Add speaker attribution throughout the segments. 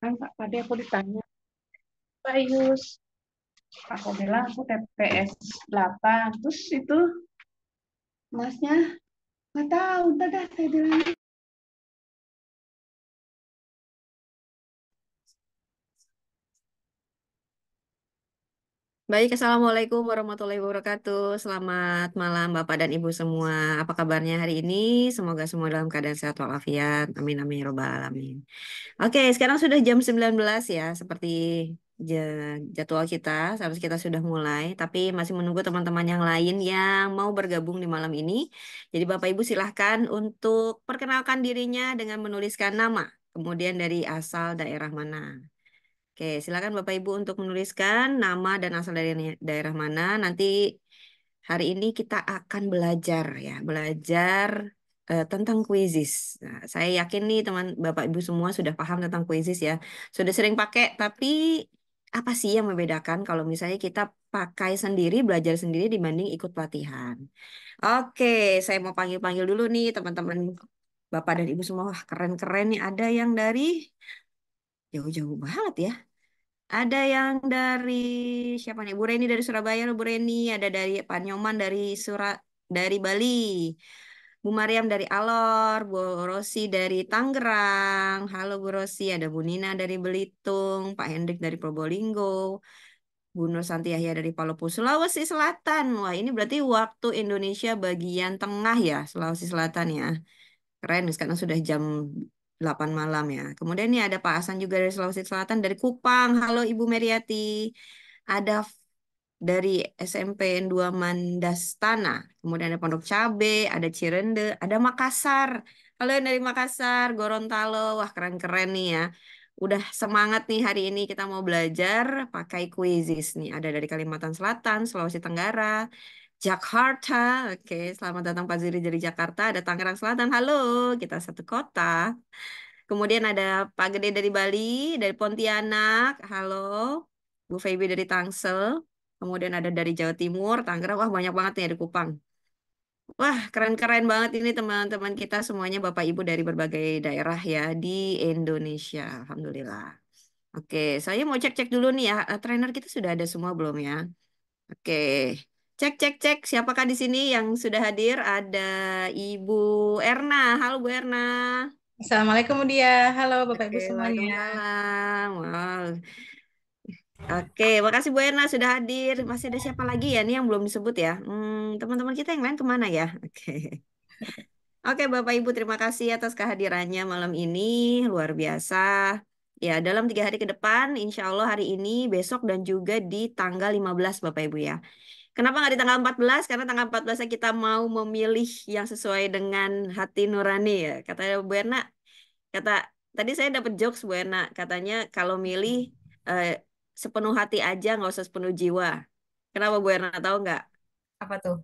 Speaker 1: kan Pak tadi aku ditanya Pak Yus aku bilang aku TPS 8 terus itu masnya
Speaker 2: nggak tahu udah dah saya bilang
Speaker 3: Baik, Assalamualaikum warahmatullahi wabarakatuh. Selamat malam Bapak dan Ibu semua. Apa kabarnya hari ini? Semoga semua dalam keadaan sehat walafiat. Amin, amin, robbal alamin. Oke, sekarang sudah jam 19 ya, seperti jadwal kita. Seharusnya kita sudah mulai, tapi masih menunggu teman-teman yang lain yang mau bergabung di malam ini. Jadi Bapak Ibu silahkan untuk perkenalkan dirinya dengan menuliskan nama, kemudian dari asal daerah mana. Oke, silakan Bapak Ibu untuk menuliskan nama dan asal dari daerah mana. Nanti hari ini kita akan belajar ya, belajar uh, tentang kuisis. Nah, saya yakin nih teman Bapak Ibu semua sudah paham tentang kuisis ya. Sudah sering pakai, tapi apa sih yang membedakan kalau misalnya kita pakai sendiri, belajar sendiri dibanding ikut pelatihan? Oke, saya mau panggil-panggil dulu nih teman-teman Bapak dan Ibu semua. keren-keren nih ada yang dari jauh-jauh banget ya. Ada yang dari siapa nih? Bu Reni dari Surabaya, Bu Reni. Ada dari Pak Nyoman dari Surat dari Bali. Bu Mariam dari Alor, Bu Rosi dari Tangerang. Halo Bu Rosi, ada Bu Nina dari Belitung, Pak Hendrik dari Probolinggo, Bu Nur Santiahya dari Palopo, Sulawesi Selatan. Wah, ini berarti waktu Indonesia bagian tengah ya, Sulawesi Selatan ya. Keren, sekarang sudah jam 8 malam ya. Kemudian ini ada Pak Hasan juga dari Sulawesi Selatan, dari Kupang. Halo Ibu Meriati. Ada dari SMPN 2 Mandastana. Kemudian ada Pondok Cabe, ada Cirende, ada Makassar. Halo yang dari Makassar, Gorontalo. Wah keren-keren nih ya. Udah semangat nih hari ini kita mau belajar pakai kuisis nih. Ada dari Kalimantan Selatan, Sulawesi Tenggara, Jakarta. Oke, selamat datang Pak Zuri dari Jakarta. Ada Tangerang Selatan. Halo, kita satu kota. Kemudian ada Pak Gede dari Bali, dari Pontianak. Halo, Bu Feby dari Tangsel. Kemudian ada dari Jawa Timur, Tangerang. Wah, banyak banget nih ada Kupang. Wah, keren-keren banget ini teman-teman kita semuanya Bapak Ibu dari berbagai daerah ya di Indonesia. Alhamdulillah. Oke, saya mau cek-cek dulu nih ya. Eh, trainer kita sudah ada semua belum ya? Oke. Cek cek cek siapakah di sini yang sudah hadir? Ada Ibu Erna. Halo Bu Erna. Assalamualaikum dia. Halo Bapak Ibu semuanya. Malam. Wow. Oke, makasih Bu Erna sudah hadir. Masih ada siapa lagi ya Ini yang belum disebut ya? Hmm, teman-teman kita yang lain kemana ya? Oke. Oke, Bapak Ibu terima kasih atas kehadirannya malam ini. Luar biasa. Ya, dalam tiga hari ke depan, insya Allah hari ini, besok, dan juga di tanggal 15 Bapak Ibu ya. Kenapa nggak di tanggal 14? Karena tanggal 14 kita mau memilih yang sesuai dengan hati nurani ya. Kata Bu Erna, kata tadi saya dapat jokes Bu Erna, katanya kalau milih eh, sepenuh hati aja nggak usah sepenuh jiwa. Kenapa Bu Erna tahu nggak? Apa tuh?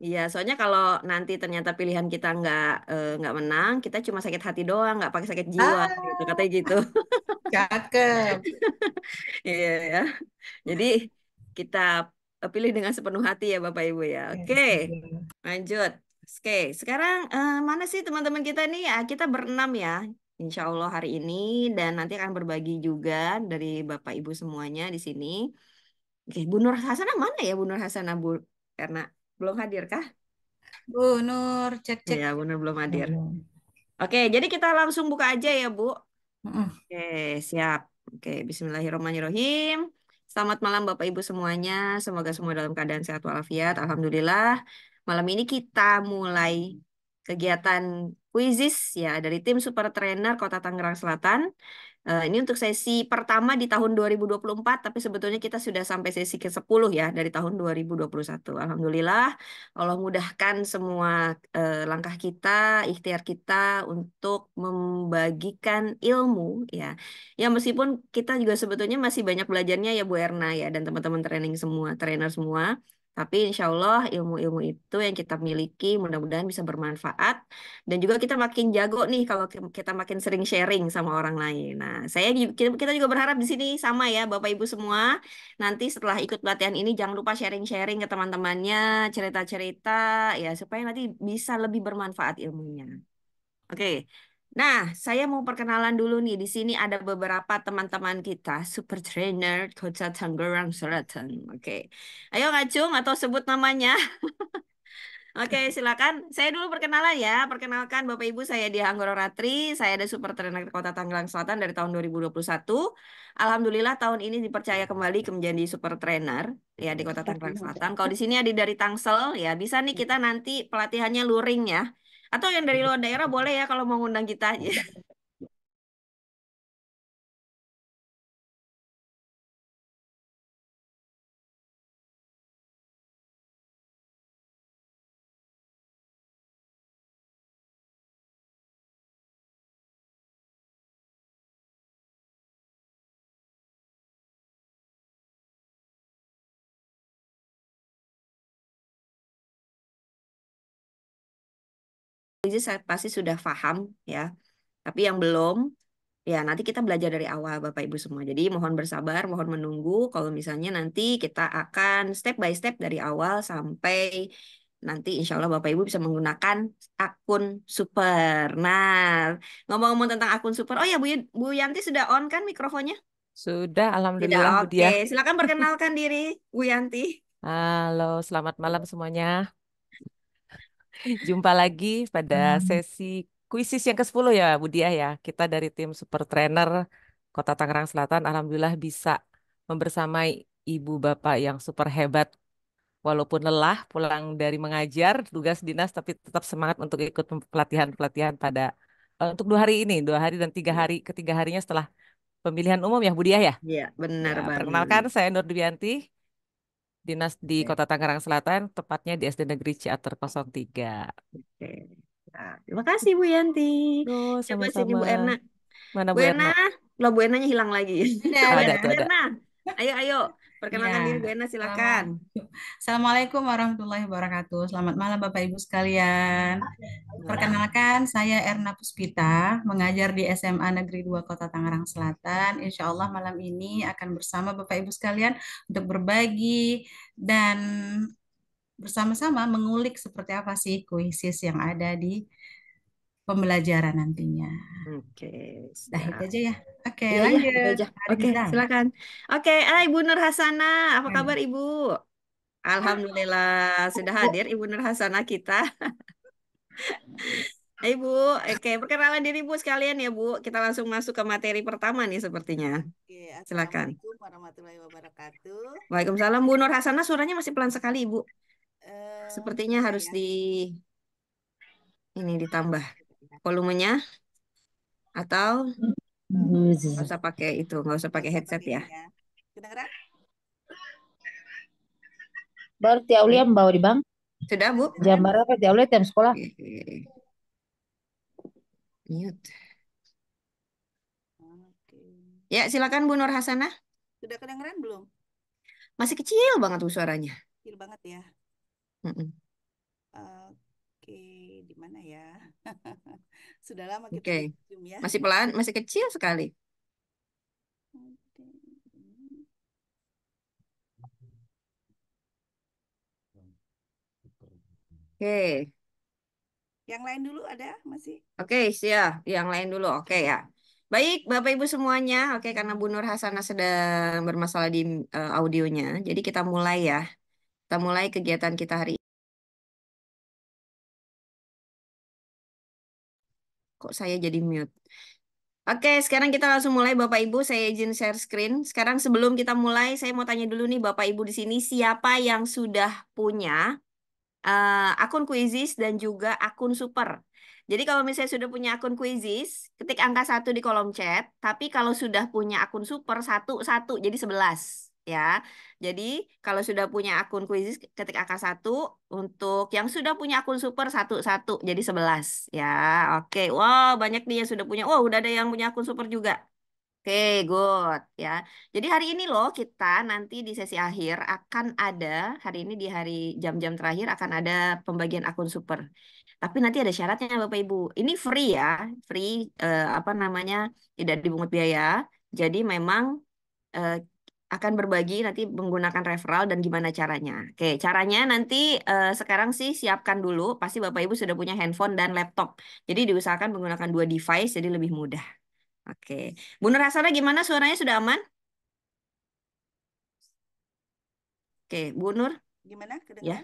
Speaker 3: Iya, soalnya kalau nanti ternyata pilihan kita nggak eh, nggak eh, menang, kita cuma sakit hati doang, nggak pakai sakit jiwa, ah. gitu katanya gitu. Cakep. Iya, ya. Jadi kita pilih dengan sepenuh hati ya Bapak Ibu ya. Iya, Oke, okay. Iya. lanjut. Oke, okay. sekarang uh, mana sih teman-teman kita nih? Ya, kita berenam ya, insya Allah hari ini dan nanti akan berbagi juga dari Bapak Ibu semuanya di sini. Oke, Bu Nur Hasanah mana ya Bu Nur Hasanah Bu? Karena belum hadir kah? Bu Nur cek cek. Ya, Bu Nur belum hadir. Oke, iya. Oke, jadi kita langsung buka aja ya Bu. Oke, Oke, siap. Oke, Bismillahirrahmanirrahim. Selamat malam Bapak Ibu semuanya. Semoga semua dalam keadaan sehat walafiat. Alhamdulillah. Malam ini kita mulai kegiatan kuisis ya dari tim Super Trainer Kota Tangerang Selatan Uh, ini untuk sesi pertama di tahun 2024, tapi sebetulnya kita sudah sampai sesi ke-10 ya dari tahun 2021. Alhamdulillah, Allah mudahkan semua uh, langkah kita, ikhtiar kita untuk membagikan ilmu ya. Ya meskipun kita juga sebetulnya masih banyak belajarnya ya Bu Erna ya dan teman-teman training semua, trainer semua. Tapi insya Allah ilmu-ilmu itu yang kita miliki mudah-mudahan bisa bermanfaat. Dan juga kita makin jago nih kalau kita makin sering sharing sama orang lain. Nah, saya kita juga berharap di sini sama ya Bapak Ibu semua. Nanti setelah ikut pelatihan ini jangan lupa sharing-sharing ke teman-temannya, cerita-cerita ya supaya nanti bisa lebih bermanfaat ilmunya. Oke. Okay. Nah, saya mau perkenalan dulu nih. Di sini ada beberapa teman-teman kita, super trainer, Kota Tangerang Selatan. Oke, ayo ngacung atau sebut namanya. Oke, silakan. Saya dulu perkenalan ya. Perkenalkan Bapak Ibu, saya di Anggoro Ratri. Saya ada super trainer Kota Tangerang Selatan dari tahun 2021. Alhamdulillah tahun ini dipercaya kembali ke menjadi super trainer ya di Kota Tangerang Selatan. Kalau di sini ada dari Tangsel ya, bisa nih kita nanti pelatihannya luring ya atau yang dari luar daerah boleh ya kalau mau ngundang kita aja. saya pasti sudah paham ya. Tapi yang belum, ya nanti kita belajar dari awal Bapak Ibu semua. Jadi mohon bersabar, mohon menunggu kalau misalnya nanti kita akan step by step dari awal sampai nanti insya Allah Bapak Ibu bisa menggunakan akun super. Nah, ngomong-ngomong tentang akun super, oh ya Bu, Bu Yanti sudah on kan mikrofonnya? Sudah, Alhamdulillah Sudah, oke. Okay. Silakan perkenalkan diri Bu Yanti.
Speaker 1: Halo, selamat malam semuanya. Jumpa lagi pada hmm. sesi kuisis yang ke-10 ya Bu Dia ya, ya. Kita dari tim Super Trainer Kota Tangerang Selatan alhamdulillah bisa membersamai ibu bapak yang super hebat. Walaupun lelah pulang dari mengajar tugas dinas tapi tetap semangat untuk ikut pelatihan-pelatihan pada eh, untuk dua hari ini, dua hari dan tiga iya. hari ketiga harinya setelah pemilihan umum ya Bu Dia ya, ya. Iya, benar ya, banget. Perkenalkan saya Nur Dwianti dinas di Kota Tangerang Selatan, tepatnya di SD Negeri Ciater 03. Oke.
Speaker 3: Nah, terima kasih Bu Yanti. Oh, sama sini Bu Erna. Mana Bu, Bu Erna? Loh, Bu Ernanya hilang lagi. Ada, ada, ada. Erna. Ayo, ayo. Perkenalkan ya. diri Bena, silakan.
Speaker 4: Assalamualaikum warahmatullahi wabarakatuh. Selamat malam Bapak Ibu sekalian. Perkenalkan saya Erna Puspita, mengajar di SMA Negeri 2 Kota Tangerang Selatan. Insya Allah malam ini akan bersama Bapak Ibu sekalian untuk berbagi dan bersama-sama mengulik seperti apa sih kuisis yang ada di pembelajaran nantinya. Oke, okay, nah, itu
Speaker 3: aja ya. Oke, okay, ya, iya, lanjut. Ya, Oke, okay, silakan. Oke, okay, Ibu Nur Hasana, apa kabar Ibu? Alhamdulillah sudah hadir Ibu Nur Hasana kita. Ibu, oke okay, perkenalan diri Bu sekalian ya Bu. Kita langsung masuk ke materi pertama nih sepertinya. Oke, silakan. warahmatullahi wabarakatuh. Waalaikumsalam Bu Nur Hasana, suaranya masih pelan sekali Ibu. Eh, sepertinya harus ya? di ini ditambah volumenya atau nggak usah pakai itu, nggak usah pakai headset ya. Kedengeran? Iya.
Speaker 4: Baru Tia iya. membawa di bank? Sudah, Bu. Jam berapa Tia Aulia jam sekolah?
Speaker 3: Mute. Ya, silakan Bu Nur Hasanah. Sudah kedengeran belum? Masih kecil banget suaranya. Kecil banget ya. Mm -mm. Oke.
Speaker 4: Okay mana
Speaker 2: ya? Sudah lama kita okay.
Speaker 3: Zoom ya. Masih pelan, masih kecil sekali. Oke. Okay. Yang lain dulu ada masih? Oke, okay, siap. Yang lain dulu. Oke okay, ya. Baik, Bapak Ibu semuanya. Oke, okay, karena Bu Nur Hasanah sedang bermasalah di uh, audionya. Jadi kita mulai ya. Kita mulai kegiatan kita hari ini. Kok saya jadi mute? Oke, sekarang kita langsung mulai Bapak Ibu. Saya izin share screen. Sekarang sebelum kita mulai, saya mau tanya dulu nih Bapak Ibu di sini siapa yang sudah punya uh, akun Quizzes dan juga akun Super. Jadi kalau misalnya sudah punya akun Quizzes, ketik angka satu di kolom chat. Tapi kalau sudah punya akun Super satu satu jadi sebelas ya. Jadi kalau sudah punya akun kuis ketik angka 1 untuk yang sudah punya akun super satu satu jadi sebelas ya. Oke. Wow, banyak nih yang sudah punya. Wow, udah ada yang punya akun super juga. Oke, good ya. Jadi hari ini loh kita nanti di sesi akhir akan ada hari ini di hari jam-jam terakhir akan ada pembagian akun super. Tapi nanti ada syaratnya Bapak Ibu. Ini free ya, free eh, apa namanya? tidak dibungut biaya. Jadi memang eh, akan berbagi nanti menggunakan referral dan gimana caranya. Oke, caranya nanti uh, sekarang sih siapkan dulu. Pasti Bapak Ibu sudah punya handphone dan laptop. Jadi diusahakan menggunakan dua device jadi lebih mudah. Oke. Bu Nur Hasana gimana suaranya sudah aman? Oke, Bu Nur. Gimana Kedengar? Ya.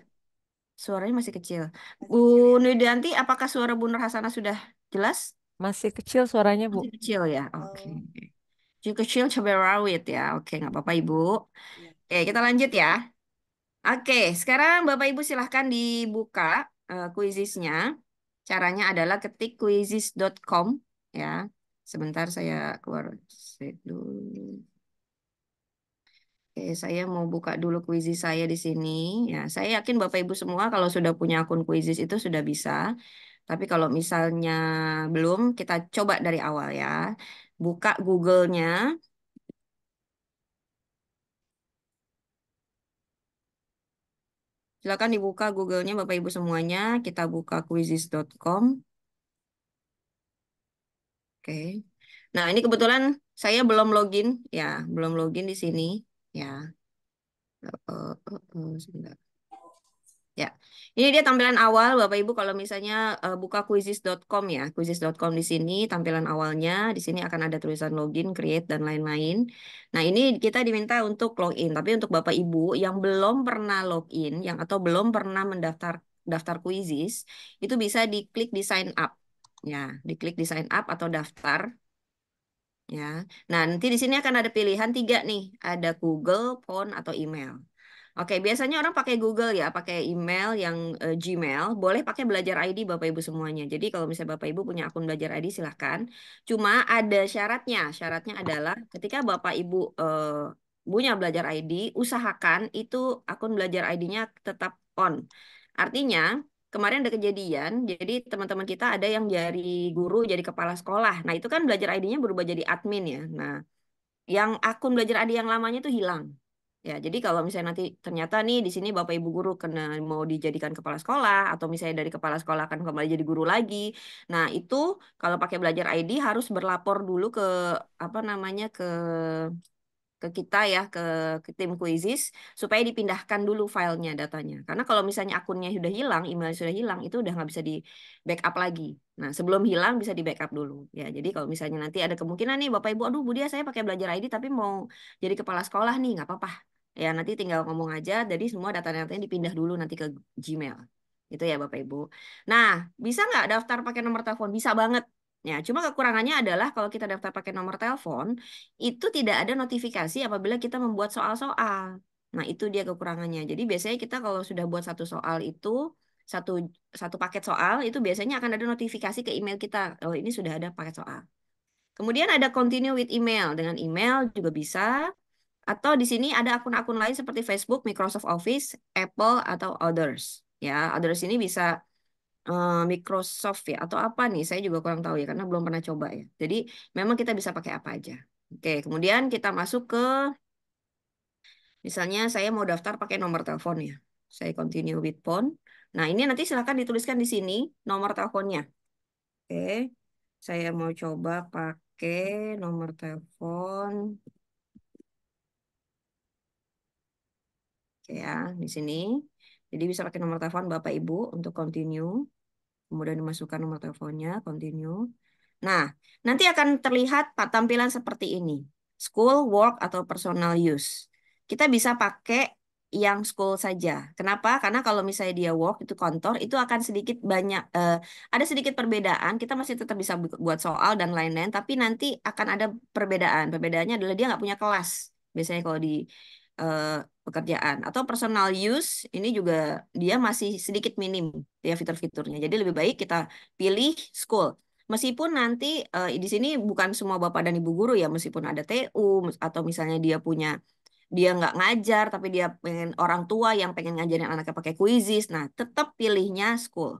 Speaker 3: Suaranya masih kecil. Masih Bu kecil, ya? Nudianti, apakah suara Bu Nur Hasana sudah jelas? Masih kecil suaranya, Bu. Masih kecil ya. Oke. Okay. Oh cukup kecil cabai rawit ya. Oke, nggak apa-apa Ibu. Iya. Oke, kita lanjut ya. Oke, sekarang Bapak Ibu silahkan dibuka uh, kuisisnya. Caranya adalah ketik kuisis.com ya. Sebentar saya keluar dulu. Oke, saya mau buka dulu kuisis saya di sini. Ya, saya yakin Bapak Ibu semua kalau sudah punya akun kuisis itu sudah bisa. Tapi kalau misalnya belum, kita coba dari awal ya buka Google-nya. Silakan dibuka Google-nya Bapak Ibu semuanya. Kita buka quizzes.com. Oke. Nah, ini kebetulan saya belum login ya, belum login di sini ya. Uh, uh, uh, sebentar. Ya, ini dia tampilan awal Bapak Ibu kalau misalnya uh, buka quizzes.com ya, quizzes.com di sini tampilan awalnya, di sini akan ada tulisan login, create dan lain-lain. Nah, ini kita diminta untuk login, tapi untuk Bapak Ibu yang belum pernah login yang atau belum pernah mendaftar daftar quizzes, itu bisa diklik di sign up. Ya, diklik di sign up atau daftar Ya, nah nanti di sini akan ada pilihan tiga nih, ada Google, phone atau email. Oke, biasanya orang pakai Google ya, pakai email yang uh, Gmail, boleh pakai Belajar ID Bapak Ibu semuanya. Jadi kalau misalnya Bapak Ibu punya akun Belajar ID silahkan. Cuma ada syaratnya. Syaratnya adalah ketika Bapak Ibu uh, punya Belajar ID, usahakan itu akun Belajar ID-nya tetap on. Artinya kemarin ada kejadian, jadi teman-teman kita ada yang jadi guru, jadi kepala sekolah. Nah, itu kan belajar ID-nya berubah jadi admin ya. Nah, yang akun belajar ID yang lamanya itu hilang. Ya, jadi kalau misalnya nanti ternyata nih di sini Bapak Ibu guru kena mau dijadikan kepala sekolah atau misalnya dari kepala sekolah akan kembali jadi guru lagi. Nah, itu kalau pakai belajar ID harus berlapor dulu ke apa namanya ke ke kita ya ke, ke tim kuisis supaya dipindahkan dulu filenya datanya karena kalau misalnya akunnya sudah hilang email sudah hilang itu udah nggak bisa di backup lagi nah sebelum hilang bisa di backup dulu ya jadi kalau misalnya nanti ada kemungkinan nih bapak ibu aduh bu dia saya pakai belajar ID tapi mau jadi kepala sekolah nih nggak apa-apa ya nanti tinggal ngomong aja jadi semua data-datanya dipindah dulu nanti ke Gmail gitu ya Bapak Ibu nah bisa nggak daftar pakai nomor telepon bisa banget Ya, cuma kekurangannya adalah kalau kita daftar pakai nomor telepon, itu tidak ada notifikasi apabila kita membuat soal-soal. Nah, itu dia kekurangannya. Jadi biasanya kita kalau sudah buat satu soal itu, satu satu paket soal, itu biasanya akan ada notifikasi ke email kita. Oh, ini sudah ada paket soal. Kemudian ada continue with email. Dengan email juga bisa. Atau di sini ada akun-akun lain seperti Facebook, Microsoft Office, Apple, atau others. Ya, others ini bisa uh, Microsoft ya, atau apa nih, saya juga kurang tahu ya, karena belum pernah coba ya. Jadi memang kita bisa pakai apa aja. Oke, kemudian kita masuk ke, misalnya saya mau daftar pakai nomor telepon ya. Saya continue with phone. Nah, ini nanti silahkan dituliskan di sini nomor teleponnya. Oke, saya mau coba pakai nomor telepon ya di sini. Jadi bisa pakai nomor telepon Bapak Ibu untuk continue. Kemudian dimasukkan nomor teleponnya, continue. Nah, nanti akan terlihat tampilan seperti ini. School, work, atau personal use. Kita bisa pakai yang school saja. Kenapa? Karena kalau misalnya dia work itu kantor itu akan sedikit banyak eh, ada sedikit perbedaan. Kita masih tetap bisa buat soal dan lain-lain, tapi nanti akan ada perbedaan. Perbedaannya adalah dia nggak punya kelas. Biasanya kalau di Uh, pekerjaan atau personal use ini juga dia masih sedikit minim ya fitur-fiturnya. Jadi lebih baik kita pilih school. Meskipun nanti uh, di sini bukan semua bapak dan ibu guru ya, meskipun ada TU atau misalnya dia punya dia nggak ngajar tapi dia pengen orang tua yang pengen ngajarin anaknya pakai kuisis. Nah, tetap pilihnya school.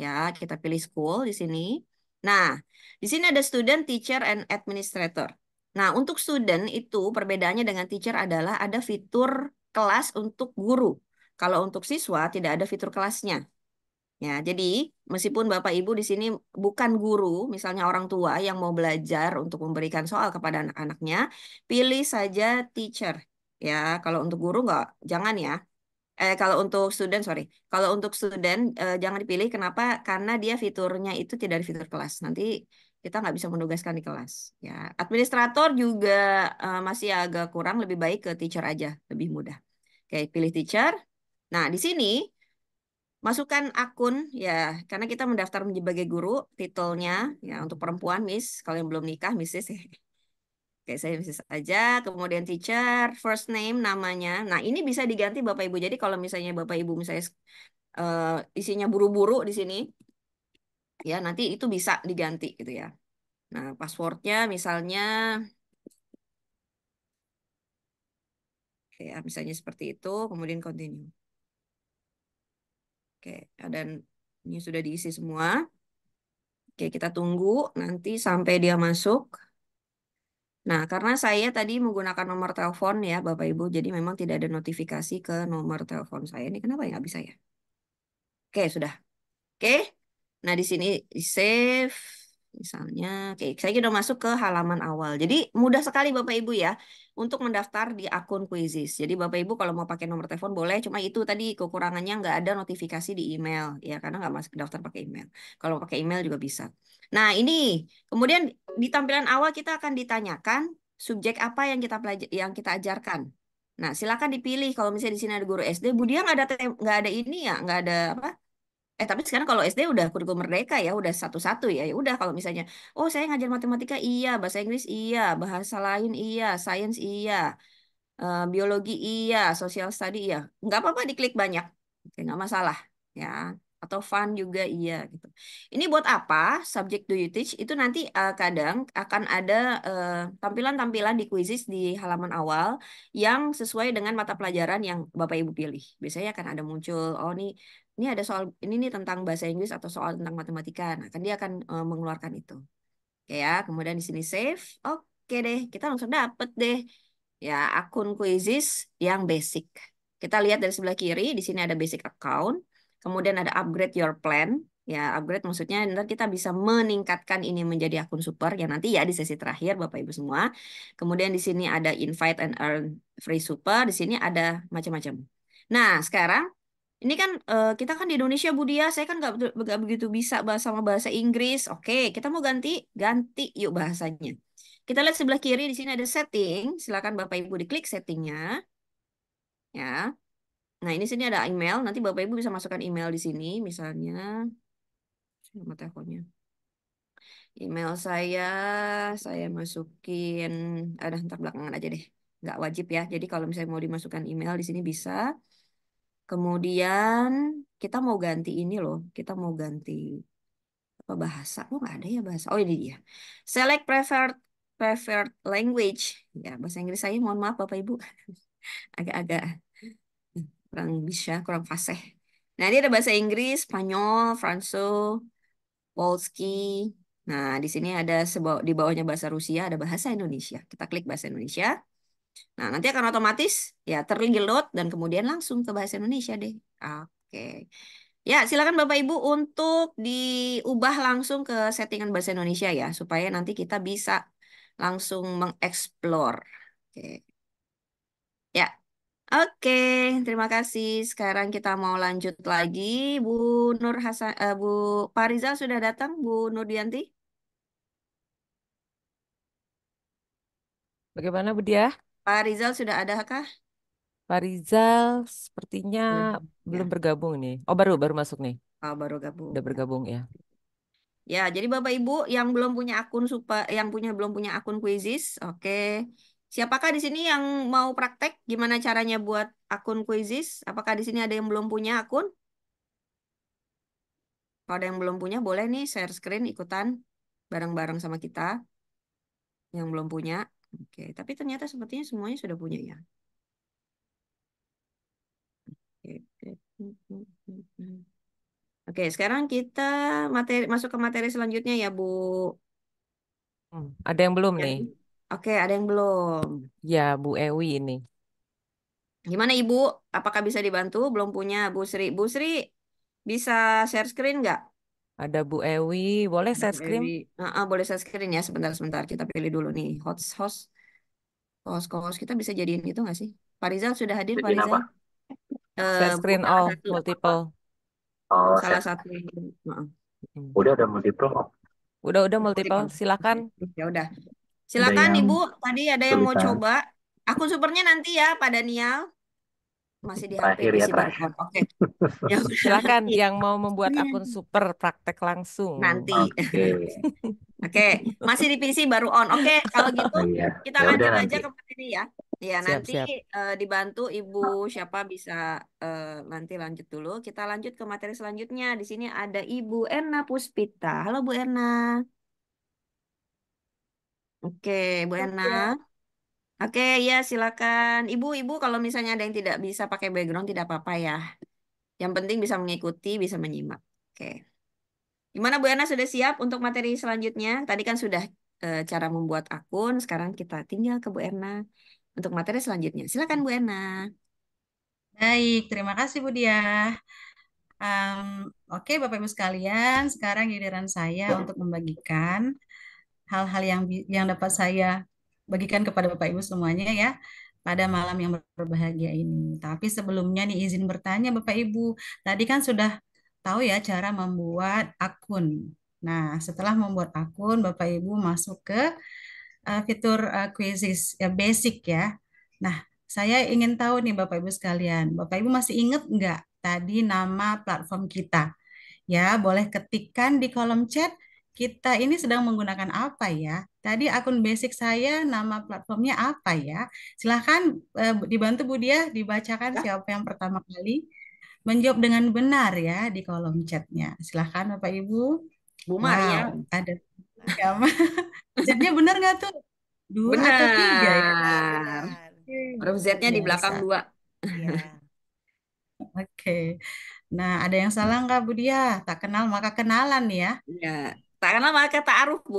Speaker 3: Ya, kita pilih school di sini. Nah, di sini ada student, teacher, and administrator. Nah, untuk student itu perbedaannya dengan teacher adalah ada fitur kelas untuk guru. Kalau untuk siswa tidak ada fitur kelasnya. Ya, jadi meskipun Bapak Ibu di sini bukan guru, misalnya orang tua yang mau belajar untuk memberikan soal kepada anak-anaknya, pilih saja teacher. Ya, kalau untuk guru nggak, jangan ya. Eh, kalau untuk student, sorry. Kalau untuk student, eh, jangan dipilih. Kenapa? Karena dia fiturnya itu tidak ada fitur kelas. Nanti kita nggak bisa menugaskan di kelas. Ya, administrator juga uh, masih agak kurang, lebih baik ke teacher aja, lebih mudah. Oke, pilih teacher. Nah, di sini masukkan akun ya, karena kita mendaftar sebagai guru, titelnya ya untuk perempuan, Miss. Kalau yang belum nikah, missis ya. Oke, saya missis aja. Kemudian teacher, first name namanya. Nah, ini bisa diganti Bapak Ibu. Jadi kalau misalnya Bapak Ibu misalnya uh, isinya buru-buru di sini, ya nanti itu bisa diganti gitu ya nah passwordnya misalnya ya misalnya seperti itu kemudian continue oke dan ini sudah diisi semua oke kita tunggu nanti sampai dia masuk nah karena saya tadi menggunakan nomor telepon ya bapak ibu jadi memang tidak ada notifikasi ke nomor telepon saya ini kenapa ya nggak bisa ya oke sudah oke Nah, di sini di save misalnya. Oke, saya sudah masuk ke halaman awal. Jadi mudah sekali Bapak Ibu ya untuk mendaftar di akun Quizzes. Jadi Bapak Ibu kalau mau pakai nomor telepon boleh, cuma itu tadi kekurangannya nggak ada notifikasi di email ya karena nggak masuk daftar pakai email. Kalau pakai email juga bisa. Nah, ini kemudian di tampilan awal kita akan ditanyakan subjek apa yang kita pelajari, yang kita ajarkan. Nah, silakan dipilih kalau misalnya di sini ada guru SD, Bu dia nggak ada nggak ada ini ya, nggak ada apa? Eh tapi sekarang kalau SD udah kurikulum merdeka ya, udah satu-satu ya. Ya udah kalau misalnya, oh saya ngajar matematika iya, bahasa Inggris iya, bahasa lain iya, sains iya, eh, biologi iya, social study iya. Nggak apa-apa diklik banyak, Oke, nggak masalah ya. Atau fun juga iya gitu. Ini buat apa? Subject do you teach itu nanti eh, kadang akan ada eh, tampilan-tampilan di quizzes di halaman awal yang sesuai dengan mata pelajaran yang Bapak Ibu pilih. Biasanya akan ada muncul, oh nih ini ada soal ini nih tentang bahasa Inggris atau soal tentang matematika. Nah, kan dia akan uh, mengeluarkan itu. Oke ya, kemudian di sini save. Oke deh, kita langsung dapet deh ya akun Quizzes yang basic. Kita lihat dari sebelah kiri, di sini ada basic account, kemudian ada upgrade your plan. Ya, upgrade maksudnya nanti kita bisa meningkatkan ini menjadi akun super Ya nanti ya di sesi terakhir Bapak Ibu semua. Kemudian di sini ada invite and earn free super, di sini ada macam-macam. Nah, sekarang ini kan uh, kita kan di Indonesia Budia, saya kan nggak begitu bisa bahasa sama bahasa Inggris. Oke, kita mau ganti ganti yuk bahasanya. Kita lihat sebelah kiri di sini ada setting. Silakan Bapak Ibu diklik settingnya. Ya. Nah, ini sini ada email. Nanti Bapak Ibu bisa masukkan email di sini misalnya nomor teleponnya. Email saya saya masukin ada ntar belakangan aja deh. Nggak wajib ya. Jadi kalau misalnya mau dimasukkan email di sini bisa. Kemudian kita mau ganti ini loh, kita mau ganti apa bahasa? Oh nggak ada ya bahasa. Oh ini dia. Select preferred preferred language. Ya bahasa Inggris saya mohon maaf Bapak Ibu, agak-agak hmm, kurang bisa, kurang fasih. Nah ini ada bahasa Inggris, Spanyol, Franco, Polski. Nah di sini ada di bawahnya bahasa Rusia, ada bahasa Indonesia. Kita klik bahasa Indonesia. Nah, nanti akan otomatis ya terreload dan kemudian langsung ke bahasa Indonesia deh. Oke. Ya, silakan Bapak Ibu untuk diubah langsung ke settingan bahasa Indonesia ya supaya nanti kita bisa langsung mengeksplor. Oke. Ya. Oke, terima kasih. Sekarang kita mau lanjut lagi. Bu Nur Hasan uh, Bu Pariza sudah datang, Bu Nurdianti? Bagaimana Bu Diah? Pak Rizal sudah ada kah?
Speaker 1: Pak Rizal sepertinya belum, ya. bergabung nih. Oh baru baru masuk nih.
Speaker 3: Oh baru gabung. Sudah ya. bergabung ya. Ya, jadi Bapak Ibu yang belum punya akun supa, yang punya belum punya akun kuisis, oke. Okay. Siapakah di sini yang mau praktek? Gimana caranya buat akun kuisis? Apakah di sini ada yang belum punya akun? Kalau ada yang belum punya, boleh nih share screen ikutan bareng-bareng sama kita yang belum punya. Oke, tapi ternyata sepertinya semuanya sudah punya ya. Oke, oke. Oke, sekarang kita materi masuk ke materi selanjutnya ya, Bu. Hmm, ada yang belum nih? Oke, ada yang belum. Ya, Bu Ewi ini. Gimana Ibu? Apakah bisa dibantu? Belum punya Bu Sri. Bu Sri, bisa share screen nggak? Ada Bu Ewi, boleh saya screen? Uh, uh, boleh saya screen ya sebentar-sebentar kita pilih dulu nih host host host host kita bisa jadiin itu nggak sih? Pak Rizal sudah hadir Pak Rizal. Uh, eh, saya screen all satu,
Speaker 1: multiple. Oh, salah saya... satu. Uh.
Speaker 2: Udah ada multiple.
Speaker 1: Udah udah multiple, silakan. Ya udah.
Speaker 3: Silakan Ibu, tadi ada yang mau coba. Aku supernya nanti ya Pak Daniel masih di HP ya, Oke. Okay.
Speaker 1: silakan yang mau membuat hmm. akun super praktek langsung. Nanti. Oke. Okay.
Speaker 3: okay. masih di PC baru on. Oke, okay, kalau gitu
Speaker 1: oh, iya. kita ya lanjut aja
Speaker 3: ke ini ya. Iya, nanti siap. Uh, dibantu Ibu siapa bisa uh, nanti lanjut dulu. Kita lanjut ke materi selanjutnya. Di sini ada Ibu Erna Puspita. Halo Bu Erna. Oke, Bu Erna. Oke, ya silakan. Ibu, ibu kalau misalnya ada yang tidak bisa pakai background tidak apa-apa ya. Yang penting bisa mengikuti, bisa menyimak. Oke. Gimana Bu Ana sudah siap untuk materi selanjutnya? Tadi kan sudah e, cara membuat akun, sekarang kita tinggal ke Bu Erna untuk materi selanjutnya. Silakan Bu Erna. Baik, terima
Speaker 4: kasih Bu Dia. Um, Oke Bapak Ibu sekalian, sekarang giliran saya untuk membagikan hal-hal yang yang dapat saya bagikan kepada Bapak Ibu semuanya ya pada malam yang berbahagia ini. Tapi sebelumnya nih izin bertanya Bapak Ibu, tadi kan sudah tahu ya cara membuat akun. Nah, setelah membuat akun, Bapak Ibu masuk ke uh, fitur uh, eh, quizzes ya basic ya. Nah, saya ingin tahu nih Bapak Ibu sekalian, Bapak Ibu masih ingat nggak tadi nama platform kita? Ya, boleh ketikkan di kolom chat kita ini sedang menggunakan apa ya? Tadi akun basic saya, nama platformnya apa ya? Silahkan e, dibantu Bu Dia dibacakan ya. siapa yang pertama kali menjawab dengan benar ya di kolom chatnya. Silahkan Bapak Ibu. Bu Maria. Wow, ada. Chatnya benar nggak tuh? Dua benar. atau tiga ya?
Speaker 3: Benar.
Speaker 4: Huruf z di belakang dua. Ya. Oke. Okay. Nah, ada yang salah nggak Bu Dia? Tak kenal maka kenalan ya. Iya. Tak kenal maka ta'aruf, Bu.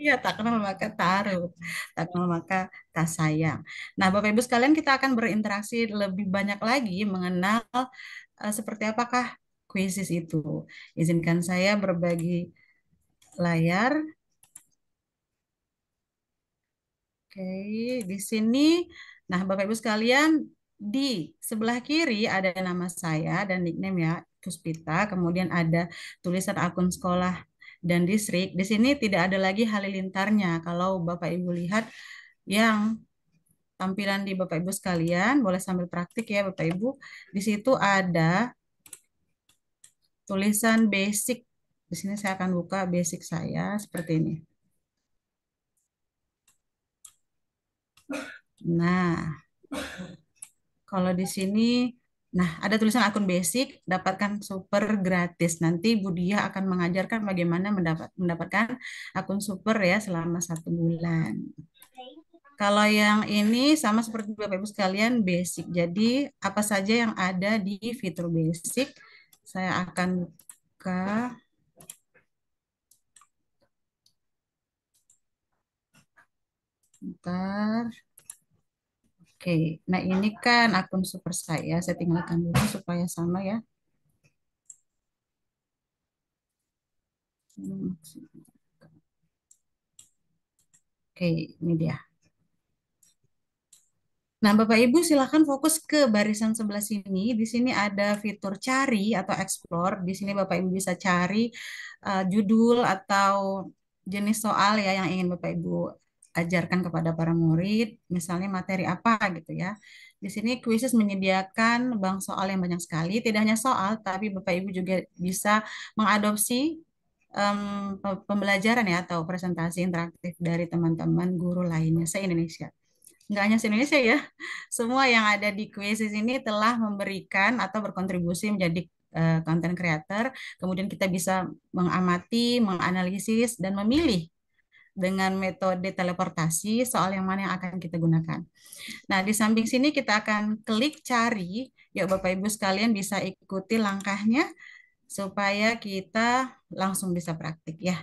Speaker 4: Iya, tak kenal maka ta'aruf. Tak kenal maka tak sayang. Nah, Bapak Ibu sekalian kita akan berinteraksi lebih banyak lagi mengenal uh, seperti apakah kuisis itu. Izinkan saya berbagi layar. Oke, di sini nah Bapak Ibu sekalian di sebelah kiri ada nama saya dan nickname ya Puspita, kemudian ada tulisan akun sekolah dan distrik. Di sini tidak ada lagi halilintarnya. Kalau Bapak Ibu lihat yang tampilan di Bapak Ibu sekalian, boleh sambil praktik ya Bapak Ibu. Di situ ada tulisan basic. Di sini saya akan buka basic saya seperti ini. Nah, kalau di sini Nah, ada tulisan akun basic, dapatkan super gratis. Nanti Bu Dia akan mengajarkan bagaimana mendapat, mendapatkan akun super ya selama satu bulan. Kalau yang ini sama seperti Bapak Ibu sekalian basic. Jadi apa saja yang ada di fitur basic saya akan buka. Bentar. Oke, nah ini kan akun super saya, saya tinggalkan dulu supaya sama ya. Oke, ini dia. Nah, Bapak Ibu silahkan fokus ke barisan sebelah sini. Di sini ada fitur cari atau explore. Di sini Bapak Ibu bisa cari uh, judul atau jenis soal ya yang ingin Bapak Ibu ajarkan kepada para murid, misalnya materi apa gitu ya. Di sini kuisis menyediakan bank soal yang banyak sekali, tidak hanya soal, tapi Bapak Ibu juga bisa mengadopsi um, pembelajaran ya atau presentasi interaktif dari teman-teman guru lainnya se-Indonesia. Enggak hanya se-Indonesia ya, semua yang ada di kuisis ini telah memberikan atau berkontribusi menjadi konten eh, kreator. kemudian kita bisa mengamati, menganalisis, dan memilih dengan metode teleportasi soal yang mana yang akan kita gunakan. Nah, di samping sini kita akan klik cari. Yuk Bapak Ibu sekalian bisa ikuti langkahnya supaya kita langsung bisa praktik ya.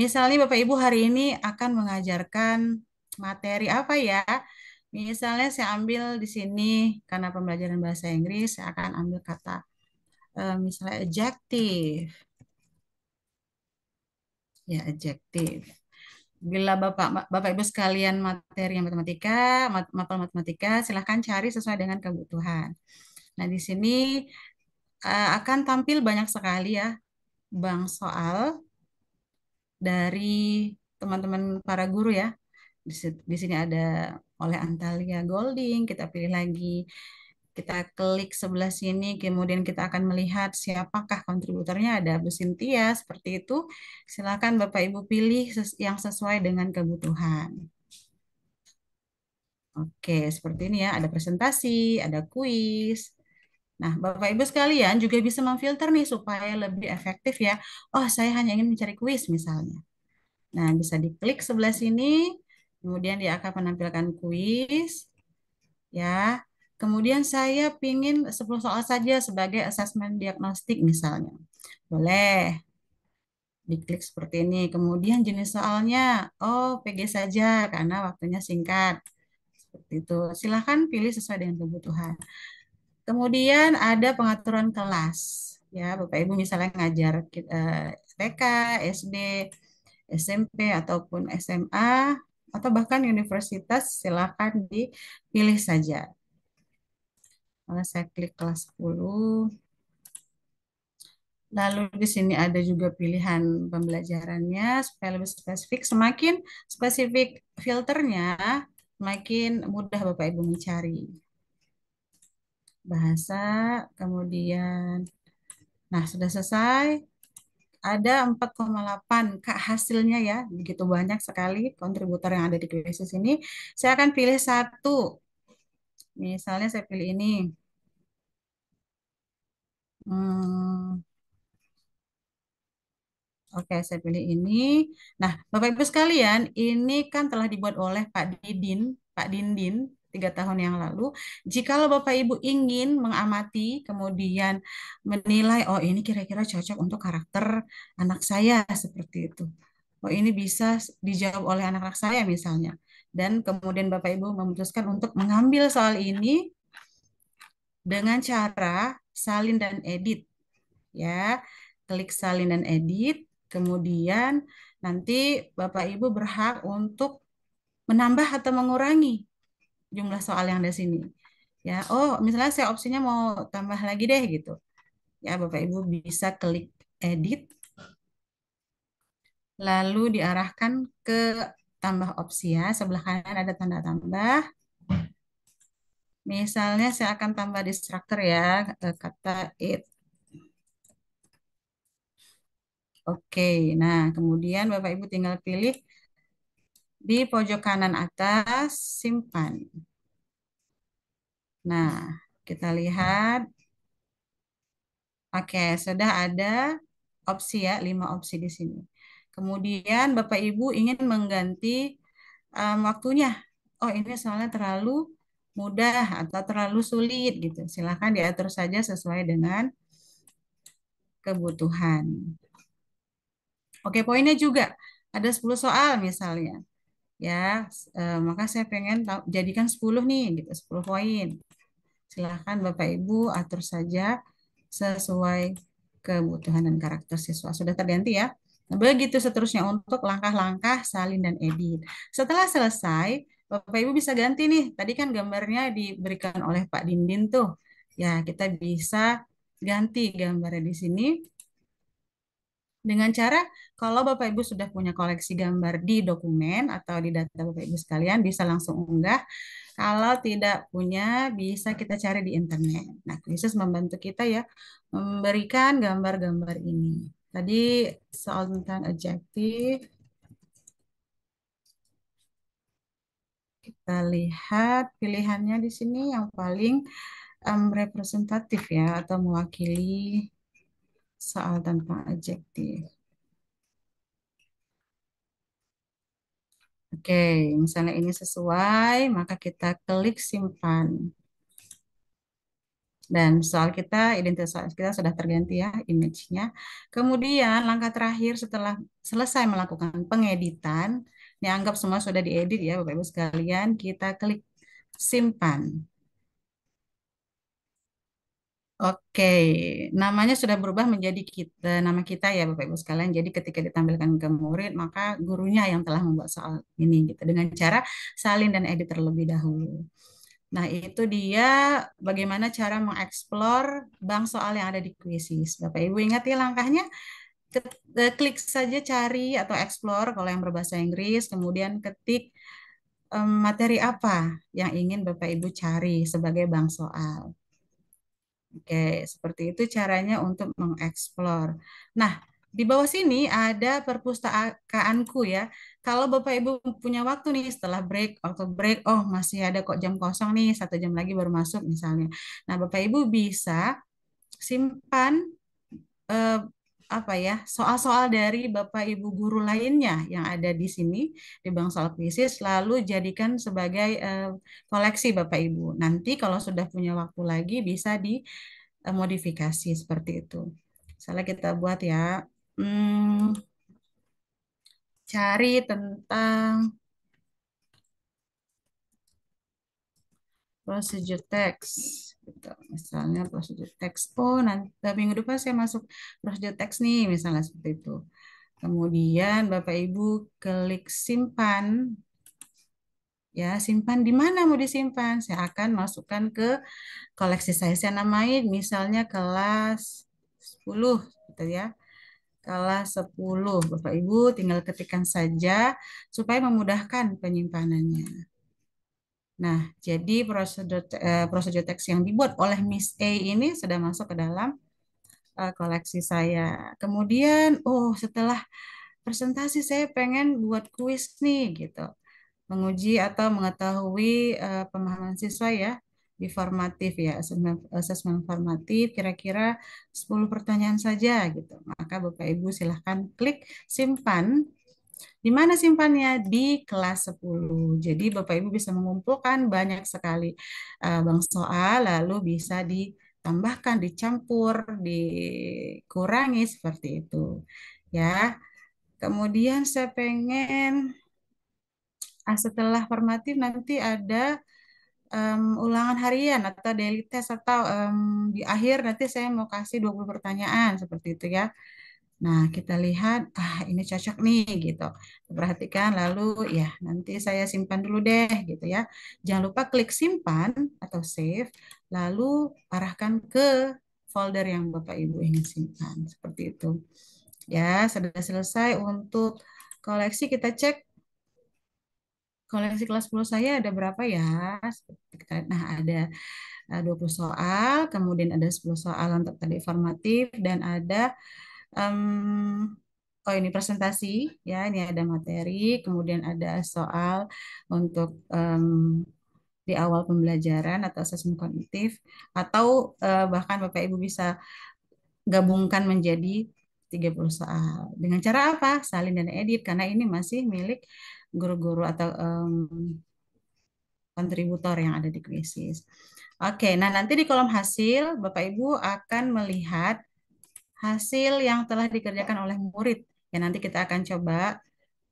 Speaker 4: Misalnya Bapak Ibu hari ini akan mengajarkan materi apa ya? Misalnya saya ambil di sini karena pembelajaran bahasa Inggris saya akan ambil kata eh, misalnya adjective. Ya, adjective bila Bapak Bapak Ibu sekalian materi yang matematika, mat, mapel matematika, silahkan cari sesuai dengan kebutuhan. Nah, di sini eh, akan tampil banyak sekali ya bang soal dari teman-teman para guru ya. Di, di sini ada oleh Antalia Golding, kita pilih lagi kita klik sebelah sini, kemudian kita akan melihat siapakah kontributornya. Ada Bu Sintia, seperti itu. Silakan Bapak Ibu pilih yang sesuai dengan kebutuhan. Oke, seperti ini ya. Ada presentasi, ada kuis, Nah, Bapak Ibu sekalian juga bisa memfilter nih supaya lebih efektif ya. Oh, saya hanya ingin mencari kuis misalnya. Nah, bisa diklik sebelah sini, kemudian dia akan menampilkan kuis. Ya. Kemudian saya pingin 10 soal saja sebagai asesmen diagnostik misalnya. Boleh. Diklik seperti ini. Kemudian jenis soalnya, oh PG saja karena waktunya singkat. Seperti itu. Silahkan pilih sesuai dengan kebutuhan. Kemudian ada pengaturan kelas. Ya, Bapak Ibu misalnya ngajar eh, TK, SD, SMP ataupun SMA atau bahkan universitas silahkan dipilih saja saya klik kelas 10. Lalu di sini ada juga pilihan pembelajarannya supaya lebih spesifik. Semakin spesifik filternya, semakin mudah Bapak Ibu mencari. Bahasa, kemudian nah sudah selesai. Ada 4,8 Kak hasilnya ya, begitu banyak sekali kontributor yang ada di kelas ini. Saya akan pilih satu Misalnya saya pilih ini. Hmm. Oke, saya pilih ini. Nah, Bapak Ibu sekalian, ini kan telah dibuat oleh Pak Didin, Pak Dindin tiga tahun yang lalu. lo Bapak Ibu ingin mengamati, kemudian menilai, oh ini kira-kira cocok untuk karakter anak saya seperti itu. Oh ini bisa dijawab oleh anak-anak saya misalnya dan kemudian Bapak Ibu memutuskan untuk mengambil soal ini dengan cara salin dan edit. Ya, klik salin dan edit, kemudian nanti Bapak Ibu berhak untuk menambah atau mengurangi jumlah soal yang ada sini. Ya, oh misalnya saya opsinya mau tambah lagi deh gitu. Ya, Bapak Ibu bisa klik edit lalu diarahkan ke tambah opsi ya. Sebelah kanan ada tanda tambah. Misalnya saya akan tambah distraktor ya, kata it. Oke, nah kemudian Bapak Ibu tinggal pilih di pojok kanan atas simpan. Nah, kita lihat. Oke, sudah ada opsi ya, lima opsi di sini. Kemudian Bapak Ibu ingin mengganti um, waktunya. Oh ini soalnya terlalu mudah atau terlalu sulit gitu. Silahkan diatur saja sesuai dengan kebutuhan. Oke poinnya juga ada 10 soal misalnya. Ya, e, maka saya pengen jadikan 10 nih gitu, 10 poin. Silahkan Bapak Ibu atur saja sesuai kebutuhan dan karakter siswa. Sudah terganti ya. Begitu seterusnya untuk langkah-langkah salin dan edit. Setelah selesai, Bapak Ibu bisa ganti nih. Tadi kan gambarnya diberikan oleh Pak Dindin tuh. Ya, kita bisa ganti gambarnya di sini. Dengan cara kalau Bapak Ibu sudah punya koleksi gambar di dokumen atau di data Bapak Ibu sekalian bisa langsung unggah. Kalau tidak punya bisa kita cari di internet. Nah, krisis membantu kita ya memberikan gambar-gambar ini. Tadi soal tentang adjektif. Kita lihat pilihannya di sini yang paling um, representatif ya atau mewakili soal tentang adjektif. Oke, misalnya ini sesuai, maka kita klik simpan dan soal kita identitas kita sudah terganti ya image-nya. Kemudian langkah terakhir setelah selesai melakukan pengeditan, ini anggap semua sudah diedit ya Bapak Ibu sekalian, kita klik simpan. Oke, namanya sudah berubah menjadi kita, nama kita ya Bapak Ibu sekalian. Jadi ketika ditampilkan ke murid, maka gurunya yang telah membuat soal ini gitu dengan cara salin dan edit terlebih dahulu. Nah, itu dia bagaimana cara mengeksplor bank soal yang ada di kuisis. Bapak Ibu ingat ya langkahnya? Eh, klik saja cari atau explore kalau yang berbahasa Inggris, kemudian ketik eh, materi apa yang ingin Bapak Ibu cari sebagai bank soal. Oke, seperti itu caranya untuk mengeksplor. Nah, di bawah sini ada perpustakaanku ya. Kalau Bapak Ibu punya waktu nih setelah break, waktu break, oh masih ada kok jam kosong nih, satu jam lagi baru masuk misalnya. Nah Bapak Ibu bisa simpan eh, apa ya soal-soal dari bapak ibu guru lainnya yang ada di sini di bangsal Krisis, lalu jadikan sebagai eh, koleksi bapak ibu nanti kalau sudah punya waktu lagi bisa dimodifikasi seperti itu misalnya kita buat ya hmm, cari tentang prosedur teks, gitu. misalnya prosedur teks. oh nanti minggu depan saya masuk prosedur teks nih misalnya seperti itu kemudian bapak ibu klik simpan ya simpan di mana mau disimpan saya akan masukkan ke koleksi saya saya namain misalnya kelas 10 gitu ya kalah 10. Bapak Ibu tinggal ketikkan saja supaya memudahkan penyimpanannya. Nah, jadi prosedur eh, prosedur teks yang dibuat oleh Miss A ini sudah masuk ke dalam eh, koleksi saya. Kemudian, oh setelah presentasi saya pengen buat kuis nih gitu. Menguji atau mengetahui eh, pemahaman siswa ya di formatif ya, asesmen formatif kira-kira 10 pertanyaan saja gitu. Maka Bapak Ibu silahkan klik simpan. Di mana simpannya? Di kelas 10. Jadi Bapak Ibu bisa mengumpulkan banyak sekali uh, bang soal lalu bisa ditambahkan, dicampur, dikurangi seperti itu. Ya. Kemudian saya pengen ah, setelah formatif nanti ada um, ulangan harian atau daily test atau um, di akhir nanti saya mau kasih 20 pertanyaan seperti itu ya. Nah, kita lihat ah ini cocok nih gitu. Perhatikan lalu ya nanti saya simpan dulu deh gitu ya. Jangan lupa klik simpan atau save lalu arahkan ke folder yang Bapak Ibu ingin simpan seperti itu. Ya, sudah selesai untuk koleksi kita cek koleksi kelas 10 saya ada berapa ya? Nah, ada 20 eh, soal, kemudian ada 10 soal untuk tadi formatif, dan ada um, oh ini presentasi, ya ini ada materi, kemudian ada soal untuk um, di awal pembelajaran atau asesmen kognitif, atau uh, bahkan Bapak Ibu bisa gabungkan menjadi 30 soal. Dengan cara apa? Salin dan edit, karena ini masih milik guru-guru atau um, kontributor yang ada di krisis. Oke, nah nanti di kolom hasil Bapak Ibu akan melihat hasil yang telah dikerjakan oleh murid. Ya nanti kita akan coba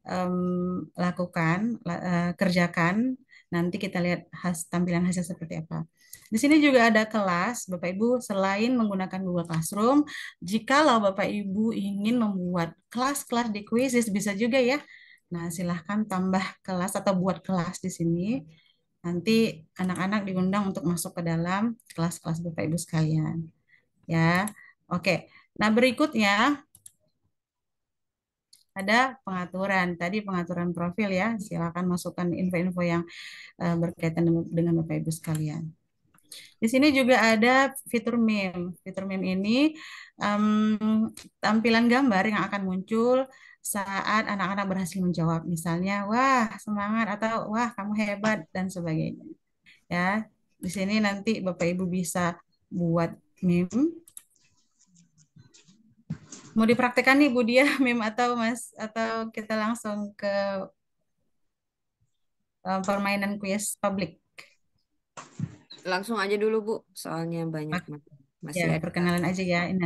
Speaker 4: um, lakukan, uh, kerjakan. Nanti kita lihat has, tampilan hasil seperti apa. Di sini juga ada kelas, Bapak Ibu, selain menggunakan Google Classroom, jikalau Bapak Ibu ingin membuat kelas-kelas di kuisis, bisa juga ya Nah, silahkan tambah kelas atau buat kelas di sini. Nanti anak-anak diundang untuk masuk ke dalam kelas-kelas Bapak Ibu sekalian. Ya, oke. Nah, berikutnya ada pengaturan. Tadi pengaturan profil ya. Silakan masukkan info-info yang eh, berkaitan dengan Bapak Ibu sekalian. Di sini juga ada fitur meme. Fitur meme ini um, tampilan gambar yang akan muncul saat anak-anak berhasil menjawab misalnya wah semangat atau wah kamu hebat dan sebagainya ya di sini nanti bapak ibu bisa buat meme mau dipraktekkan nih bu dia meme atau mas atau kita langsung ke eh, permainan kuis publik
Speaker 3: langsung aja dulu bu soalnya banyak
Speaker 4: ah, masih ya, ada. perkenalan aja ya ini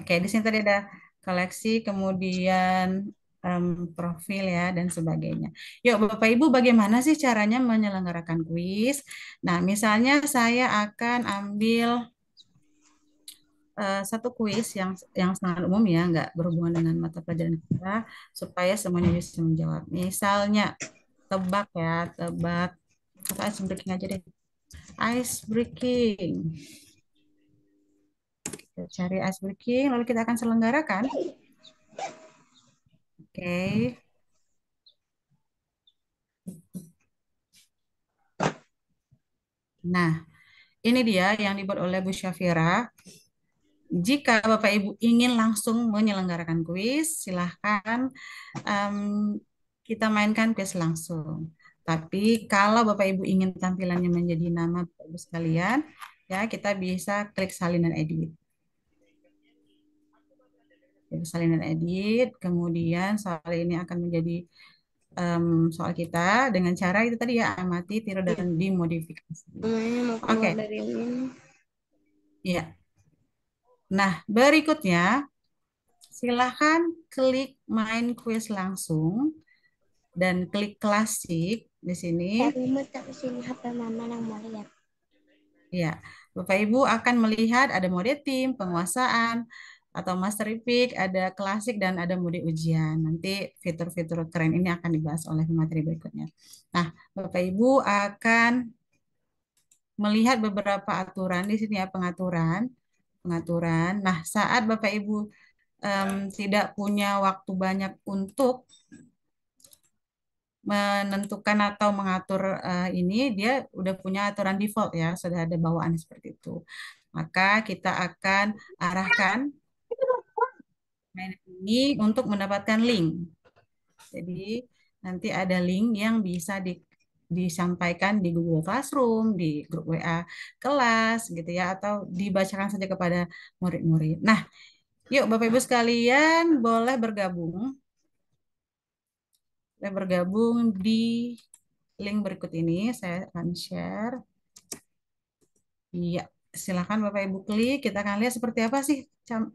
Speaker 4: oke di sini tadi ada koleksi, kemudian um, profil ya dan sebagainya. Yuk Bapak Ibu bagaimana sih caranya menyelenggarakan kuis? Nah, misalnya saya akan ambil uh, satu kuis yang yang sangat umum ya, nggak berhubungan dengan mata pelajaran kita supaya semuanya bisa menjawab. Misalnya tebak ya, tebak apa ice breaking aja deh. Ice breaking cari as breaking Lalu kita akan selenggarakan. Oke. Okay. Nah, ini dia yang dibuat oleh Bu Syafira. Jika Bapak Ibu ingin langsung menyelenggarakan kuis, silahkan um, kita mainkan kuis langsung. Tapi kalau Bapak Ibu ingin tampilannya menjadi nama Bapak Ibu sekalian, ya kita bisa klik salinan edit salinan salin edit. Kemudian soal ini akan menjadi um, soal kita dengan cara itu tadi ya amati, tiru dan iya. dimodifikasi. Iya, Oke. Okay. ya Nah, berikutnya silahkan klik main quiz langsung dan klik klasik di sini. Ya, Bapak Ibu akan melihat ada mode tim, penguasaan, atau Master Epic, ada klasik dan ada mode ujian. Nanti fitur-fitur keren ini akan dibahas oleh materi berikutnya. Nah, Bapak Ibu akan melihat beberapa aturan di sini ya pengaturan, pengaturan. Nah, saat Bapak Ibu um, tidak punya waktu banyak untuk menentukan atau mengatur uh, ini dia udah punya aturan default ya sudah ada bawaan seperti itu maka kita akan arahkan main ini untuk mendapatkan link. Jadi nanti ada link yang bisa di, disampaikan di Google Classroom, di grup WA kelas gitu ya atau dibacakan saja kepada murid-murid. Nah, yuk Bapak Ibu sekalian boleh bergabung boleh bergabung di link berikut ini. Saya akan share. Iya silakan Bapak Ibu klik, kita akan lihat seperti apa sih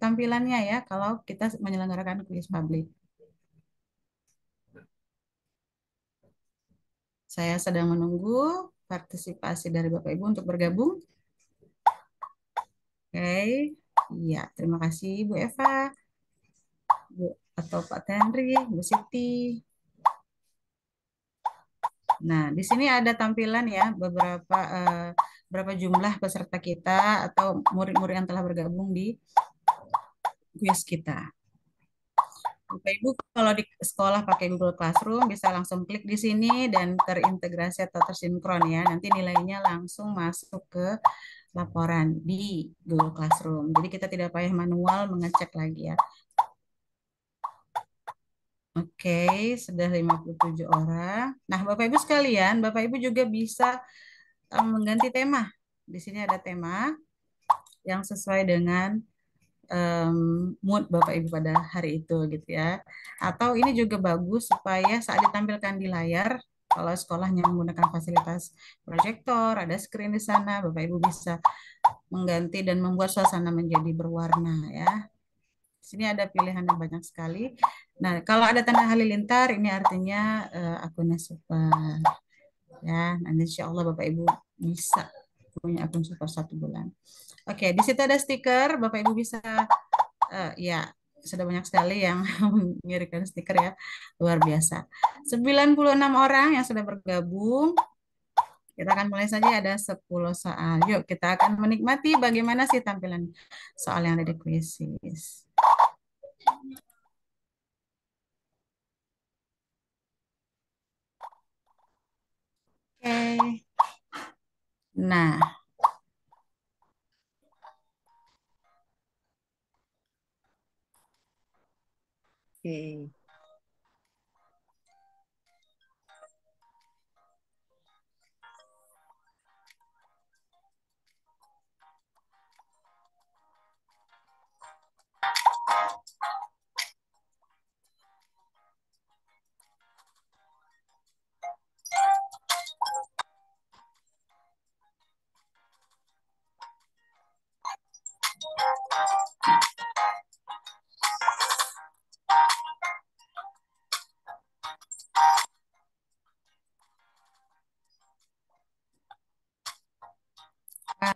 Speaker 4: tampilannya ya kalau kita menyelenggarakan kuis publik. Saya sedang menunggu partisipasi dari Bapak Ibu untuk bergabung. Oke, okay. iya terima kasih Bu Eva, Bu atau Pak Henry, Bu Siti. Nah, di sini ada tampilan ya beberapa uh, berapa jumlah peserta kita atau murid-murid yang telah bergabung di kuis kita. Bapak Ibu, kalau di sekolah pakai Google Classroom bisa langsung klik di sini dan terintegrasi atau tersinkron ya. Nanti nilainya langsung masuk ke laporan di Google Classroom. Jadi kita tidak payah manual mengecek lagi ya. Oke, sudah 57 orang. Nah, Bapak Ibu sekalian, Bapak Ibu juga bisa mengganti tema. Di sini ada tema yang sesuai dengan um, mood Bapak Ibu pada hari itu gitu ya. Atau ini juga bagus supaya saat ditampilkan di layar kalau sekolahnya menggunakan fasilitas proyektor, ada screen di sana, Bapak Ibu bisa mengganti dan membuat suasana menjadi berwarna ya. Di sini ada pilihan yang banyak sekali. Nah, kalau ada tanda halilintar ini artinya uh, akunnya super ya nanti insya Allah Bapak Ibu bisa punya akun super satu bulan oke di situ ada stiker Bapak Ibu bisa uh, ya sudah banyak sekali yang mengirimkan stiker ya luar biasa 96 orang yang sudah bergabung kita akan mulai saja ada 10 soal yuk kita akan menikmati bagaimana sih tampilan soal yang ada di kuisis là okay.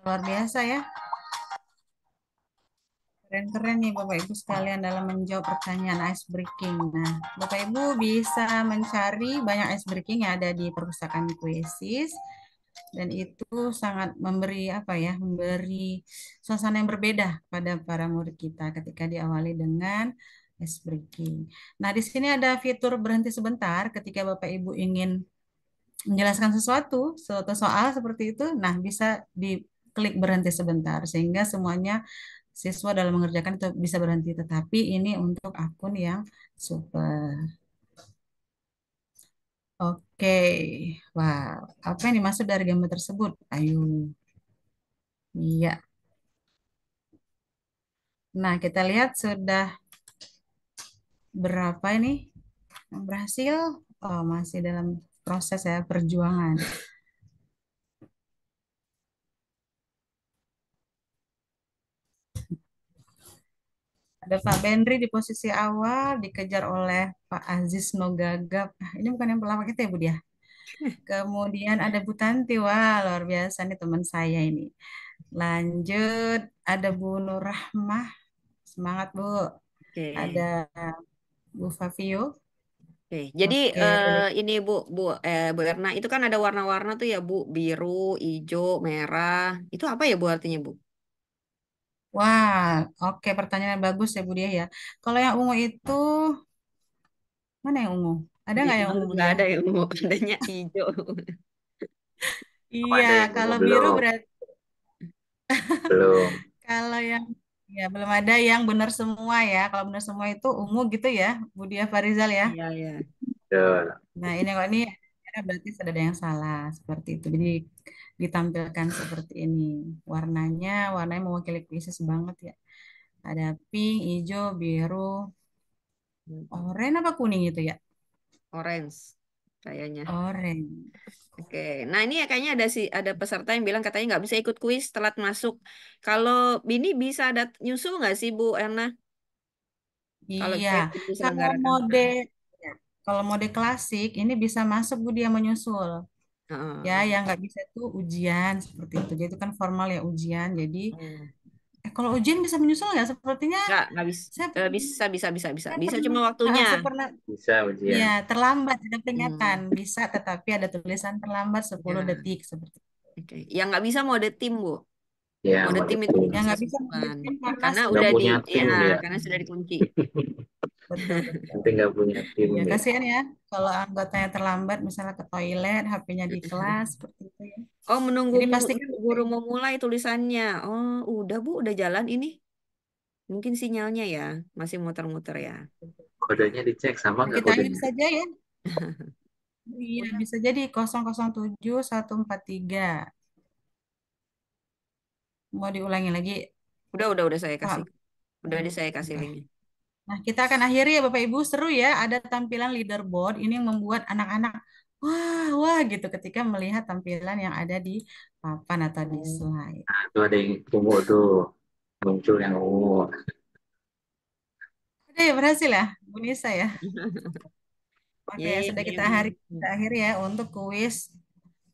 Speaker 4: luar biasa ya. Keren-keren nih Bapak Ibu sekalian dalam menjawab pertanyaan ice breaking. Nah, Bapak Ibu bisa mencari banyak ice breaking yang ada di perpustakaan kuesis dan itu sangat memberi apa ya, memberi suasana yang berbeda pada para murid kita ketika diawali dengan ice breaking. Nah, di sini ada fitur berhenti sebentar ketika Bapak Ibu ingin menjelaskan sesuatu, suatu soal seperti itu, nah bisa di klik berhenti sebentar sehingga semuanya siswa dalam mengerjakan itu bisa berhenti tetapi ini untuk akun yang super Oke, wow. Apa yang dimaksud dari gambar tersebut? Ayo. Iya. Nah, kita lihat sudah berapa ini yang berhasil? Oh, masih dalam proses ya perjuangan. Ada Pak Benri di posisi awal dikejar oleh Pak Aziz Nogagap. Ah, ini bukan yang pelawak kita ya Bu dia. Eh. Kemudian ada Bu Tanti, wah luar biasa nih teman saya ini. Lanjut ada Bu Nurrahmah semangat Bu. Oke Ada Bu Fafio. Oke, jadi Oke. Uh,
Speaker 3: ini Bu Bu eh, Bu Erna itu kan ada warna-warna tuh ya Bu, biru, hijau, merah. Itu apa ya Bu artinya Bu?
Speaker 4: Wah, oke pertanyaan bagus ya Bu Diah ya. Kalau yang ungu itu mana yang ungu? Ada nggak yang ungu Nggak ada yang ungu, adanya hijau. Iya, ada yang kalau biru berarti belum. kalau yang ya belum ada yang benar semua ya. Kalau benar semua itu ungu gitu ya, Bu Diah Farizal ya. Iya, iya. iya. Nah, ini kok ini ya, berarti berarti ada yang salah seperti itu. Jadi ditampilkan seperti ini. Warnanya, warnanya mewakili Pisces banget ya. Ada pink, hijau, biru, hmm. orange apa kuning itu ya?
Speaker 3: Orange kayaknya. Orange. Oke, nah ini ya kayaknya ada si ada peserta yang bilang katanya nggak bisa ikut kuis telat masuk. Kalau ini bisa ada nyusul nggak sih Bu Erna?
Speaker 1: iya. Gitu kalau mode
Speaker 4: ya, kalau mode klasik ini bisa masuk Bu dia menyusul. -huh. Ya, yang nggak bisa itu ujian seperti itu. Jadi itu kan formal ya ujian. Jadi hmm. eh, kalau ujian bisa menyusul nggak? Sepertinya nggak, nggak bisa. Saya, eh, bisa, bisa, bisa, bisa, bisa. cuma waktunya. Saya pernah,
Speaker 2: bisa ujian. Ya,
Speaker 4: terlambat ada peringatan. Hmm. Bisa, tetapi ada tulisan terlambat
Speaker 3: 10 ya. detik seperti. Itu. Okay. Yang nggak bisa mau ada tim bu. Ya, udah tim itu ya nggak bisa karena, karena udah di ya, tim, ya, karena sudah dikunci.
Speaker 2: Nanti nggak punya tim. Ya, ya. kasihan
Speaker 4: ya kalau anggotanya terlambat misalnya ke toilet, HP-nya di kelas
Speaker 3: seperti itu ya. Oh, menunggu Jadi pasti kan guru mau mulai tulisannya. Oh, udah Bu, udah jalan ini. Mungkin sinyalnya ya, masih muter-muter ya.
Speaker 2: Kodenya dicek sama nggak kita Kita saja ya.
Speaker 3: Iya, bisa jadi 007143.
Speaker 4: Mau diulangi lagi?
Speaker 3: Udah, udah, udah saya
Speaker 4: kasih. Oh. Udah
Speaker 3: di saya kasih okay. link Nah, kita akan
Speaker 4: akhiri ya Bapak Ibu, seru ya ada tampilan leaderboard ini yang membuat anak-anak wah wah gitu ketika melihat tampilan yang ada di papan atau di hmm. slide. Nah,
Speaker 2: itu ada yang ungu tuh, muncul yang ungu.
Speaker 4: Oke, ya berhasil ya, Bu Nisa ya.
Speaker 1: Oke, yeah, sudah iya, kita iya. hari kita
Speaker 3: akhir ya untuk kuis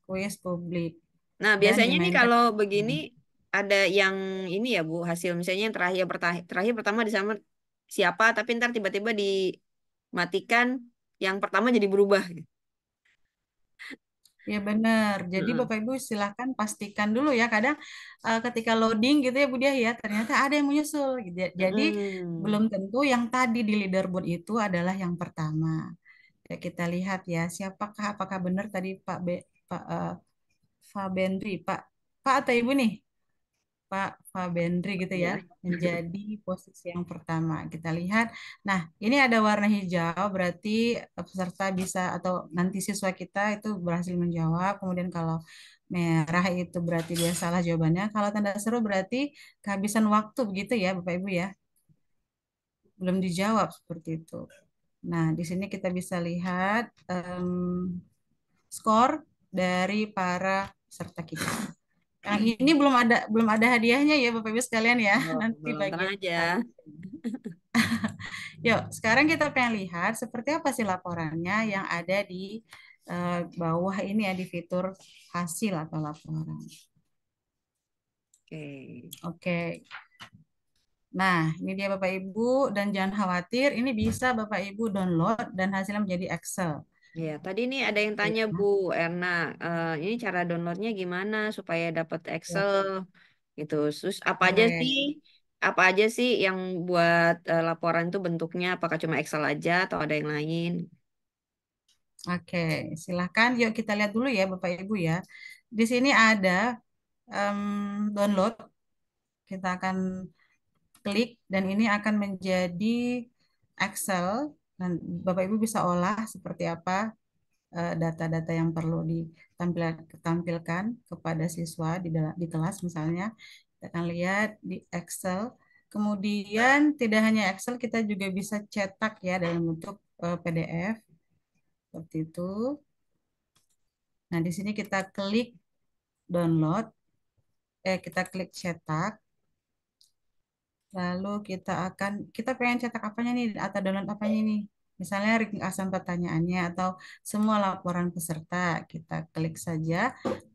Speaker 3: kuis publik. Nah, biasanya nih kalau begini ada yang ini ya Bu hasil misalnya yang terakhir terakhir pertama di siapa tapi ntar tiba-tiba dimatikan yang pertama jadi berubah Ya
Speaker 4: benar. Jadi hmm. Bapak Ibu silahkan pastikan dulu ya. Kadang uh, ketika loading gitu ya Bu dia ya ternyata ada yang menyusul. Gitu ya. Jadi hmm. belum tentu yang tadi di leaderboard itu adalah yang pertama. Ya, kita lihat ya siapakah apakah benar tadi Pak B, Pak uh, eh, Fabendri Pak Pak atau Ibu nih Pak Fabendri gitu ya iya. menjadi posisi yang pertama kita lihat nah ini ada warna hijau berarti peserta bisa atau nanti siswa kita itu berhasil menjawab kemudian kalau merah itu berarti dia salah jawabannya kalau tanda seru berarti kehabisan waktu begitu ya Bapak Ibu ya belum dijawab seperti itu nah di sini kita bisa lihat um, skor dari para peserta kita. Yang hmm. ini belum ada belum ada hadiahnya ya Bapak Ibu sekalian ya. Oh, Nanti bagi aja. Yuk, sekarang kita pengen lihat seperti apa sih laporannya yang ada di eh, bawah ini ya di fitur hasil atau laporan. Oke. Okay. Oke. Okay. Nah, ini dia Bapak Ibu dan jangan khawatir, ini bisa Bapak Ibu download dan hasilnya menjadi Excel.
Speaker 3: Ya, tadi ini ada yang tanya iya. Bu Erna, uh, ini cara downloadnya gimana supaya dapat iya. Excel gitu. Terus apa aja iya. sih, apa aja sih yang buat uh, laporan itu bentuknya? Apakah cuma Excel aja atau ada yang lain? Oke,
Speaker 4: silahkan. Yuk
Speaker 3: kita lihat dulu ya, Bapak Ibu
Speaker 4: ya. Di sini ada um, download. Kita akan klik dan ini akan menjadi Excel Bapak Ibu bisa olah seperti apa eh, data-data yang perlu ditampilkan kepada siswa di, dalam di kelas misalnya. Kita akan lihat di Excel. Kemudian tidak hanya Excel, kita juga bisa cetak ya dalam bentuk eh, PDF. Seperti itu. Nah, di sini kita klik download. Eh, kita klik cetak. Lalu kita akan, kita pengen cetak apanya nih, atau download apanya nih. Misalnya ringkasan asam pertanyaannya atau semua laporan peserta. Kita klik saja,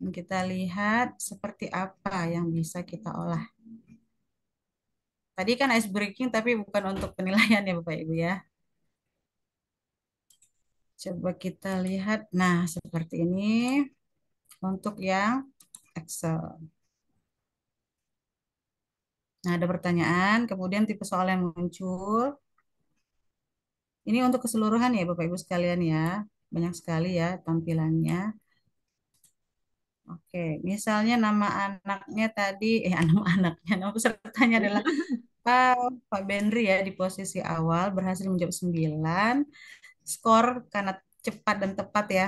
Speaker 4: dan kita lihat seperti apa yang bisa kita olah. Tadi kan ice breaking tapi bukan untuk penilaian ya Bapak Ibu ya. Coba kita lihat. Nah, seperti ini untuk yang Excel. Nah, ada pertanyaan, kemudian tipe soal yang muncul. Ini untuk keseluruhan ya Bapak Ibu sekalian ya. Banyak sekali ya tampilannya. Oke, misalnya nama anaknya tadi, eh nama anaknya, nama pesertanya adalah Pak, Pak Benri ya di posisi awal berhasil menjawab 9. Skor karena cepat dan tepat ya.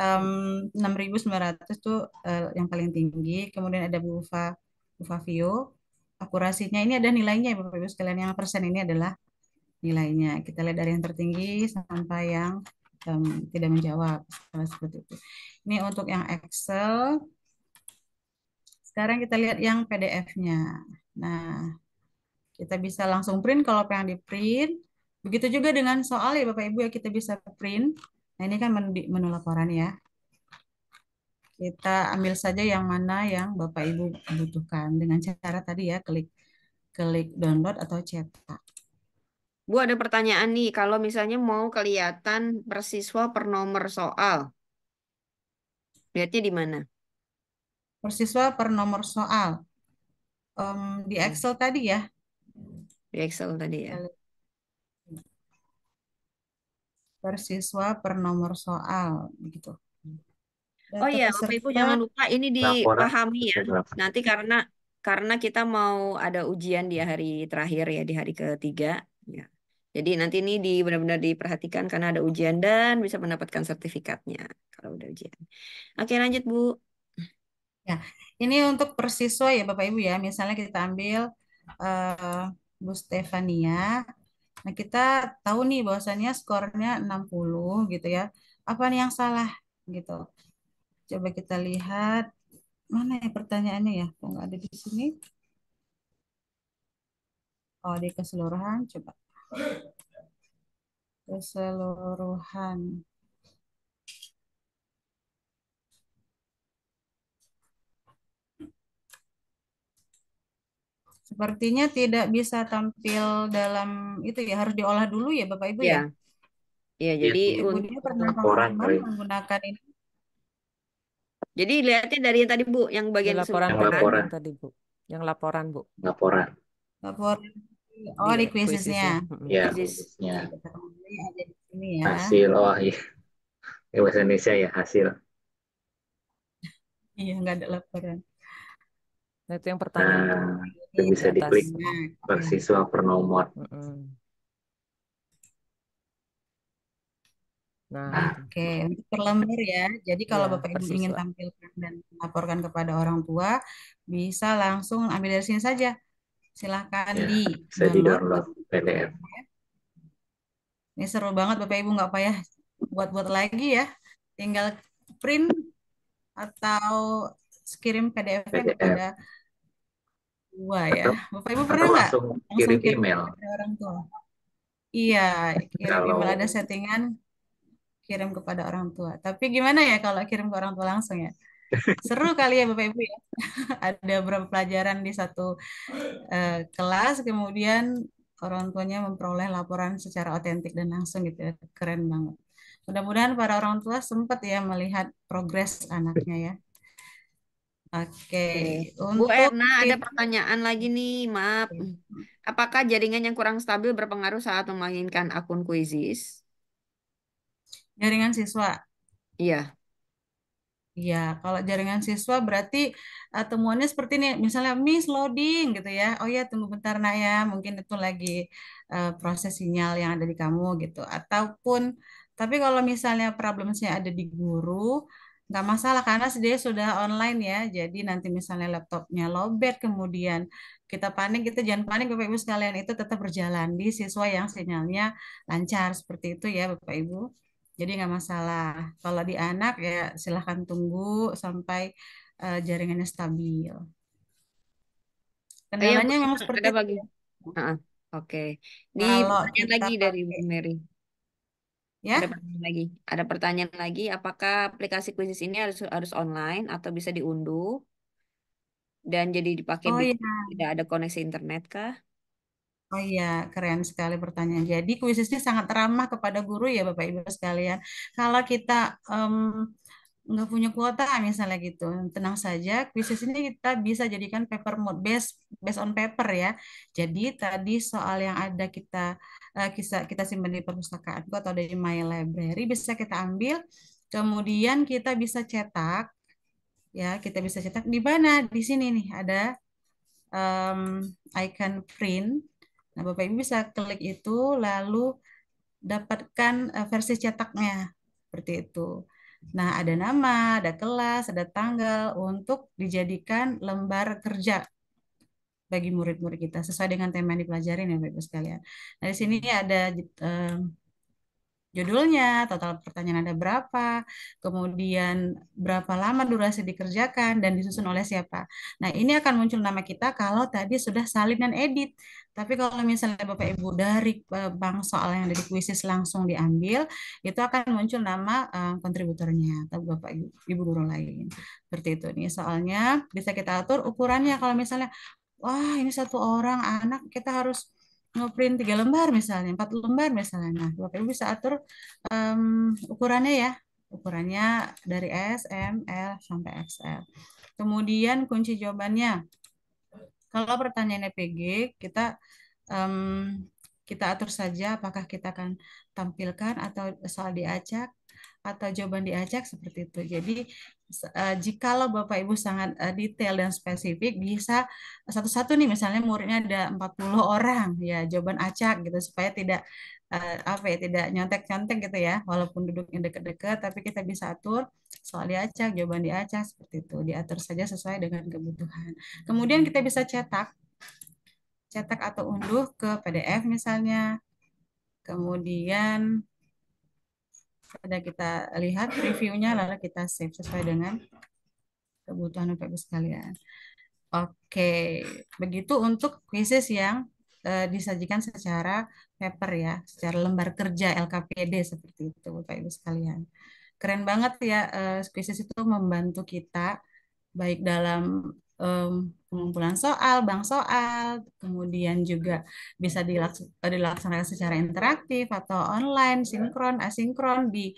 Speaker 4: Um, 6.900 itu uh, yang paling tinggi. Kemudian ada Bu Ufa, Ufa Vio, akurasinya ini ada nilainya ya Bapak Ibu sekalian yang persen ini adalah nilainya kita lihat dari yang tertinggi sampai yang um, tidak menjawab seperti itu ini untuk yang Excel sekarang kita lihat yang PDF-nya nah kita bisa langsung print kalau pengen di print begitu juga dengan soal ya Bapak Ibu ya kita bisa print nah ini kan menu laporan ya kita ambil saja yang mana yang Bapak Ibu butuhkan dengan cara tadi ya klik klik download atau cetak.
Speaker 3: Bu ada pertanyaan nih, kalau misalnya mau kelihatan persiswa per nomor soal, lihatnya di mana?
Speaker 4: Persiswa per nomor soal, um, di hmm. Excel tadi ya?
Speaker 3: Di Excel tadi ya.
Speaker 4: Persiswa per nomor soal, begitu.
Speaker 3: Oh iya, Bapak Ibu jangan lupa ini dipahami ya. Nanti karena karena kita mau ada ujian di hari terakhir ya di hari ketiga. Ya. Jadi nanti ini di benar-benar diperhatikan karena ada ujian dan bisa mendapatkan sertifikatnya kalau udah ujian. Oke lanjut Bu.
Speaker 4: Ya, ini untuk persiswa ya Bapak
Speaker 3: Ibu ya. Misalnya kita
Speaker 4: ambil uh, Bu Stefania. Nah kita tahu nih bahwasannya skornya 60 gitu ya. Apa nih yang salah gitu? Coba kita lihat mana ya pertanyaannya ya? Kok nggak ada di sini? Oh, di keseluruhan coba. Keseluruhan. Sepertinya tidak bisa tampil dalam itu ya harus diolah dulu ya Bapak Ibu
Speaker 3: ya. Iya, ya, jadi ya. Ibu pernah menggunakan ini jadi lihatnya dari yang tadi Bu, yang bagian yang laporan, yang laporan. Yang
Speaker 1: tadi Bu, yang laporan Bu.
Speaker 2: Laporan.
Speaker 3: Laporan.
Speaker 4: Oh, iya, di kuisnya. Ya, iya, ya.
Speaker 2: Hasil, oh iya. Ya, bahasa Indonesia ya, hasil.
Speaker 1: Iya, nggak ada laporan. Nah, itu yang pertama. Nah,
Speaker 2: itu bisa diklik per siswa per nomor. Mm -hmm.
Speaker 4: Nah, ah, oke, untuk per lembar ya. Jadi kalau ya, Bapak Ibu persis, ingin tampilkan dan melaporkan kepada orang tua, bisa langsung ambil dari sini saja. Silahkan ya, di saya download, PDF. Ini seru banget Bapak Ibu nggak payah buat-buat lagi ya. Tinggal print atau kirim PDF, PDF. kepada dua ya. Bapak Ibu pernah nggak langsung, kirim email Iya, kirim email ada settingan kirim kepada orang tua. Tapi gimana ya kalau kirim ke orang tua langsung ya? Seru kali ya Bapak Ibu ya. Ada beberapa pelajaran di satu uh, kelas, kemudian orang tuanya memperoleh laporan secara otentik dan langsung gitu ya. Keren banget. Mudah-mudahan para orang tua sempat ya melihat progres anaknya ya. Oke, okay. Bu Erna ada
Speaker 3: pertanyaan lagi nih, maaf. Apakah jaringan yang kurang stabil berpengaruh saat memainkan akun kuisis?
Speaker 4: Jaringan siswa. Iya. Iya, kalau jaringan siswa berarti uh, temuannya seperti ini, misalnya miss loading gitu ya. Oh ya, tunggu bentar nak ya, mungkin itu lagi uh, proses sinyal yang ada di kamu gitu. Ataupun tapi kalau misalnya problemnya ada di guru, nggak masalah karena dia sudah online ya. Jadi nanti misalnya laptopnya lobet, kemudian kita panik kita jangan panik Bapak Ibu sekalian itu tetap berjalan di siswa yang sinyalnya lancar seperti itu ya Bapak Ibu. Jadi nggak masalah. Kalau di anak ya silahkan tunggu sampai uh, jaringannya stabil. Iya, Kendalanya
Speaker 3: yang seperti ada bagi. Uh Oke. Okay. Di Kalau pertanyaan lagi dari Bu Mary. Ya? Ada pertanyaan lagi. Ada pertanyaan lagi, apakah aplikasi kuisis ini harus harus online atau bisa diunduh dan jadi dipakai oh, iya. tidak ada koneksi internet kah?
Speaker 4: Oh iya, keren sekali pertanyaan. Jadi kuisisnya sangat ramah kepada guru ya Bapak Ibu sekalian. Kalau kita um, nggak punya kuota misalnya gitu, tenang saja. Kuisis ini kita bisa jadikan paper mode base based on paper ya. Jadi tadi soal yang ada kita uh, kita, simpan di perpustakaan atau dari My Library bisa kita ambil. Kemudian kita bisa cetak ya, kita bisa cetak di mana? Di sini nih ada um, icon print Nah, Bapak Ibu bisa klik itu lalu dapatkan eh, versi cetaknya seperti itu. Nah, ada nama, ada kelas, ada tanggal untuk dijadikan lembar kerja bagi murid-murid kita sesuai dengan tema yang dipelajarin ya Bapak Ibu sekalian. Nah, di sini ada eh, judulnya, total pertanyaan ada berapa, kemudian berapa lama durasi dikerjakan, dan disusun oleh siapa. Nah, ini akan muncul nama kita kalau tadi sudah salin dan edit. Tapi kalau misalnya Bapak Ibu dari eh, bank soal yang dari kuisis langsung diambil, itu akan muncul nama eh, kontributornya atau Bapak Ibu guru lain. Seperti itu nih soalnya bisa kita atur ukurannya kalau misalnya wah ini satu orang anak kita harus ngeprint tiga lembar misalnya, empat lembar misalnya. Nah, Bapak Ibu bisa atur um, ukurannya ya, ukurannya dari S, M, L sampai XL. Kemudian kunci jawabannya. Kalau pertanyaannya PG, kita um, kita atur saja apakah kita akan tampilkan atau soal diacak atau jawaban diacak seperti itu. Jadi Eh, jikalau Bapak Ibu sangat eh, detail dan spesifik bisa satu-satu nih misalnya muridnya ada 40 orang ya jawaban acak gitu supaya tidak eh, apa ya tidak nyontek-nyontek gitu ya walaupun duduknya dekat-dekat tapi kita bisa atur soal acak jawaban di acak seperti itu diatur saja sesuai dengan kebutuhan kemudian kita bisa cetak cetak atau unduh ke PDF misalnya kemudian ada kita lihat reviewnya lalu kita save sesuai dengan kebutuhan Bapak Ibu sekalian. Oke, begitu untuk kuisis yang eh, disajikan secara paper ya, secara lembar kerja LKPD seperti itu Bapak Ibu sekalian. Keren banget ya krisis eh, kuisis itu membantu kita baik dalam um, pengumpulan soal, bank soal, kemudian juga bisa dilaks dilaksanakan secara interaktif atau online, sinkron, asinkron, di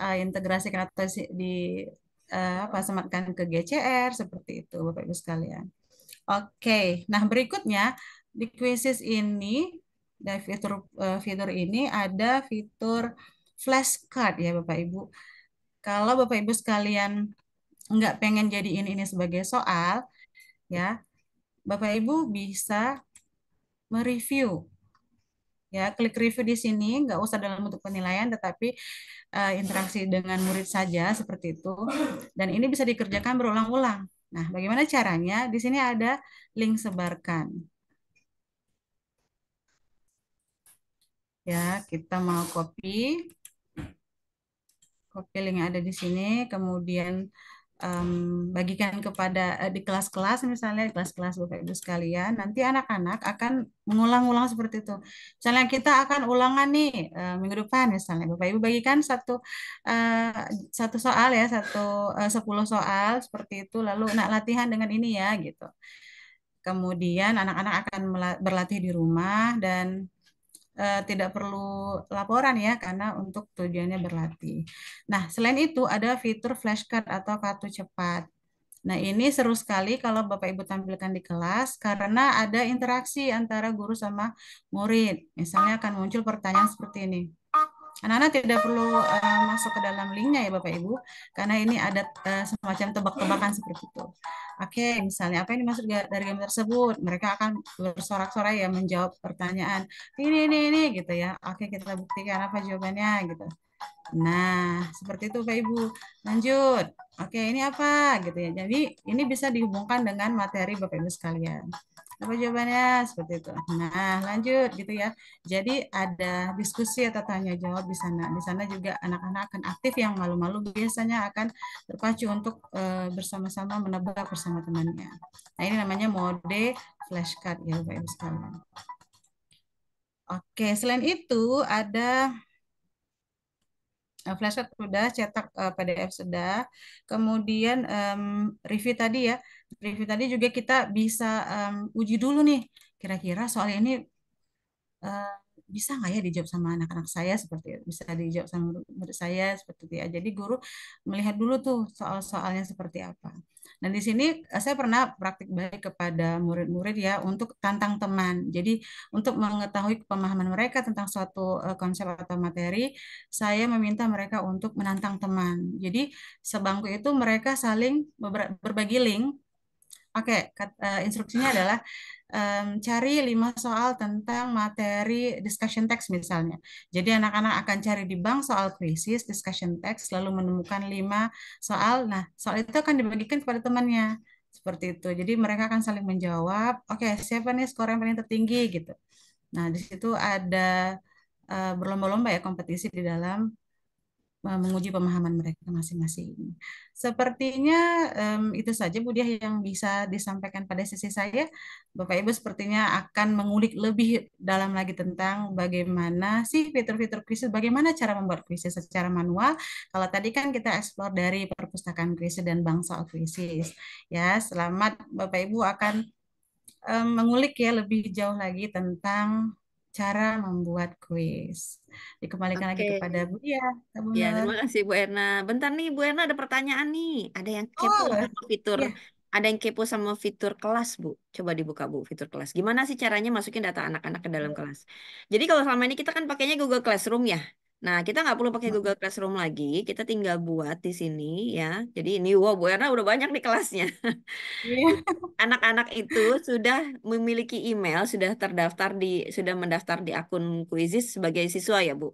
Speaker 4: uh, atau di uh, apa sematkan ke GCR seperti itu Bapak Ibu sekalian. Oke, nah berikutnya di kuisis ini dari fitur uh, fitur ini ada fitur flashcard ya Bapak Ibu. Kalau Bapak Ibu sekalian nggak pengen jadiin ini sebagai soal, ya. Bapak Ibu bisa mereview ya klik review di sini nggak usah dalam bentuk penilaian tetapi uh, interaksi dengan murid saja seperti itu dan ini bisa dikerjakan berulang-ulang nah bagaimana caranya di sini ada link sebarkan ya kita mau copy copy link yang ada di sini kemudian um, bagikan kepada uh, di kelas-kelas misalnya di kelas-kelas Bapak Ibu sekalian nanti anak-anak akan mengulang-ulang seperti itu misalnya kita akan ulangan nih uh, minggu depan misalnya Bapak Ibu bagikan satu uh, satu soal ya satu uh, sepuluh soal seperti itu lalu nak latihan dengan ini ya gitu kemudian anak-anak akan berlatih di rumah dan Eh, tidak perlu laporan ya karena untuk tujuannya berlatih. Nah, selain itu ada fitur flashcard atau kartu cepat. Nah, ini seru sekali kalau Bapak Ibu tampilkan di kelas karena ada interaksi antara guru sama murid. Misalnya akan muncul pertanyaan seperti ini. Anak-anak tidak perlu uh, masuk ke dalam linknya ya Bapak Ibu, karena ini ada uh, semacam tebak-tebakan seperti itu. Oke, misalnya apa yang dimaksud dari game tersebut? Mereka akan bersorak-sorai ya menjawab pertanyaan ini ini ini gitu ya. Oke, kita buktikan apa jawabannya gitu. Nah, seperti itu Bapak Ibu. Lanjut. Oke, ini apa gitu ya. Jadi ini bisa dihubungkan dengan materi Bapak Ibu sekalian. Apa jawabannya? Seperti itu. Nah, lanjut gitu ya. Jadi ada diskusi atau tanya jawab di sana. Di sana juga anak-anak akan aktif yang malu-malu biasanya akan terpacu untuk eh, bersama-sama menebak bersama temannya. Nah, ini namanya mode flashcard ya Bapak Ibu sekalian. Oke, selain itu ada eh, flashcard sudah, cetak eh, PDF sudah, kemudian review tadi ya, review tadi juga kita bisa um, uji dulu nih kira-kira soal ini uh, bisa nggak ya dijawab sama anak-anak saya seperti itu? bisa dijawab sama murid saya seperti itu ya. Jadi guru melihat dulu tuh soal-soalnya seperti apa. Dan nah, di sini eh, saya pernah praktik baik kepada murid-murid ya untuk tantang teman. Jadi untuk mengetahui pemahaman mereka tentang suatu eh, konsep atau materi, saya meminta mereka untuk menantang teman. Jadi sebangku itu mereka saling berbagi link Oke, okay, uh, eh, instruksinya adalah um, cari lima soal tentang materi discussion text misalnya. Jadi anak-anak akan cari di bank soal krisis discussion text, lalu menemukan lima soal. Nah, soal itu akan dibagikan kepada temannya seperti itu. Jadi mereka akan saling menjawab. Oke, okay, siapa nih skor yang paling tertinggi gitu. Nah, di situ ada uh, berlomba-lomba ya kompetisi di dalam menguji pemahaman mereka masing-masing. Sepertinya um, itu saja Bu Diah yang bisa disampaikan pada sisi saya. Bapak Ibu sepertinya akan mengulik lebih dalam lagi tentang bagaimana sih fitur-fitur krisis, bagaimana cara membuat krisis secara manual. Kalau tadi kan kita eksplor dari perpustakaan krisis dan bangsa krisis. Ya, selamat Bapak Ibu akan um, mengulik ya lebih jauh lagi tentang cara membuat kuis. Dikembalikan okay. lagi kepada Bu
Speaker 3: Bu Ya, terima kasih Bu Erna. Bentar nih Bu Erna ada pertanyaan nih. Ada yang kepo oh, sama fitur. Ya. Ada yang kepo sama fitur kelas, Bu. Coba dibuka, Bu, fitur kelas. Gimana sih caranya masukin data anak-anak ke dalam iya. kelas? Jadi kalau selama ini kita kan pakainya Google Classroom ya. Nah, kita nggak perlu pakai Google Classroom lagi, kita tinggal buat di sini ya. Jadi ini wow, Bu Erna udah banyak di kelasnya. Iya. Anak-anak yeah. itu sudah memiliki email, sudah terdaftar di sudah mendaftar di akun Kuisis sebagai siswa ya, Bu.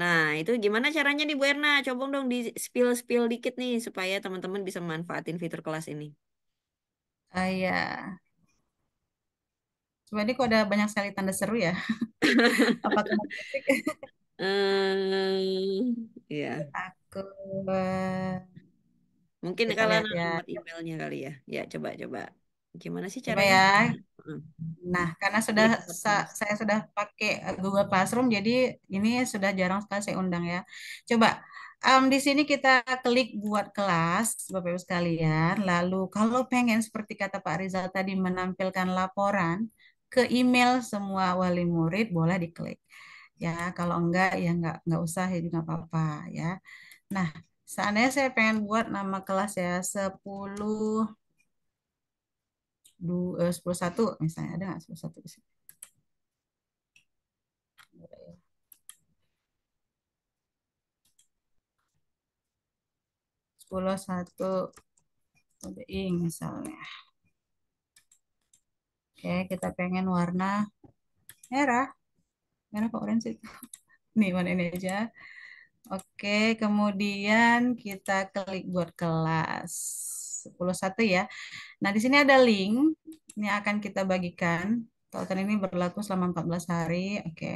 Speaker 3: Nah, itu gimana caranya nih Bu Erna? Coba dong di spill-spill dikit nih supaya teman-teman bisa manfaatin fitur kelas ini.
Speaker 4: Ah, ya. Sebenarnya kok ada banyak sekali tanda seru ya.
Speaker 3: Apakah ya. Aku eh, Mungkin kita kalian ya. emailnya kali ya. Ya, coba coba. Gimana sih cara ya. Nah,
Speaker 4: karena sudah sa- saya sudah pakai eh, Google Classroom, jadi ini sudah jarang sekali saya undang ya. Coba Um, di sini kita klik buat kelas, Bapak Ibu sekalian. Lalu kalau pengen seperti kata Pak Rizal tadi menampilkan laporan ke email semua wali murid boleh diklik ya kalau enggak ya enggak enggak usah ya juga apa-apa ya nah seandainya saya pengen buat nama kelas ya sepuluh du, eh, sepuluh satu misalnya ada nggak sepuluh satu di sini sepuluh satu ing misalnya oke kita pengen warna merah merah apa orange itu nih mana ini aja oke kemudian kita klik buat kelas 101 ya nah di sini ada link ini akan kita bagikan total kan ini berlaku selama 14 hari oke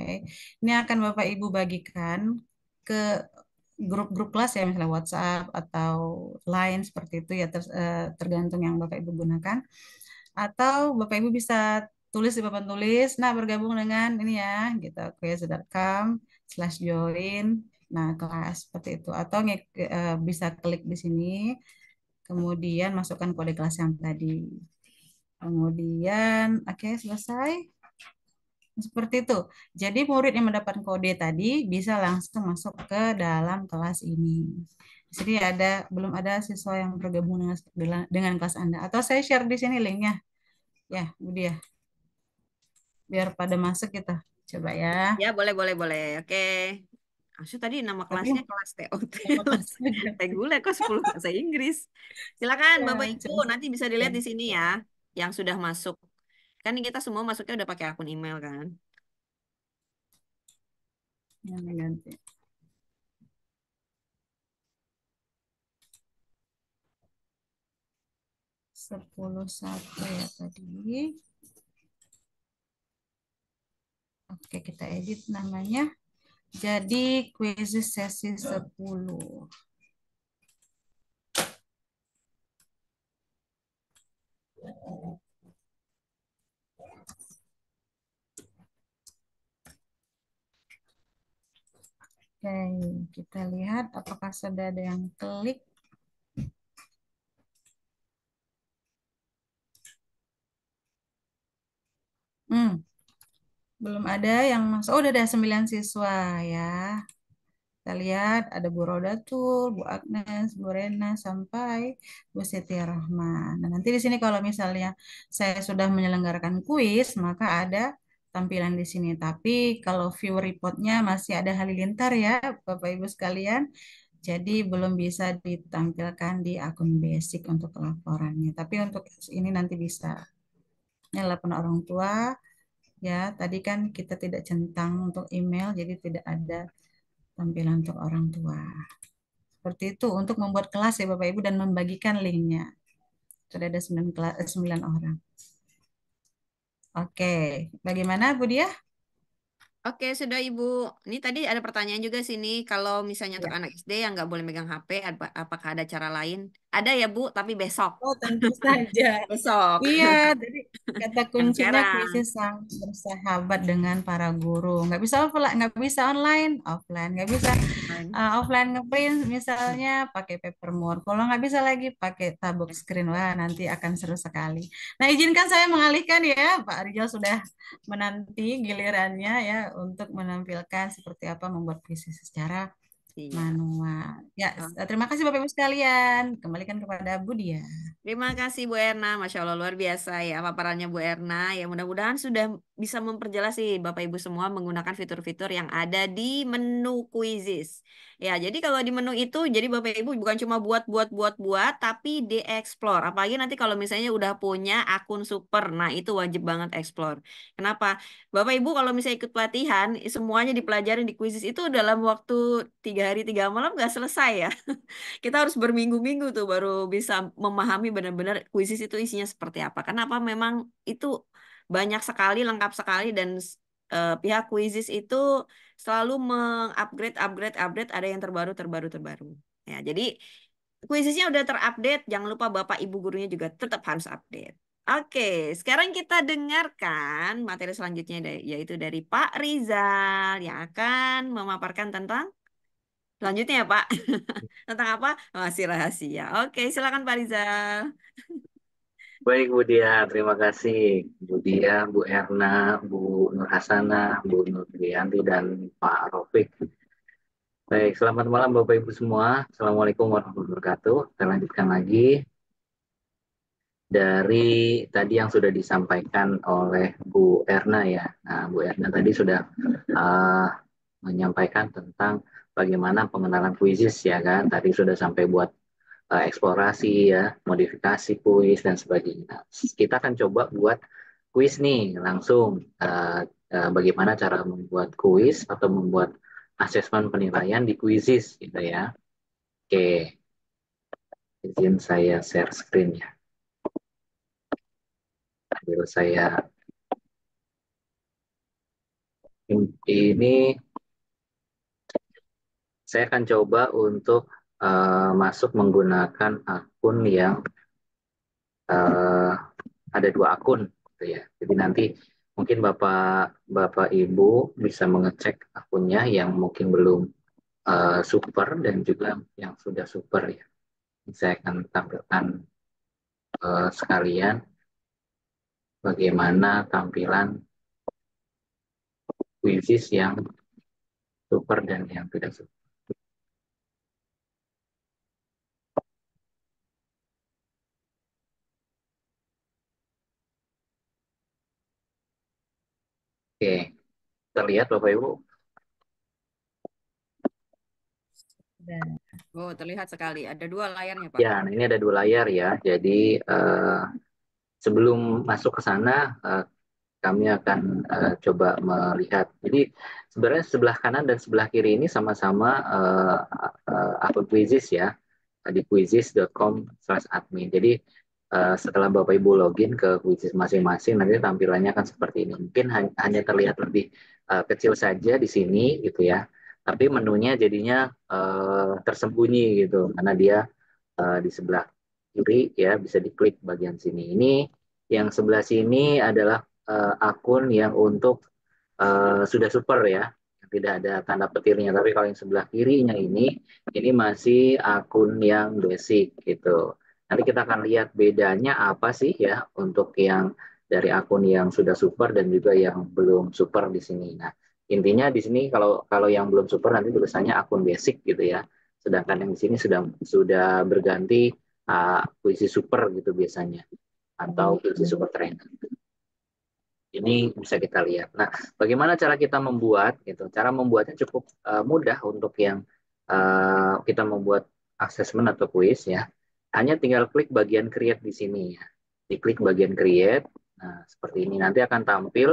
Speaker 4: ini akan bapak ibu bagikan ke grup-grup kelas ya misalnya WhatsApp atau lain seperti itu ya eh, tergantung yang bapak ibu gunakan atau bapak ibu bisa tulis di papan tulis. Nah, bergabung dengan ini ya, gitu, kuias.com slash join. Nah, kelas seperti itu. Atau uh, bisa klik di sini, kemudian masukkan kode kelas yang tadi. Kemudian, oke, okay, selesai. Seperti itu. Jadi murid yang mendapat kode tadi bisa langsung masuk ke dalam kelas ini. Jadi ada belum ada siswa yang bergabung dengan, dengan kelas Anda. Atau saya share di sini linknya. Ya, Budi ya biar pada masuk kita. Coba ya. Ya,
Speaker 3: boleh, boleh, boleh. Oke. Maksud tadi nama kelasnya Tapi, kelas TOT. Reguler kok 10 bahasa Inggris. Silakan ya, Bapak Ibu nanti bisa dilihat di ya. sini ya yang sudah masuk. Kan kita semua masuknya udah pakai akun email kan? Ya, ganti.
Speaker 4: Sepuluh satu ya tadi. Oke, kita edit namanya. Jadi kuisis sesi 10. Oke, kita lihat apakah sudah ada yang klik. Hmm, belum ada yang masuk. Oh, udah ada 9 siswa ya. Kita lihat ada Bu Roda tuh, Bu Agnes, Bu Rena, sampai Bu Siti Rahman. Nah, nanti di sini kalau misalnya saya sudah menyelenggarakan kuis, maka ada tampilan di sini. Tapi kalau view reportnya masih ada halilintar ya, Bapak-Ibu sekalian. Jadi belum bisa ditampilkan di akun basic untuk laporannya. Tapi untuk ini nanti bisa. Ini laporan orang tua, ya tadi kan kita tidak centang untuk email jadi tidak ada tampilan untuk orang tua seperti itu untuk membuat kelas ya Bapak Ibu dan membagikan linknya sudah ada 9, kelas, eh, sembilan orang Oke, bagaimana Bu Dia?
Speaker 3: Oke, sudah Ibu. Ini tadi ada pertanyaan juga sini, kalau misalnya ya. untuk anak SD yang nggak boleh megang HP, apakah ada cara lain? ada ya Bu, tapi besok. Oh tentu saja. besok. Iya, jadi
Speaker 4: kata kuncinya krisis sangat bersahabat dengan para guru. Nggak bisa offline, nggak bisa online, offline nggak bisa uh, offline ngeprint misalnya pakai paper more. Kalau nggak bisa lagi pakai tabung screen, wah nanti akan seru sekali. Nah izinkan saya mengalihkan ya, Pak Rizal sudah menanti gilirannya ya untuk menampilkan seperti apa membuat krisis secara di iya. Manual. Ya, oh. terima kasih Bapak Ibu sekalian. Kembalikan kepada Bu Dia.
Speaker 3: Terima kasih Bu Erna, Masya Allah luar biasa ya paparannya Bu Erna. Ya mudah-mudahan sudah bisa memperjelas sih Bapak Ibu semua menggunakan fitur-fitur yang ada di menu quizzes. Ya, jadi kalau di menu itu jadi Bapak Ibu bukan cuma buat buat buat buat tapi di explore. Apalagi nanti kalau misalnya udah punya akun super. Nah, itu wajib banget explore. Kenapa? Bapak Ibu kalau misalnya ikut pelatihan semuanya dipelajarin di quizzes itu dalam waktu tiga hari tiga malam nggak selesai ya. Kita harus berminggu-minggu tuh baru bisa memahami benar-benar quizzes itu isinya seperti apa. Kenapa memang itu banyak sekali, lengkap sekali dan uh, pihak kuisis itu selalu mengupgrade, upgrade, upgrade, ada yang terbaru, terbaru, terbaru. Ya, jadi kuisisnya udah terupdate, jangan lupa bapak ibu gurunya juga tetap harus update. Oke, sekarang kita dengarkan materi selanjutnya yaitu dari Pak Rizal yang akan memaparkan tentang selanjutnya ya Pak. tentang apa? Masih rahasia. Oke, silakan Pak Rizal.
Speaker 2: Baik Bu Dia, terima kasih Bu Dia, Bu Erna, Bu Nur Hasanah, Bu Nur dan Pak Rofik. Baik, selamat malam Bapak Ibu semua. Assalamualaikum warahmatullahi wabarakatuh. Kita lanjutkan lagi dari tadi yang sudah disampaikan oleh Bu Erna ya. Nah, Bu Erna tadi sudah uh, menyampaikan tentang bagaimana pengenalan kuisis ya kan. Tadi sudah sampai buat uh, eksplorasi ya, modifikasi kuis dan sebagainya. Kita akan coba buat kuis nih langsung uh, uh, bagaimana cara membuat kuis atau membuat asesmen penilaian di kuisis gitu ya. Oke. Izin saya share screen ya. Sambil saya ini saya akan coba untuk uh, masuk menggunakan akun yang uh, ada dua akun gitu ya. Jadi nanti mungkin Bapak Bapak Ibu bisa mengecek akunnya yang mungkin belum uh, super dan juga yang sudah super ya. Saya akan tampilkan uh, sekalian bagaimana tampilan quizzes yang super dan yang tidak super. Terlihat Bapak Ibu?
Speaker 3: Oh, terlihat sekali. Ada dua layarnya Pak? Ya, nah, ini ada dua layar ya. Jadi
Speaker 2: uh, sebelum masuk ke sana, uh, kami akan uh, coba melihat. Jadi sebenarnya sebelah kanan dan sebelah kiri ini sama-sama uh, uh, akun Quizzes ya di quizzes.com/admin. Jadi uh, setelah Bapak Ibu login ke Quizzes masing-masing nanti tampilannya akan seperti ini. Mungkin hanya terlihat lebih uh, kecil saja di sini gitu ya tapi menunya jadinya uh, tersembunyi gitu karena dia uh, di sebelah kiri ya bisa diklik bagian sini ini yang sebelah sini adalah uh, akun yang untuk uh, sudah super ya tidak ada tanda petirnya tapi kalau yang sebelah kirinya ini ini masih akun yang basic gitu nanti kita akan lihat bedanya apa sih ya untuk yang dari akun yang sudah super dan juga yang belum super di sini. Nah, intinya di sini kalau kalau yang belum super nanti tulisannya akun basic gitu ya. Sedangkan yang di sini sudah sudah berganti uh, puisi super gitu biasanya atau puisi super trainer. Ini bisa kita lihat. Nah, bagaimana cara kita membuat gitu? Cara membuatnya cukup uh, mudah untuk yang uh, kita membuat assessment atau kuis ya. Hanya tinggal klik bagian create di sini ya. Diklik bagian create, Nah, seperti ini nanti akan tampil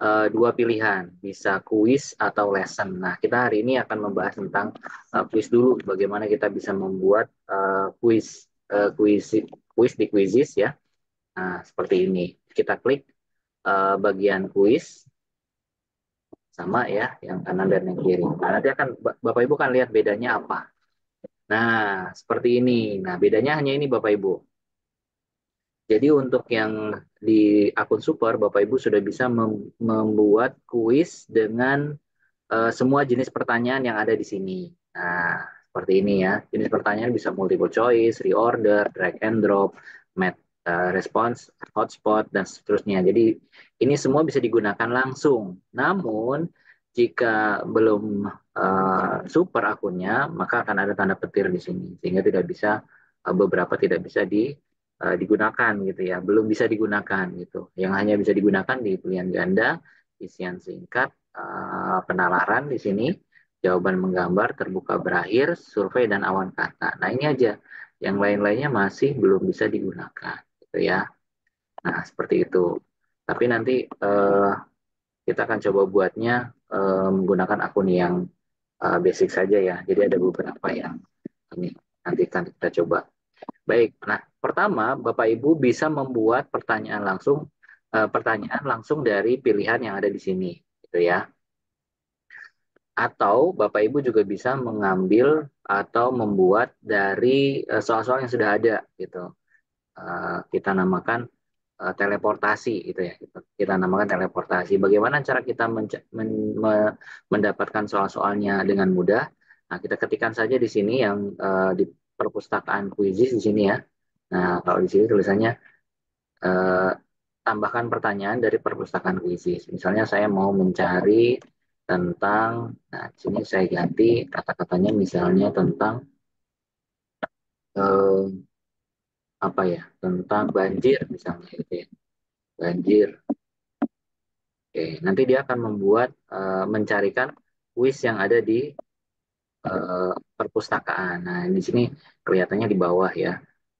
Speaker 2: uh, dua pilihan, bisa kuis atau lesson. Nah, kita hari ini akan membahas tentang eh, kuis dulu, bagaimana kita bisa membuat eh, kuis uh, kuis kuis di kuisis ya. Nah, seperti ini. Kita klik uh, bagian kuis sama ya, yang kanan dan yang kiri. Nah, nanti akan Bapak Ibu kan lihat bedanya apa. Nah, seperti ini. Nah, bedanya hanya ini Bapak Ibu. Jadi untuk yang di akun Super, Bapak Ibu sudah bisa mem membuat kuis dengan uh, semua jenis pertanyaan yang ada di sini. Nah, seperti ini ya. Jenis pertanyaan bisa multiple choice, reorder, drag and drop, met uh, response, hotspot, dan seterusnya. Jadi ini semua bisa digunakan langsung. Namun, jika belum uh, super akunnya, maka akan ada tanda petir di sini, sehingga tidak bisa beberapa tidak bisa di Eh, digunakan gitu ya, belum bisa digunakan gitu. Yang hanya bisa digunakan di pilihan ganda, isian singkat, eh, penalaran di sini, jawaban menggambar, terbuka berakhir, survei dan awan kata. Nah ini aja, yang lain-lainnya masih belum bisa digunakan gitu ya. Nah seperti itu. Tapi nanti uh, kita akan coba buatnya uh, menggunakan akun yang uh, basic saja ya. Jadi ada beberapa yang ini nanti akan kita coba. Baik, nah Pertama, Bapak Ibu bisa membuat pertanyaan langsung e, pertanyaan langsung dari pilihan yang ada di sini, gitu ya. Atau Bapak Ibu juga bisa mengambil atau membuat dari eh, soal-soal yang sudah ada, gitu. e, kita namakan e, teleportasi gitu ya kita namakan teleportasi bagaimana cara kita men men mendapatkan soal-soalnya dengan mudah nah kita ketikkan saja di sini yang e, di perpustakaan kuisis di sini ya Nah, kalau di sini tulisannya eh, tambahkan pertanyaan dari perpustakaan kuisis. Misalnya saya mau mencari tentang, nah di sini saya ganti kata-katanya misalnya tentang eh, apa ya, tentang banjir misalnya gitu ya. Banjir. Oke, nanti dia akan membuat eh, mencarikan kuis yang ada di eh, perpustakaan. Nah, di sini kelihatannya di bawah ya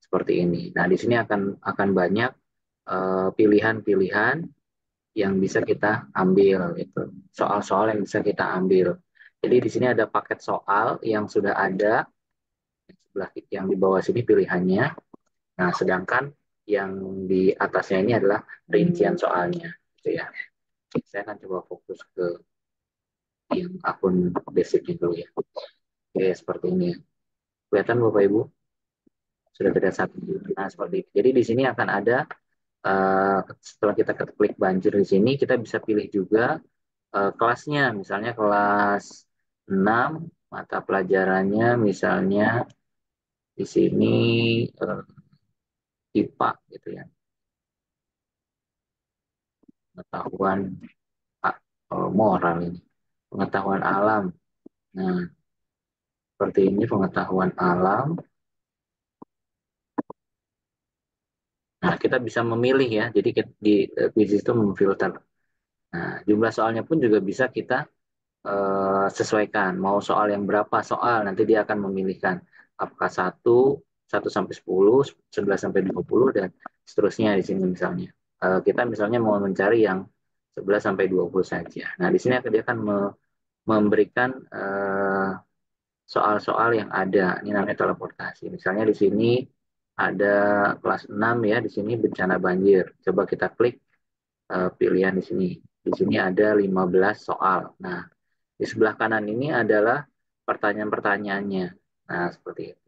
Speaker 2: seperti ini. Nah, di sini akan akan banyak eh, pilihan-pilihan yang bisa kita ambil itu soal-soal yang bisa kita ambil. Jadi di sini ada paket soal yang sudah ada sebelah yang di bawah sini pilihannya. Nah, sedangkan yang di atasnya ini adalah rincian soalnya, gitu ya. Saya akan coba fokus ke yang akun basic dulu ya. Oke, seperti ini. Kelihatan Bapak Ibu? sudah tidak satu nah seperti itu. jadi di sini akan ada uh, setelah kita klik banjir di sini kita bisa pilih juga uh, kelasnya misalnya kelas 6 mata pelajarannya misalnya di sini uh, eh, IPA gitu ya pengetahuan moral ini pengetahuan alam nah seperti ini pengetahuan alam nah, kita bisa memilih ya jadi kita, di quiz e, itu memfilter nah jumlah soalnya pun juga bisa kita e, sesuaikan mau soal yang berapa soal nanti dia akan memilihkan apakah satu 1 sampai 10, 11 sampai 20 dan seterusnya di sini misalnya. Uh, kita misalnya mau mencari yang 11 sampai 20 saja. Nah, di sini dia akan me memberikan soal-soal uh, yang ada. Ini namanya teleportasi. Misalnya di sini ada kelas 6 ya di sini bencana banjir. Coba kita klik uh, pilihan di sini. Di sini ada 15 soal. Nah, di sebelah kanan ini adalah pertanyaan-pertanyaannya. Nah, seperti itu.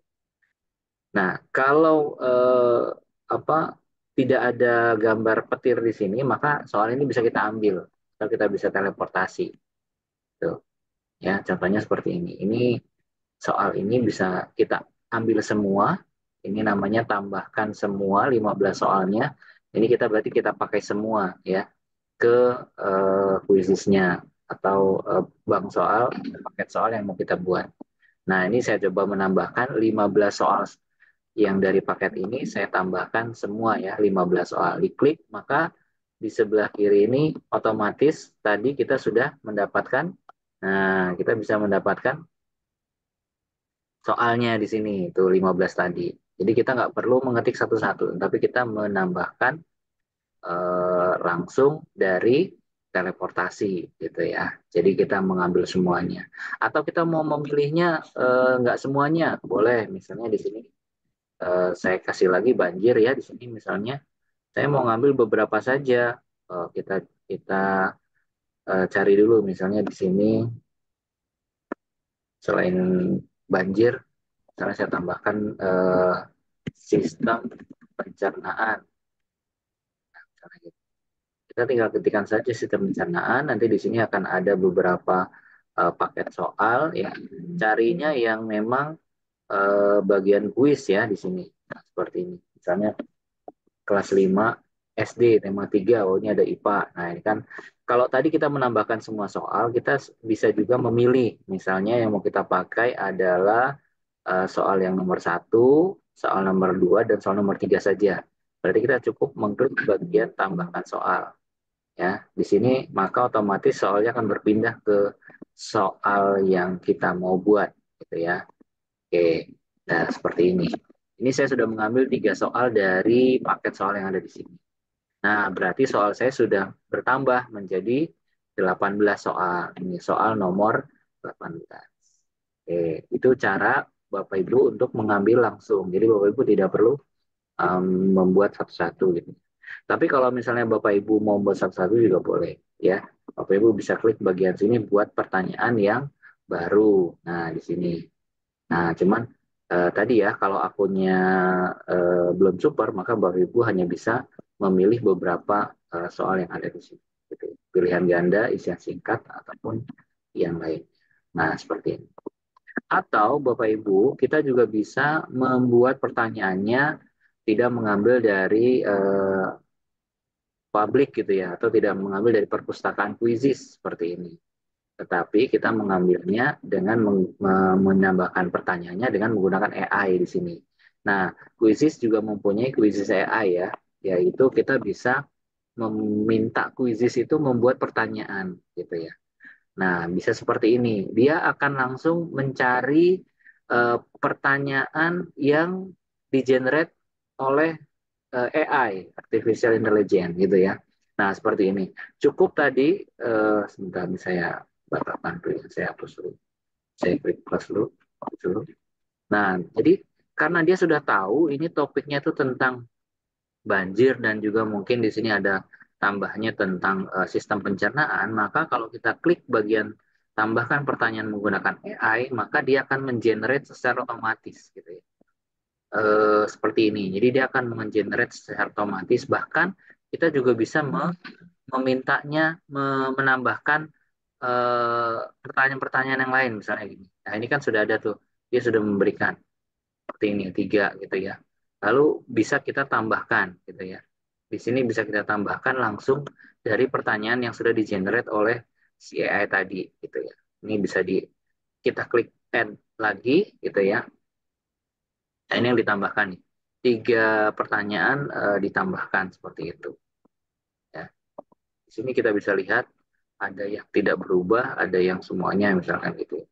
Speaker 2: Nah, kalau uh, apa tidak ada gambar petir di sini, maka soal ini bisa kita ambil. Kalau kita bisa teleportasi. Tuh. Ya, contohnya seperti ini. Ini soal ini bisa kita ambil semua ini namanya tambahkan semua 15 soalnya. Ini kita berarti kita pakai semua ya ke eh, kuisisnya atau uh, bank soal, paket soal yang mau kita buat. Nah, ini saya coba menambahkan 15 soal yang dari paket ini saya tambahkan semua ya 15 soal. Diklik maka di sebelah kiri ini otomatis tadi kita sudah mendapatkan nah kita bisa mendapatkan soalnya di sini itu 15 tadi. Jadi kita nggak perlu mengetik satu-satu, tapi kita menambahkan eh, langsung dari teleportasi gitu ya. Jadi kita mengambil semuanya. Atau kita mau memilihnya eh, nggak semuanya, boleh. Misalnya di sini eh, saya kasih lagi banjir ya di sini misalnya. Saya mau ngambil beberapa saja. kita kita cari dulu misalnya di sini selain banjir misalnya saya tambahkan uh, sistem pencernaan nah, gitu. kita tinggal ketikkan saja sistem pencernaan nanti di sini akan ada beberapa uh, paket soal ya carinya yang memang uh, bagian kuis ya di sini nah, seperti ini misalnya kelas 5 SD tema 3 oh ini ada IPA nah ini kan kalau tadi kita menambahkan semua soal kita bisa juga memilih misalnya yang mau kita pakai adalah Eh, soal yang nomor satu, soal nomor dua, dan soal nomor tiga saja. Berarti kita cukup mengklik bagian tambahkan soal. Ya, di sini maka otomatis soalnya akan berpindah ke soal yang kita mau buat, gitu ya. Oke, nah seperti ini. Ini saya sudah mengambil tiga soal dari paket soal yang ada di sini. Nah, berarti soal saya sudah bertambah menjadi 18 soal. Ini soal nomor 18. Oke, itu cara Bapak Ibu untuk mengambil langsung. Jadi Bapak Ibu tidak perlu um, membuat satu-satu gitu. Tapi kalau misalnya Bapak Ibu mau membuat satu-satu juga boleh ya. Bapak Ibu bisa klik bagian sini buat pertanyaan yang baru. Nah, di sini. Nah, cuman uh, tadi ya kalau akunnya uh, belum super maka Bapak Ibu hanya bisa memilih beberapa uh, soal yang ada di sini. Gitu. Pilihan ganda, isian singkat ataupun yang lain. Nah, seperti ini. Atau Bapak Ibu, kita juga bisa membuat pertanyaannya tidak mengambil dari eh, publik gitu ya, atau tidak mengambil dari perpustakaan kuisis seperti ini. Tetapi kita mengambilnya dengan menambahkan pertanyaannya dengan menggunakan AI di sini. Nah, kuisis juga mempunyai kuisis AI ya, yaitu kita bisa meminta kuisis itu membuat pertanyaan gitu ya. Nah, bisa seperti ini. Dia akan langsung mencari uh, pertanyaan yang di generate oleh uh, eh, AI, artificial intelligence gitu ya. Nah, seperti ini. Cukup tadi uh, sebentar nih saya batakan ya. saya hapus dulu. Saya klik plus dulu, dulu. Nah, jadi karena dia sudah tahu ini topiknya itu tentang banjir dan juga mungkin di sini ada tambahnya tentang uh, sistem pencernaan, maka kalau kita klik bagian tambahkan pertanyaan menggunakan AI, maka dia akan mengenerate secara otomatis gitu ya. E, seperti ini. Jadi dia akan mengenerate secara otomatis bahkan kita juga bisa me memintanya me menambahkan eh, pertanyaan-pertanyaan yang lain misalnya gini. Nah, ini kan sudah ada tuh. Dia sudah memberikan seperti ini tiga gitu ya. Lalu bisa kita tambahkan gitu ya. Di sini bisa kita tambahkan langsung dari pertanyaan yang sudah di-generate oleh si AI tadi gitu ya. Ini bisa di kita klik add lagi gitu ya. Nah, ini yang ditambahkan nih. Tiga pertanyaan e, ditambahkan seperti itu. Ya. Di sini kita bisa lihat ada yang tidak berubah, ada yang semuanya misalkan gitu. Ya.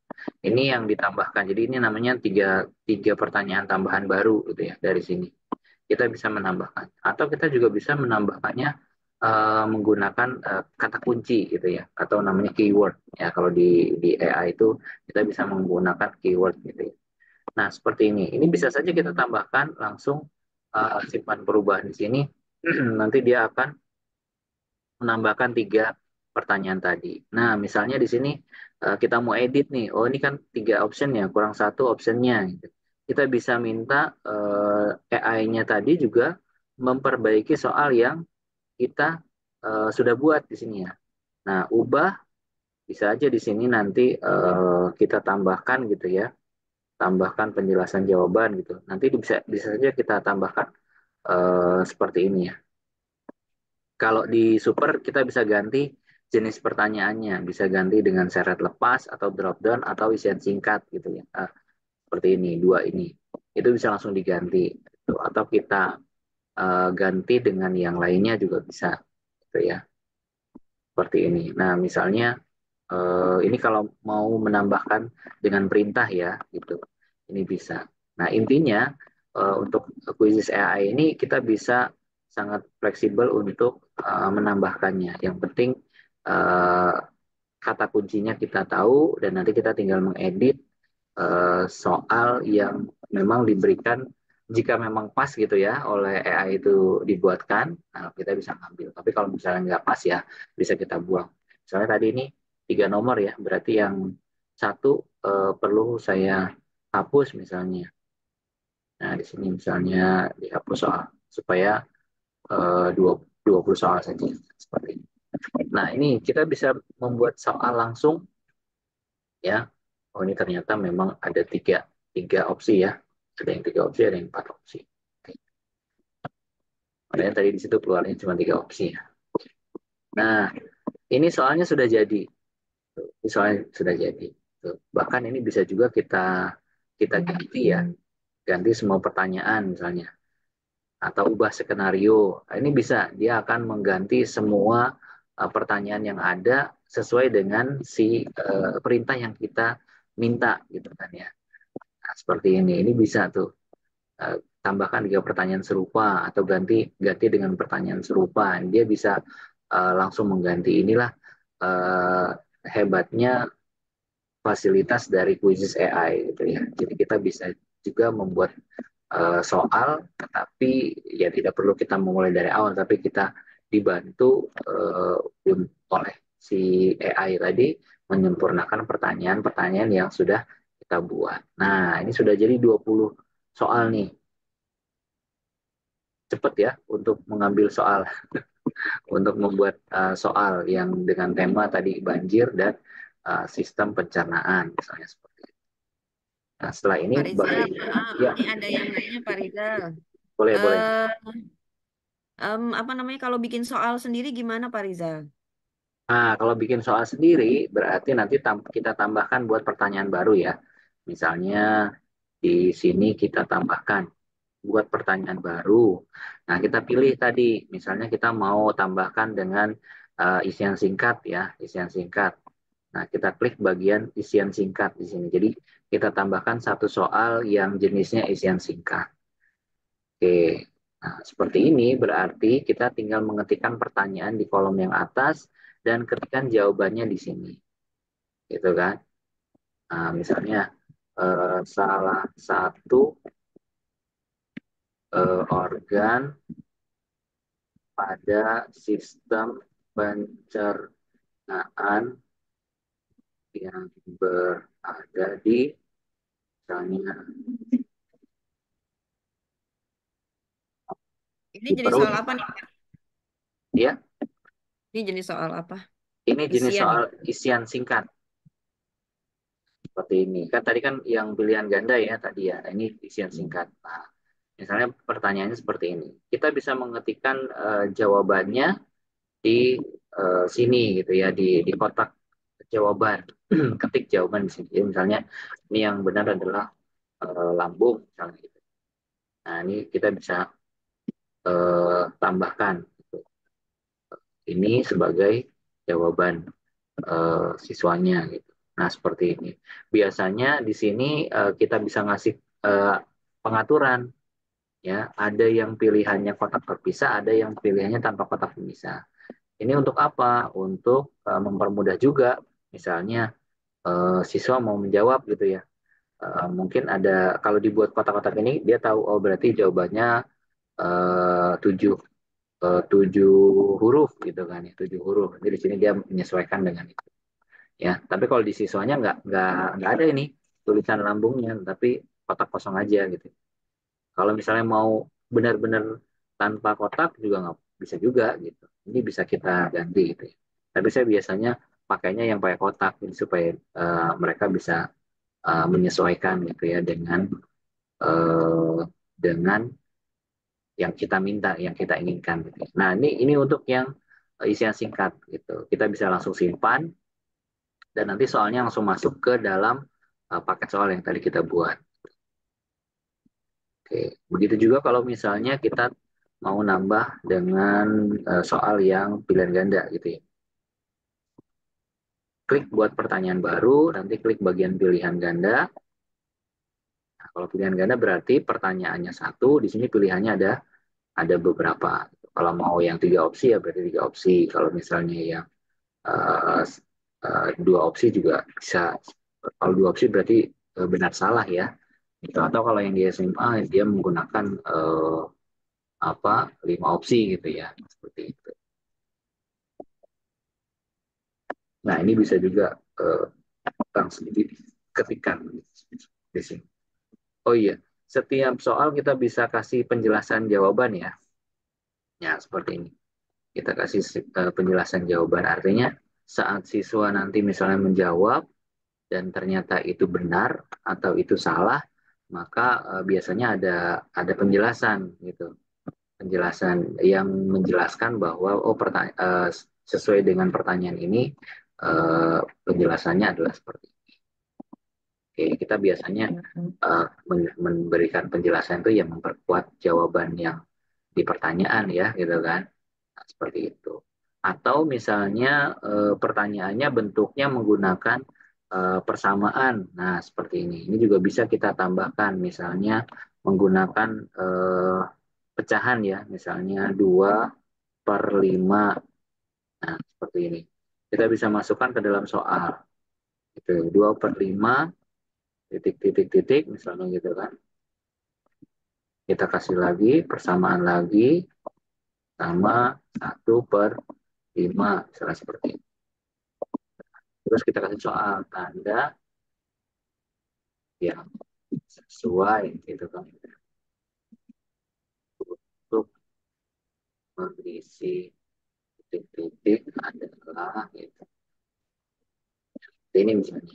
Speaker 2: Ini yang ditambahkan. Jadi ini namanya tiga tiga pertanyaan tambahan baru gitu ya dari sini kita bisa menambahkan atau kita juga bisa menambahkannya uh, menggunakan uh, kata kunci gitu ya atau namanya keyword ya kalau di di AI itu kita bisa menggunakan keyword gitu ya nah seperti ini ini bisa saja kita tambahkan langsung uh, simpan perubahan di sini
Speaker 1: nanti
Speaker 2: dia akan menambahkan tiga pertanyaan tadi. Nah, misalnya di sini uh, kita mau edit nih. Oh, ini kan tiga option ya, kurang satu optionnya. Gitu kita bisa minta uh, eh, AI-nya tadi juga memperbaiki soal yang kita uh, sudah buat di sini ya. Nah, ubah bisa aja di sini nanti uh, kita tambahkan gitu ya. Tambahkan penjelasan jawaban gitu. Nanti bisa bisa saja kita tambahkan uh, seperti ini ya. Kalau di super kita bisa ganti jenis pertanyaannya bisa ganti dengan syarat lepas atau drop down atau isian singkat gitu ya. Ah, seperti ini dua ini itu bisa langsung diganti gitu. atau kita uh, ganti dengan yang lainnya juga bisa gitu ya seperti ini nah misalnya uh, ini kalau mau menambahkan dengan perintah ya gitu ini bisa nah intinya uh, untuk kuisis AI ini kita bisa sangat fleksibel untuk uh, menambahkannya yang penting uh, kata kuncinya kita tahu dan nanti kita tinggal mengedit Eh, soal yang memang diberikan jika memang pas gitu ya oleh AI itu dibuatkan, nah kita bisa ambil. Tapi kalau misalnya nggak pas ya bisa kita buang. Misalnya tadi ini tiga nomor ya, berarti yang satu eh, perlu saya hapus misalnya. Nah di sini misalnya dihapus soal supaya eh, 20 soal saja seperti ini. Nah ini kita bisa membuat soal langsung ya oh ini ternyata memang ada tiga, tiga opsi ya. Ada yang tiga opsi, ada yang empat opsi. Padahal tadi di situ keluarnya cuma tiga opsi ya. Nah, ini soalnya sudah jadi. Ini soalnya sudah jadi. Bahkan ini bisa juga kita kita ganti ya. Ganti semua pertanyaan misalnya. Atau ubah skenario. ini bisa. Dia akan mengganti semua eh, pertanyaan yang ada sesuai dengan si uh, perintah yang kita minta gitu kan ya. Nah, seperti ini, ini bisa tuh eh, tambahkan tiga pertanyaan serupa atau ganti ganti dengan pertanyaan serupa. Dia bisa uh, langsung mengganti inilah uh, hebatnya fasilitas dari quizzes AI gitu ya. Jadi kita bisa juga membuat uh, soal, tetapi ya tidak perlu kita memulai dari awal, tapi kita dibantu uh, oleh si AI tadi menyempurnakan pertanyaan-pertanyaan yang sudah kita buat. Nah, ini sudah jadi 20 soal nih. Cepat ya untuk mengambil soal. untuk membuat uh, soal yang dengan tema tadi banjir dan uh, sistem pencernaan misalnya seperti itu. Nah, setelah ini Pak Rizal, ah, ah, ya. ini ada
Speaker 3: yang nanya Pak Rizal. Boleh, uh, boleh. Um, apa namanya kalau bikin soal sendiri gimana Pak Rizal?
Speaker 2: Nah, kalau bikin soal sendiri, berarti nanti tam- kita tambahkan buat pertanyaan baru ya. Misalnya di sini kita tambahkan buat pertanyaan baru. Nah, kita pilih tadi, misalnya kita mau tambahkan dengan uh, isian singkat ya, isian singkat. Nah, kita klik bagian isian singkat di sini. Jadi, kita tambahkan satu soal yang jenisnya isian singkat. Oke, nah, seperti ini berarti kita tinggal mengetikkan pertanyaan di kolom yang atas, dan ketikkan jawabannya di sini. Gitu kan? Nah, misalnya eh, salah satu eh, organ pada sistem pencernaan yang berada di
Speaker 3: misalnya ini jadi soal apa nih? Iya. Ini jenis soal apa?
Speaker 2: Ini jenis soal isian singkat. Seperti ini. Kan tadi kan yang pilihan ganda ya tadi ya. Ini isian singkat. Nah, misalnya pertanyaannya seperti ini. Kita bisa mengetikkan uh, jawabannya di uh, sini gitu ya di di kotak jawaban. Ketik jawaban di sini. misalnya ini yang benar adalah uh, lambung misalnya gitu. Nah, ini kita bisa uh, tambahkan ini sebagai jawaban uh, siswanya gitu. Nah, seperti ini. Biasanya di sini uh, kita bisa ngasih uh, pengaturan ya, ada yang pilihannya kotak terpisah, ada yang pilihannya tanpa kotak terpisah. Ini untuk apa? Untuk uh, mempermudah juga misalnya uh, siswa mau menjawab gitu ya. Uh, mungkin ada kalau dibuat kotak-kotak ini dia tahu oh berarti jawabannya tujuh Eh, tujuh huruf gitu kan ya tujuh huruf jadi di sini dia menyesuaikan dengan itu ya tapi kalau di siswanya nggak nggak nggak ada ini tulisan lambungnya tapi kotak kosong aja gitu kalau misalnya mau benar-benar tanpa kotak juga nggak bisa juga gitu ini bisa kita ganti gitu ya. tapi saya biasanya pakainya yang pakai kotak ini supaya uh, mereka bisa uh, menyesuaikan gitu ya dengan uh, dengan yang kita minta, yang kita inginkan. Nah, ini ini untuk yang eh, isian singkat gitu. Kita bisa langsung simpan dan nanti soalnya langsung masuk ke dalam uh, paket soal yang tadi kita buat. Oke, begitu juga kalau misalnya kita mau nambah dengan uh, soal yang pilihan ganda gitu ya. Klik buat pertanyaan baru, nanti klik bagian pilihan ganda, kalau pilihan ganda berarti pertanyaannya satu, di sini pilihannya ada ada beberapa. Kalau mau yang tiga opsi ya berarti tiga opsi. Kalau misalnya yang uh, uh, dua opsi juga bisa. Kalau dua opsi berarti uh, benar salah ya. Gitu. Atau kalau yang di SMA dia menggunakan uh, apa lima opsi gitu ya seperti itu. Nah ini bisa juga uh, sedikit ketikan di sini. Oh iya, setiap soal kita bisa kasih penjelasan jawaban ya. Ya, seperti ini. Kita kasih eh, penjelasan jawaban. Artinya saat siswa nanti misalnya menjawab dan ternyata itu benar atau itu salah, maka eh, biasanya ada ada penjelasan gitu. Penjelasan yang menjelaskan bahwa oh eh, sesuai dengan pertanyaan ini penjelasannya adalah seperti ini. Oke, kita biasanya uh, memberikan penjelasan itu yang memperkuat jawaban yang di pertanyaan ya, gitu kan? Nah, seperti itu. Atau misalnya uh, pertanyaannya bentuknya menggunakan uh, persamaan. Nah, seperti ini. Ini juga bisa kita tambahkan, misalnya menggunakan uh, pecahan ya, misalnya dua per lima. Nah, seperti ini. Kita bisa masukkan ke dalam soal. Itu dua per lima titik titik titik misalnya gitu kan kita kasih lagi persamaan lagi sama satu per lima misalnya seperti ini. terus kita kasih soal tanda yang sesuai gitu kan untuk mengisi titik-titik adalah gitu. ini misalnya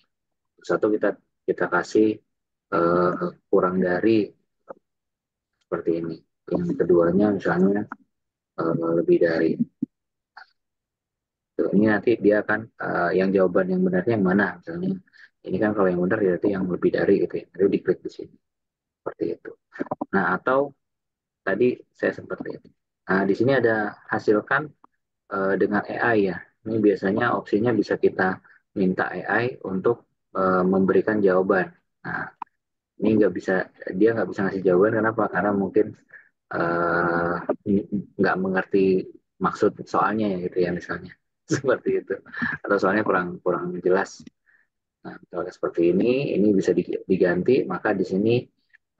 Speaker 2: satu kita kita kasih uh, kurang dari seperti ini. Yang keduanya misalnya uh, lebih dari. ini nanti dia akan uh, yang jawaban yang benarnya yang mana misalnya. Ini kan kalau yang benar ya berarti yang lebih dari gitu ya. Jadi diklik di sini. Seperti itu. Nah, atau tadi saya sempat lihat. Nah, di sini ada hasilkan uh, dengan AI ya. Ini biasanya opsinya bisa kita minta AI untuk uh, memberikan jawaban. Nah, ini nggak bisa dia nggak bisa ngasih jawaban kenapa? Karena mungkin eh, nggak uh, mengerti maksud soalnya ya gitu ya misalnya seperti itu atau soalnya kurang kurang jelas. Nah, kalau seperti ini, ini bisa diganti, maka di sini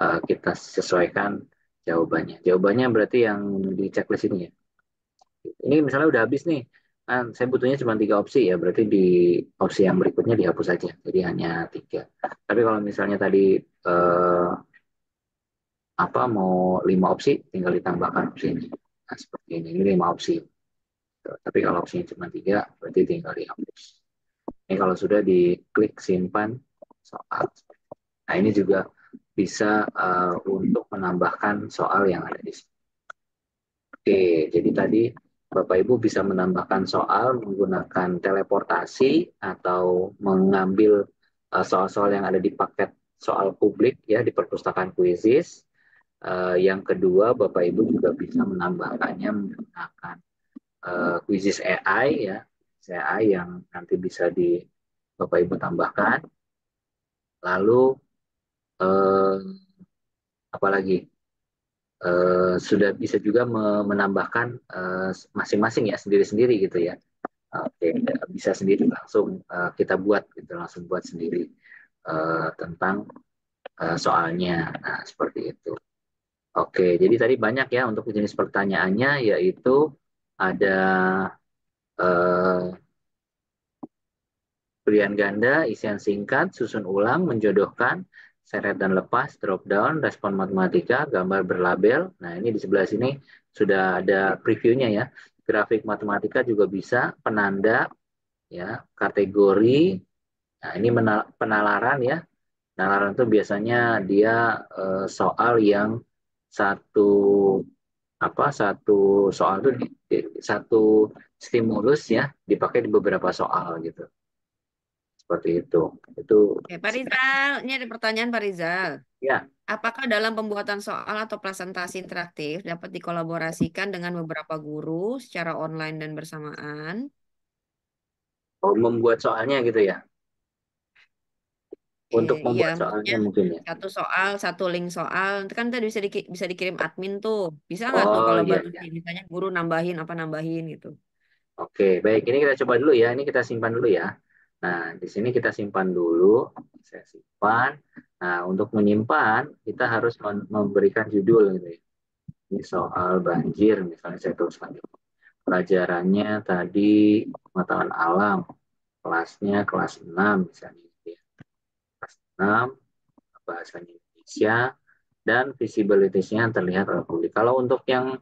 Speaker 2: uh, kita sesuaikan jawabannya. Jawabannya berarti yang di checklist ini ya. Ini misalnya udah habis nih, kan saya butuhnya cuma tiga opsi ya berarti di opsi yang berikutnya dihapus saja jadi hanya tiga tapi kalau misalnya tadi eh, apa mau lima opsi tinggal ditambahkan opsi ini nah, seperti ini ini lima opsi tapi kalau opsinya cuma tiga berarti tinggal dihapus ini kalau sudah diklik simpan soal nah ini juga bisa uh, untuk menambahkan soal yang ada di sini oke jadi tadi Bapak Ibu bisa menambahkan soal menggunakan teleportasi atau mengambil eh, soal-soal yang ada di paket soal publik ya di perpustakaan kuisis. Eh, yang kedua, Bapak Ibu juga bisa menambahkannya menggunakan kuisis eh, AI ya, AI yang nanti bisa di Bapak Ibu tambahkan. Lalu apa apalagi Eh, sudah bisa juga menambahkan eh, masing-masing uh, ya sendiri-sendiri gitu ya. Oke, okay. bisa sendiri langsung uh, kita buat gitu langsung buat sendiri uh, tentang uh, soalnya. Nah, seperti itu. Oke, okay. jadi tadi banyak ya untuk jenis pertanyaannya yaitu ada uh, pilihan ganda, isian singkat, susun ulang, menjodohkan, seret dan lepas, drop down, respon matematika, gambar berlabel. Nah, ini di sebelah sini sudah ada previewnya ya. Grafik matematika juga bisa, penanda, ya, kategori. Nah, ini penalaran ya. Penalaran itu biasanya dia eh, soal yang satu apa satu soal itu satu stimulus ya dipakai di beberapa soal gitu seperti itu. Itu.
Speaker 3: Oke, Pak Rizal, ini ada pertanyaan Pak Rizal. Ya. Apakah dalam pembuatan soal atau presentasi interaktif dapat dikolaborasikan dengan beberapa guru secara online dan bersamaan?
Speaker 2: Oh, membuat soalnya gitu ya? Untuk iya, membuat ya, soalnya mungkin
Speaker 3: ya. Satu soal, satu link soal. Itu kan tadi bisa di, bisa dikirim admin tuh. Bisa nggak oh, tuh kalau iya, iya. misalnya guru nambahin apa nambahin gitu.
Speaker 2: Oke, baik. Ini kita coba dulu ya. Ini kita simpan dulu ya. Nah, di sini kita simpan dulu. Saya simpan. Nah, untuk menyimpan, kita harus memberikan judul gitu ya. Ini soal banjir, misalnya saya tulis lagi. Pelajarannya tadi pengetahuan alam. Kelasnya kelas 6 misalnya. Gitu ya. Kelas 6, bahasa Indonesia, dan visibilitasnya terlihat oleh publik. Kalau untuk yang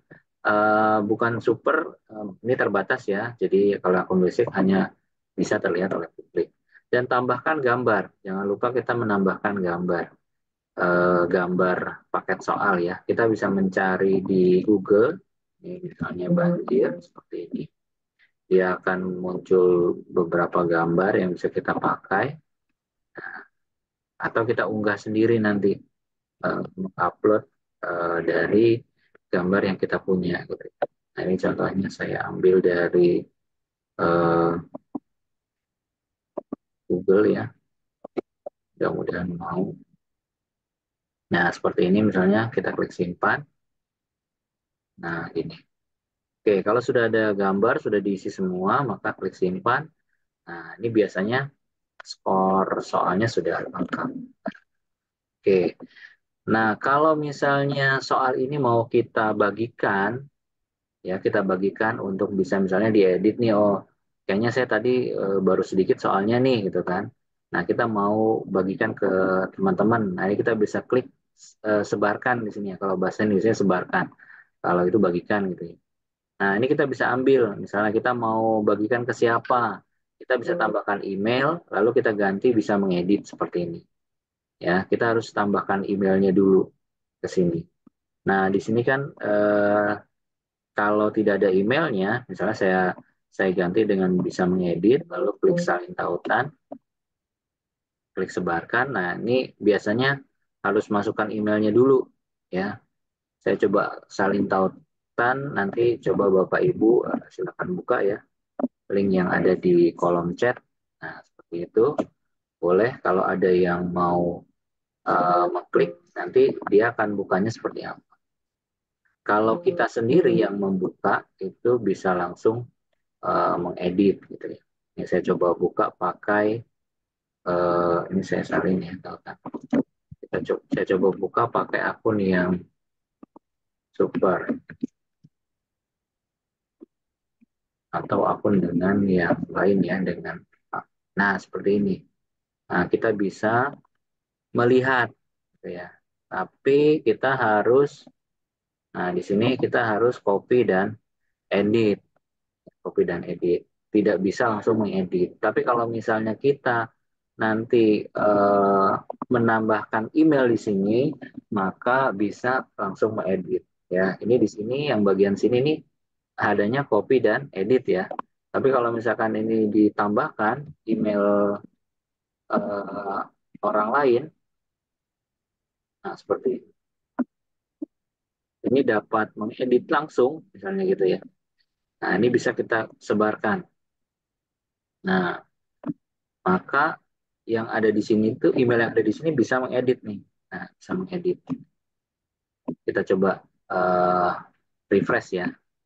Speaker 2: uh, bukan super, uh, ini terbatas ya. Jadi kalau akun basic hanya bisa terlihat oleh publik. Dan tambahkan gambar, jangan lupa kita menambahkan gambar, e, gambar paket soal ya. Kita bisa mencari di Google, ini misalnya banjir seperti ini. Dia akan muncul beberapa gambar yang bisa kita pakai. Nah, atau kita unggah sendiri nanti, e, mengupload e, dari gambar yang kita punya. Nah, ini contohnya saya ambil dari Google ya. Mudah-mudahan mau. Nah, seperti ini misalnya kita klik simpan. Nah, ini, Oke, kalau sudah ada gambar, sudah diisi semua, maka klik simpan. Nah, ini biasanya skor soalnya sudah lengkap. Oke. Nah, kalau misalnya soal ini mau kita bagikan, ya kita bagikan untuk bisa misalnya diedit nih, oh kayaknya saya tadi e, baru sedikit soalnya nih gitu kan nah kita mau bagikan ke teman-teman nah ini kita bisa klik e, sebarkan di sini ya kalau bahasa Indonesia sebarkan kalau itu bagikan gitu ya nah ini kita bisa ambil misalnya kita mau bagikan ke siapa kita bisa hmm. tambahkan email lalu kita ganti bisa mengedit seperti ini ya kita harus tambahkan emailnya dulu ke sini nah di sini kan eh, kalau tidak ada emailnya misalnya saya saya ganti dengan bisa mengedit, lalu klik salin tautan, klik sebarkan. Nah, ini biasanya harus masukkan emailnya dulu ya. Saya coba salin tautan, nanti coba Bapak Ibu eh, silakan buka ya link yang ada di kolom chat. Nah, seperti itu. Boleh kalau ada yang mau uh, mengklik, nanti dia akan bukanya seperti apa. Kalau kita sendiri yang membuka, itu bisa langsung uh, mengedit gitu ya. Ini saya coba buka pakai uh, ini saya salin ya Delta. Kita coba, saya coba buka pakai akun yang super atau akun dengan yang lain ya dengan nah seperti ini. Nah, kita bisa melihat gitu ya. Tapi kita harus nah di sini kita harus copy dan edit copy dan edit tidak bisa langsung mengedit tapi kalau misalnya kita nanti eh, menambahkan email di sini maka bisa langsung mengedit ya ini di sini yang bagian sini nih adanya copy dan edit ya tapi kalau misalkan ini ditambahkan email eh, orang lain nah seperti ini. ini dapat mengedit langsung misalnya gitu ya Nah, ini bisa kita sebarkan. Nah, maka yang ada di sini itu email yang ada di sini bisa mengedit nih. Nah, bisa mengedit. Kita coba uh, refresh ya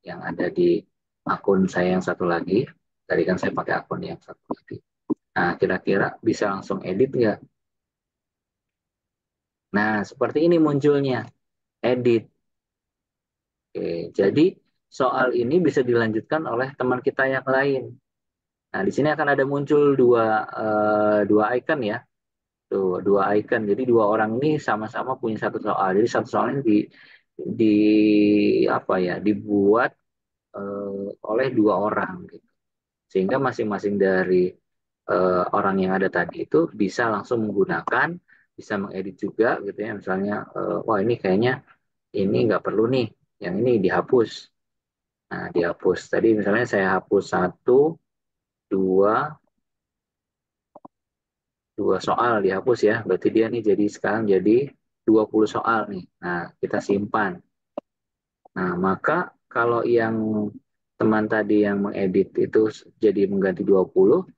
Speaker 2: yang ada di akun saya yang satu lagi. Tadi kan saya pakai akun yang satu lagi. Nah, kira-kira bisa langsung edit nggak? Nah, seperti ini munculnya. Edit. Oke, jadi soal ini bisa dilanjutkan oleh teman kita yang lain. Nah, di sini akan ada muncul dua uh, dua icon ya. Tuh, dua icon. Jadi dua orang ini sama-sama punya satu soal. Jadi satu soal ini di di apa ya, dibuat uh, oleh dua orang gitu. Sehingga masing-masing dari uh, orang yang ada tadi itu bisa langsung menggunakan, bisa mengedit juga gitu ya. Misalnya uh, wah ini kayaknya ini nggak perlu nih, yang ini dihapus Nah, dihapus. Tadi misalnya saya hapus satu, dua, dua soal dihapus ya. Berarti dia nih jadi sekarang jadi 20 soal nih. Nah, kita simpan. Nah, maka kalau yang teman tadi yang mengedit itu jadi mengganti 20,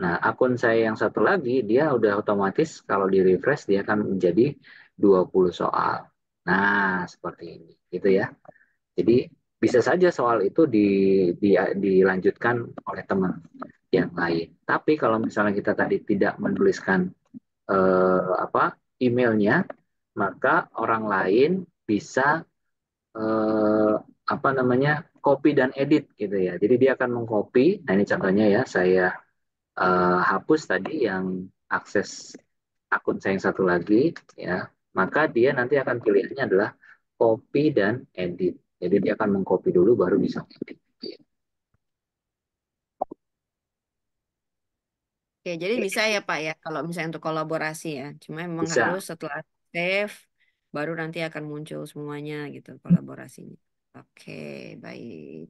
Speaker 2: Nah, akun saya yang satu lagi, dia udah otomatis kalau di-refresh, dia akan menjadi 20 soal. Nah, seperti ini. Gitu ya. Jadi, bisa saja soal itu di, di, dilanjutkan oleh teman yang lain. Tapi kalau misalnya kita tadi tidak menuliskan eh, apa emailnya, maka orang lain bisa eh, apa namanya copy dan edit gitu ya. Jadi dia akan mengcopy. Nah ini contohnya ya saya eh, hapus tadi yang akses akun saya yang satu lagi ya. Maka dia nanti akan pilihannya adalah copy dan edit jadi dia akan mengcopy dulu baru bisa
Speaker 3: Oke, jadi bisa ya Pak ya kalau misalnya untuk kolaborasi ya. Cuma memang bisa. harus setelah save baru nanti akan muncul semuanya gitu kolaborasinya. Oke, baik.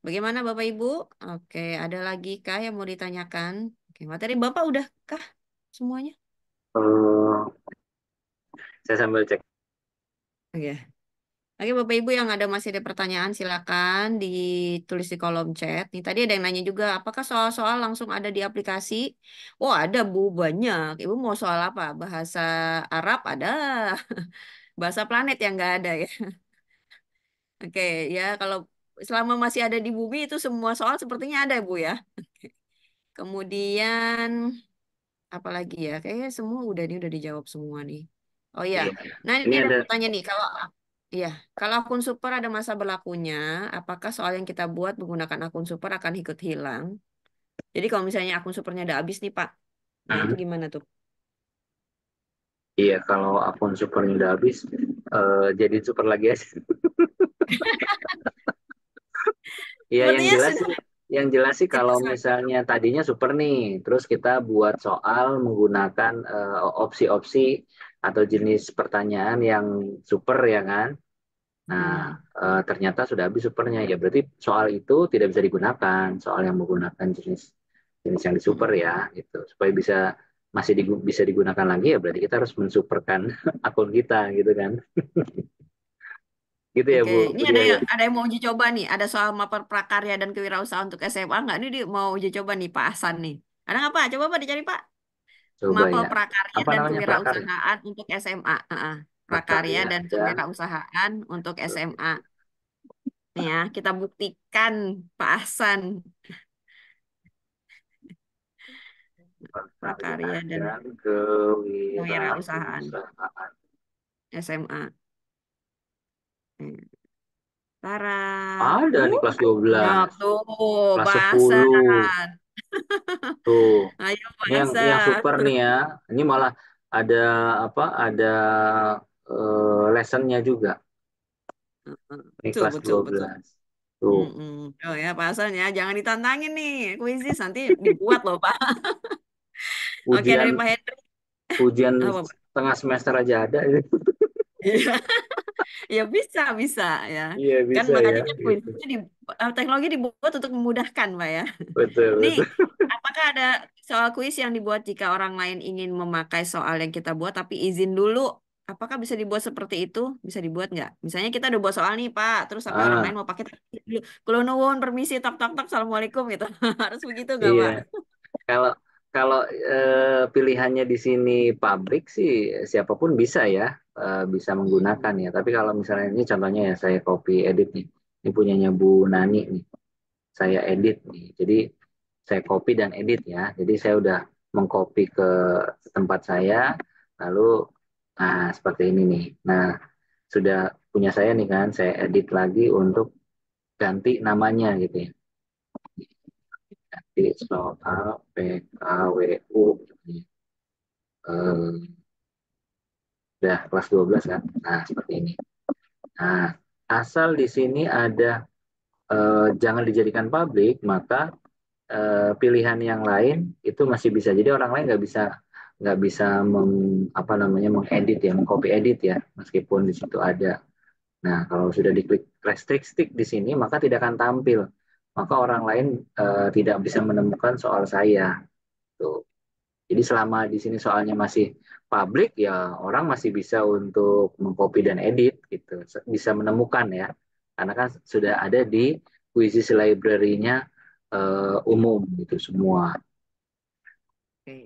Speaker 3: Bagaimana Bapak Ibu? Oke, ada lagi kah yang mau ditanyakan? Oke, materi Bapak udah kah semuanya?
Speaker 2: Uh, saya sambil cek. Oke. Okay.
Speaker 3: Oke, Bapak Ibu yang ada masih ada pertanyaan silakan ditulis di kolom chat. Nih tadi ada yang nanya juga, apakah soal-soal langsung ada di aplikasi? Oh, ada Bu, banyak. Ibu mau soal apa? Bahasa Arab ada. Bahasa planet yang nggak ada ya. Oke, ya kalau selama masih ada di bumi itu semua soal sepertinya ada, Bu ya. Kemudian Kemudian apalagi ya? Kayaknya semua udah nih udah dijawab semua nih. Oh ya. Nah, ini, ini ada pertanyaan nih kalau Iya, kalau akun super ada masa berlakunya, apakah soal yang kita buat menggunakan akun super akan ikut hilang? Jadi kalau misalnya akun supernya udah habis nih Pak, nah, itu hmm. gimana tuh?
Speaker 2: Iya, kalau akun supernya udah habis, uh, eh, jadi super lagi ya. Iya, yang jelas sih, yang jelas sih kalau misalnya tadinya super nih, terus kita buat soal menggunakan eh, opsi-opsi uh, atau jenis pertanyaan yang super ya kan. Nah, e, ternyata sudah habis supernya. Ya berarti soal itu tidak bisa digunakan, soal yang menggunakan jenis jenis yang disuper ya, gitu. Supaya bisa masih digu bisa digunakan lagi ya berarti kita harus mensuperkan akun kita gitu kan. gitu ya Bu. Ini ada iya, yang iya.
Speaker 3: ada yang mau uji coba nih, ada soal mapel prakarya dan kewirausahaan untuk SMA nggak? Ini mau uji coba nih Pak Hasan nih. Ada apa? Coba Pak dicari Pak. Coba mapel ya. prakarya apa dan kewirausahaan prakarya? untuk SMA. Uh -uh prakarya iya. dan kewirausahaan untuk SMA. Ya, kita buktikan Pak Hasan. Prakarya dan kewirausahaan SMA. Para
Speaker 2: ada di kelas 12. Nah,
Speaker 3: tuh, kelas bahasa.
Speaker 2: 10. Tuh. Ayo Ini yang, yang super nih ya. Ini malah ada apa? Ada uh, lessonnya juga di Betul, kelas dua belas
Speaker 3: tuh Oh ya, Pak Hasan ya, jangan ditantangin nih kuisis nanti dibuat loh Pak. Oke dari ujian Pak Hendri.
Speaker 2: ujian setengah semester aja ada Iya.
Speaker 3: Ya bisa bisa ya. iya Kan bisa ya makanya kan gitu. di eh, teknologi dibuat untuk memudahkan Pak ya.
Speaker 2: betul Nih,
Speaker 3: apakah ada soal kuis yang dibuat jika orang lain ingin memakai soal yang kita buat tapi izin dulu apakah bisa dibuat seperti itu? Bisa dibuat nggak? Misalnya kita udah buat soal nih Pak, terus apa ah. orang lain mau pakai dulu, kalau nuwun permisi, tok tok tok, assalamualaikum gitu, harus begitu nggak iya. Pak?
Speaker 2: Kalau kalau e, pilihannya di sini pabrik sih siapapun bisa ya e, bisa menggunakan ya. Tapi kalau misalnya ini contohnya ya saya copy edit nih, ini punyanya Bu Nani nih, saya edit nih. Jadi saya copy dan edit ya. Jadi saya udah mengcopy ke tempat saya, lalu Nah, seperti ini nih. Nah, sudah punya saya nih kan, saya edit lagi untuk ganti namanya gitu ya. Ganti soal PKWU. Sudah gitu ya. eh, kelas 12 kan. Nah, seperti ini. Nah, asal di sini ada eh, jangan dijadikan publik, maka uh, pilihan yang lain itu masih bisa. Jadi orang lain nggak bisa nggak bisa meng, apa namanya mengedit ya, mengcopy edit ya, meskipun di situ ada. Nah, kalau sudah diklik restrict stick di sini maka tidak akan tampil. Maka orang lain e, tidak bisa menemukan soal saya. Tuh. Jadi selama di sini soalnya masih publik, ya orang masih bisa untuk mengcopy dan edit gitu, bisa menemukan ya. Karena kan sudah ada di Quizzes library-nya e, umum gitu semua. Oke. Okay.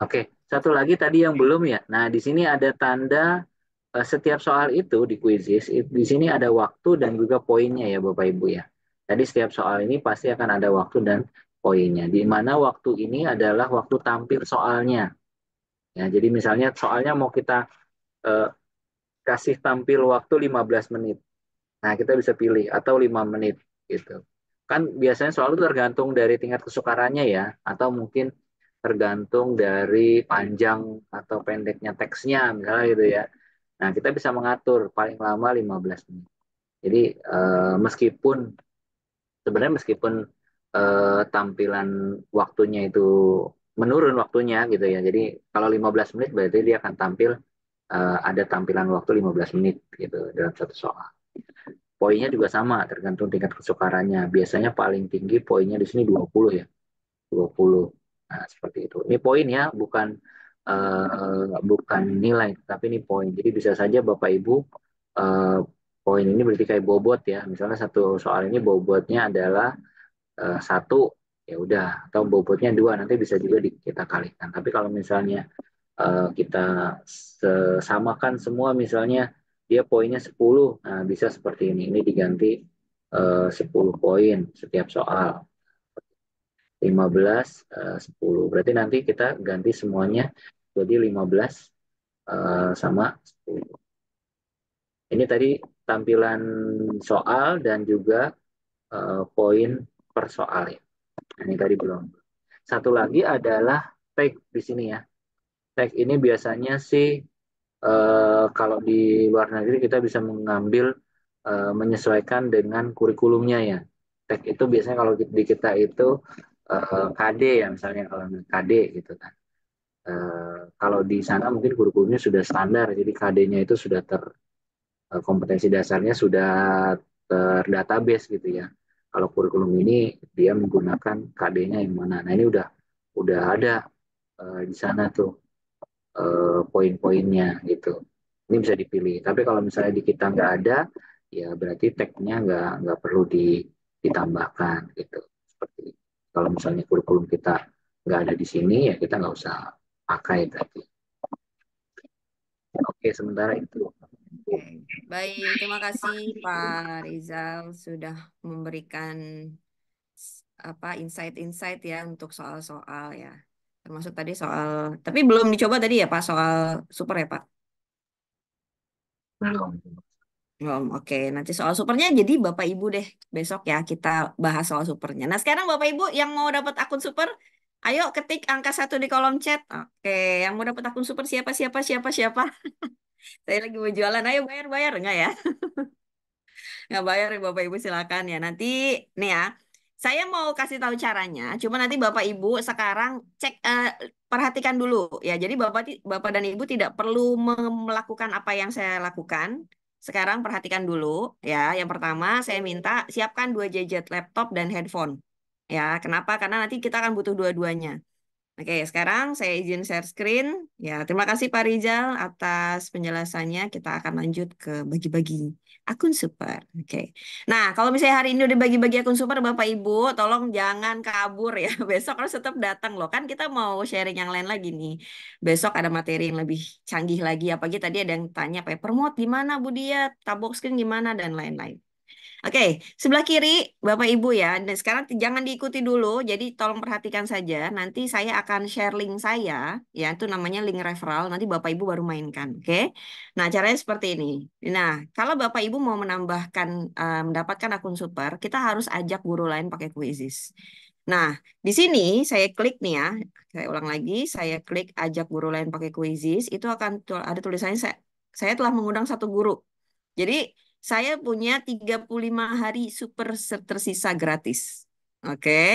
Speaker 2: Oke, satu lagi tadi yang belum ya. Nah, di sini ada tanda eh, setiap soal itu di kuisis, di sini ada waktu dan juga poinnya ya Bapak Ibu ya. Tadi setiap soal ini pasti akan ada waktu dan poinnya. Di mana waktu ini adalah waktu tampil soalnya. Ya, jadi misalnya soalnya mau kita eh, kasih tampil waktu 15 menit. Nah, kita bisa pilih atau 5 menit gitu. Kan biasanya soal itu tergantung dari tingkat kesukarannya ya atau mungkin tergantung dari panjang atau pendeknya teksnya misalnya gitu ya. Nah, kita bisa mengatur paling lama 15 menit. Jadi eh, meskipun sebenarnya meskipun eh, tampilan waktunya itu menurun waktunya gitu ya. Jadi kalau 15 menit berarti dia akan tampil eh, ada tampilan waktu 15 menit gitu dalam satu soal. Poinnya juga sama tergantung tingkat kesukarannya. Biasanya paling tinggi poinnya di sini 20 ya. 20 Nah, seperti itu. Ini poin ya, bukan uh, bukan nilai, tapi ini poin. Jadi bisa saja Bapak Ibu uh, poin ini berarti kayak bobot ya. Misalnya satu soal ini bobotnya adalah uh, satu, ya udah. Atau bobotnya dua, nanti bisa juga di, kita kalikan. Tapi kalau misalnya uh, kita samakan semua, misalnya dia poinnya 10, nah bisa seperti ini. Ini diganti uh, 10 poin setiap soal. 15, 10. Eh, Berarti nanti kita ganti semuanya jadi 15 eh, sama 10. Ini tadi tampilan soal dan juga eh, poin per soal ya. Ini tadi belum. Satu lagi adalah tag di sini ya. Tag ini biasanya sih kalau di luar negeri kita bisa mengambil menyesuaikan dengan kurikulumnya ya. Tag itu biasanya kalau di kita itu uh, eh, KD ya misalnya kalau KD gitu kan. Uh, kalau di sana mungkin kurikulumnya sudah standar, jadi KD-nya itu sudah ter uh, kompetensi dasarnya sudah terdatabase gitu ya. Kalau kurikulum ini dia menggunakan KD-nya yang mana? Nah ini udah udah ada uh, di sana tuh uh, poin-poinnya gitu. Ini bisa dipilih. Tapi kalau misalnya di kita nggak ada, ya berarti tag-nya nggak nggak perlu di, ditambahkan gitu seperti ini. Kalau misalnya kurikulum kita nggak ada di sini, ya kita nggak usah pakai berarti. Oke, sementara itu.
Speaker 3: Baik, terima kasih Pak Rizal sudah memberikan apa insight-insight ya untuk soal-soal ya. Termasuk tadi soal, tapi belum dicoba tadi ya Pak soal super ya Pak? Belum. Belum, oke. Nanti soal supernya jadi Bapak Ibu deh besok ya kita bahas soal supernya. Nah sekarang Bapak Ibu yang mau dapat akun super, ayo ketik angka satu di kolom chat. Oke, yang mau dapat akun super siapa siapa siapa siapa. Saya lagi mau jualan, ayo bayar bayar enggak ya? Nggak bayar ya Bapak Ibu silakan ya. Nanti nih ya, saya mau kasih tahu caranya. Cuma nanti Bapak Ibu sekarang cek uh, perhatikan dulu ya. Jadi Bapak Bapak dan Ibu tidak perlu melakukan apa yang saya lakukan sekarang perhatikan dulu ya. Yang pertama saya minta siapkan dua gadget laptop dan headphone. Ya, kenapa? Karena nanti kita akan butuh dua-duanya. Oke, sekarang saya izin share screen. Ya, terima kasih Pak Rizal atas penjelasannya. Kita akan lanjut ke bagi-bagi akun super. Oke. Nah, kalau misalnya hari ini udah bagi-bagi akun super Bapak Ibu, tolong jangan kabur ya. Besok harus tetap datang loh. Kan kita mau sharing yang lain lagi nih. Besok ada materi yang lebih canggih lagi apalagi tadi ada yang tanya paper mode gimana Bu Dia, tabok screen gimana dan lain-lain. Oke, sebelah kiri Bapak Ibu ya. Dan nah, sekarang jangan diikuti dulu, jadi tolong perhatikan saja. Nanti saya akan share link saya, ya itu namanya link referral. Nanti Bapak Ibu baru mainkan, oke? Nah, caranya seperti ini. Nah, kalau Bapak Ibu mau menambahkan uh, mendapatkan akun super, kita harus ajak guru lain pakai Quizzes. Nah, di sini saya klik nih ya. Saya ulang lagi, saya klik ajak guru lain pakai Quizzes. Itu akan ada tulisannya saya, saya telah mengundang satu guru. Jadi saya punya 35 hari super tersisa gratis. Oke. Okay?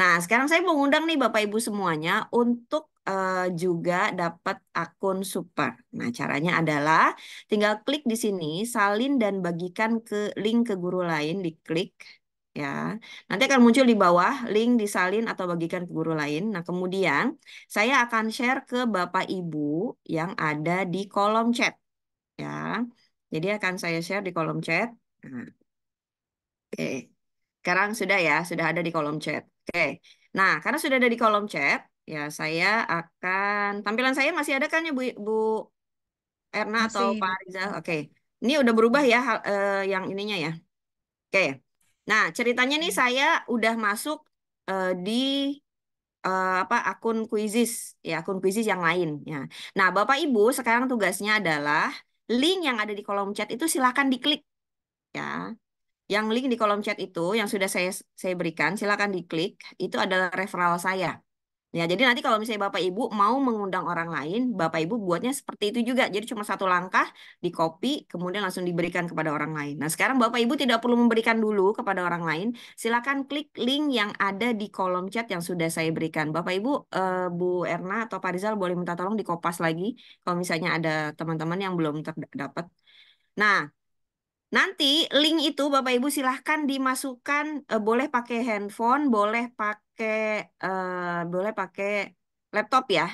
Speaker 3: Nah, sekarang saya mengundang nih Bapak Ibu semuanya untuk uh, juga dapat akun super. Nah, caranya adalah tinggal klik di sini, salin dan bagikan ke link ke guru lain, diklik ya. Nanti akan muncul di bawah link disalin atau bagikan ke guru lain. Nah, kemudian saya akan share ke Bapak Ibu yang ada di kolom chat ya. Jadi akan saya share di kolom chat. Nah, oke. Sekarang sudah ya, sudah ada di kolom chat. Oke. Nah, karena sudah ada di kolom chat, ya saya akan tampilan saya masih ada kan ya Bu Bu Erna masih. atau Pak Rizal. Oke. Ini udah berubah ya hal, eh, yang ininya ya. Oke. Nah, ceritanya nih iya. saya udah masuk eh, di eh, apa akun kuisis ya akun kuisis yang lain ya. Nah, Bapak Ibu sekarang tugasnya adalah link yang ada di kolom chat itu silakan diklik ya. Yang link di kolom chat itu yang sudah saya saya berikan silakan diklik, itu adalah referral saya. Ya, jadi nanti kalau misalnya Bapak Ibu mau mengundang orang lain, Bapak Ibu buatnya seperti itu juga. Jadi cuma satu langkah, di copy, kemudian langsung diberikan kepada orang lain. Nah, sekarang Bapak Ibu tidak perlu memberikan dulu kepada orang lain. Silakan klik link yang ada di kolom chat yang sudah saya berikan. Bapak Ibu, eh, Bu Erna atau Pak Rizal boleh minta tolong dikopas lagi kalau misalnya ada teman-teman yang belum terdapat. Nah, Nanti link itu Bapak Ibu silahkan dimasukkan, eh, boleh pakai handphone, boleh pakai pakai uh, boleh pakai laptop ya.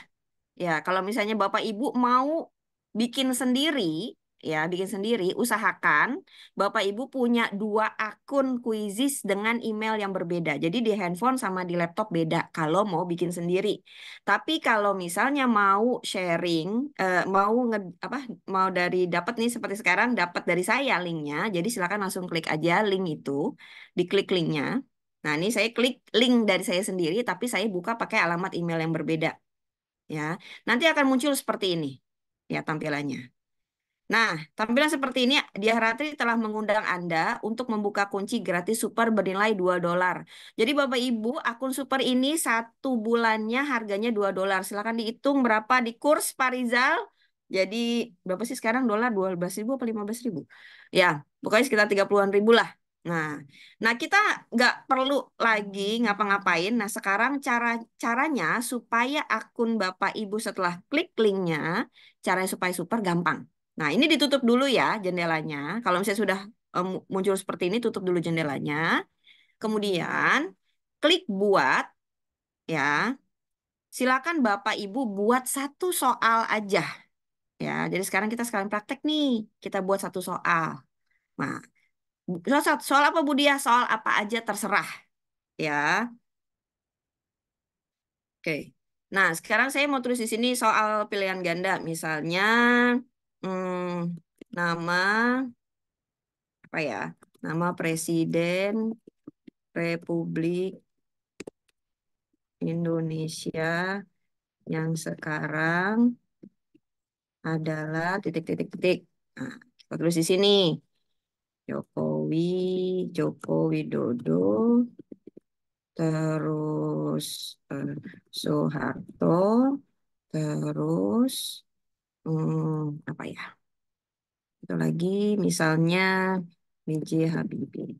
Speaker 3: Ya, kalau misalnya Bapak Ibu mau bikin sendiri, ya bikin sendiri, usahakan Bapak Ibu punya dua akun kuisis dengan email yang berbeda. Jadi di handphone sama di laptop beda kalau mau bikin sendiri. Tapi kalau misalnya mau sharing, eh, mau nge, apa mau dari dapat nih seperti sekarang dapat dari saya linknya, jadi silakan langsung klik aja link itu, diklik linknya. Nah, ini saya klik link dari saya sendiri, tapi saya buka pakai alamat email yang berbeda. Ya, nanti akan muncul seperti ini, ya tampilannya. Nah, tampilan seperti ini, dia Ratri telah mengundang Anda untuk membuka kunci gratis super bernilai 2 dolar. Jadi Bapak Ibu, akun super ini satu bulannya harganya 2 dolar. Silahkan dihitung berapa di kurs Parizal. Jadi berapa sih sekarang dolar 12 ribu atau 15 ribu? Ya, pokoknya sekitar 30-an ribu lah. Nah, nah kita nggak perlu lagi ngapa-ngapain. Nah, sekarang cara caranya supaya akun Bapak Ibu setelah klik linknya, caranya supaya super gampang. Nah, ini ditutup dulu ya jendelanya. Kalau misalnya sudah um, muncul seperti ini, tutup dulu jendelanya. Kemudian klik buat, ya. Silakan Bapak Ibu buat satu soal aja, ya. Jadi sekarang kita sekarang praktek nih, kita buat satu soal. Nah, Soal, soal, apa Bu Dia? Soal apa aja terserah. Ya. Oke. Nah, sekarang saya mau tulis di sini soal pilihan ganda. Misalnya hmm, nama apa ya? Nama presiden Republik Indonesia yang sekarang adalah titik-titik-titik. Nah, kita tulis di sini. Jokowi, Joko Widodo, terus eh, Soeharto, terus hmm, apa ya? Itu lagi misalnya B.J. Habibie.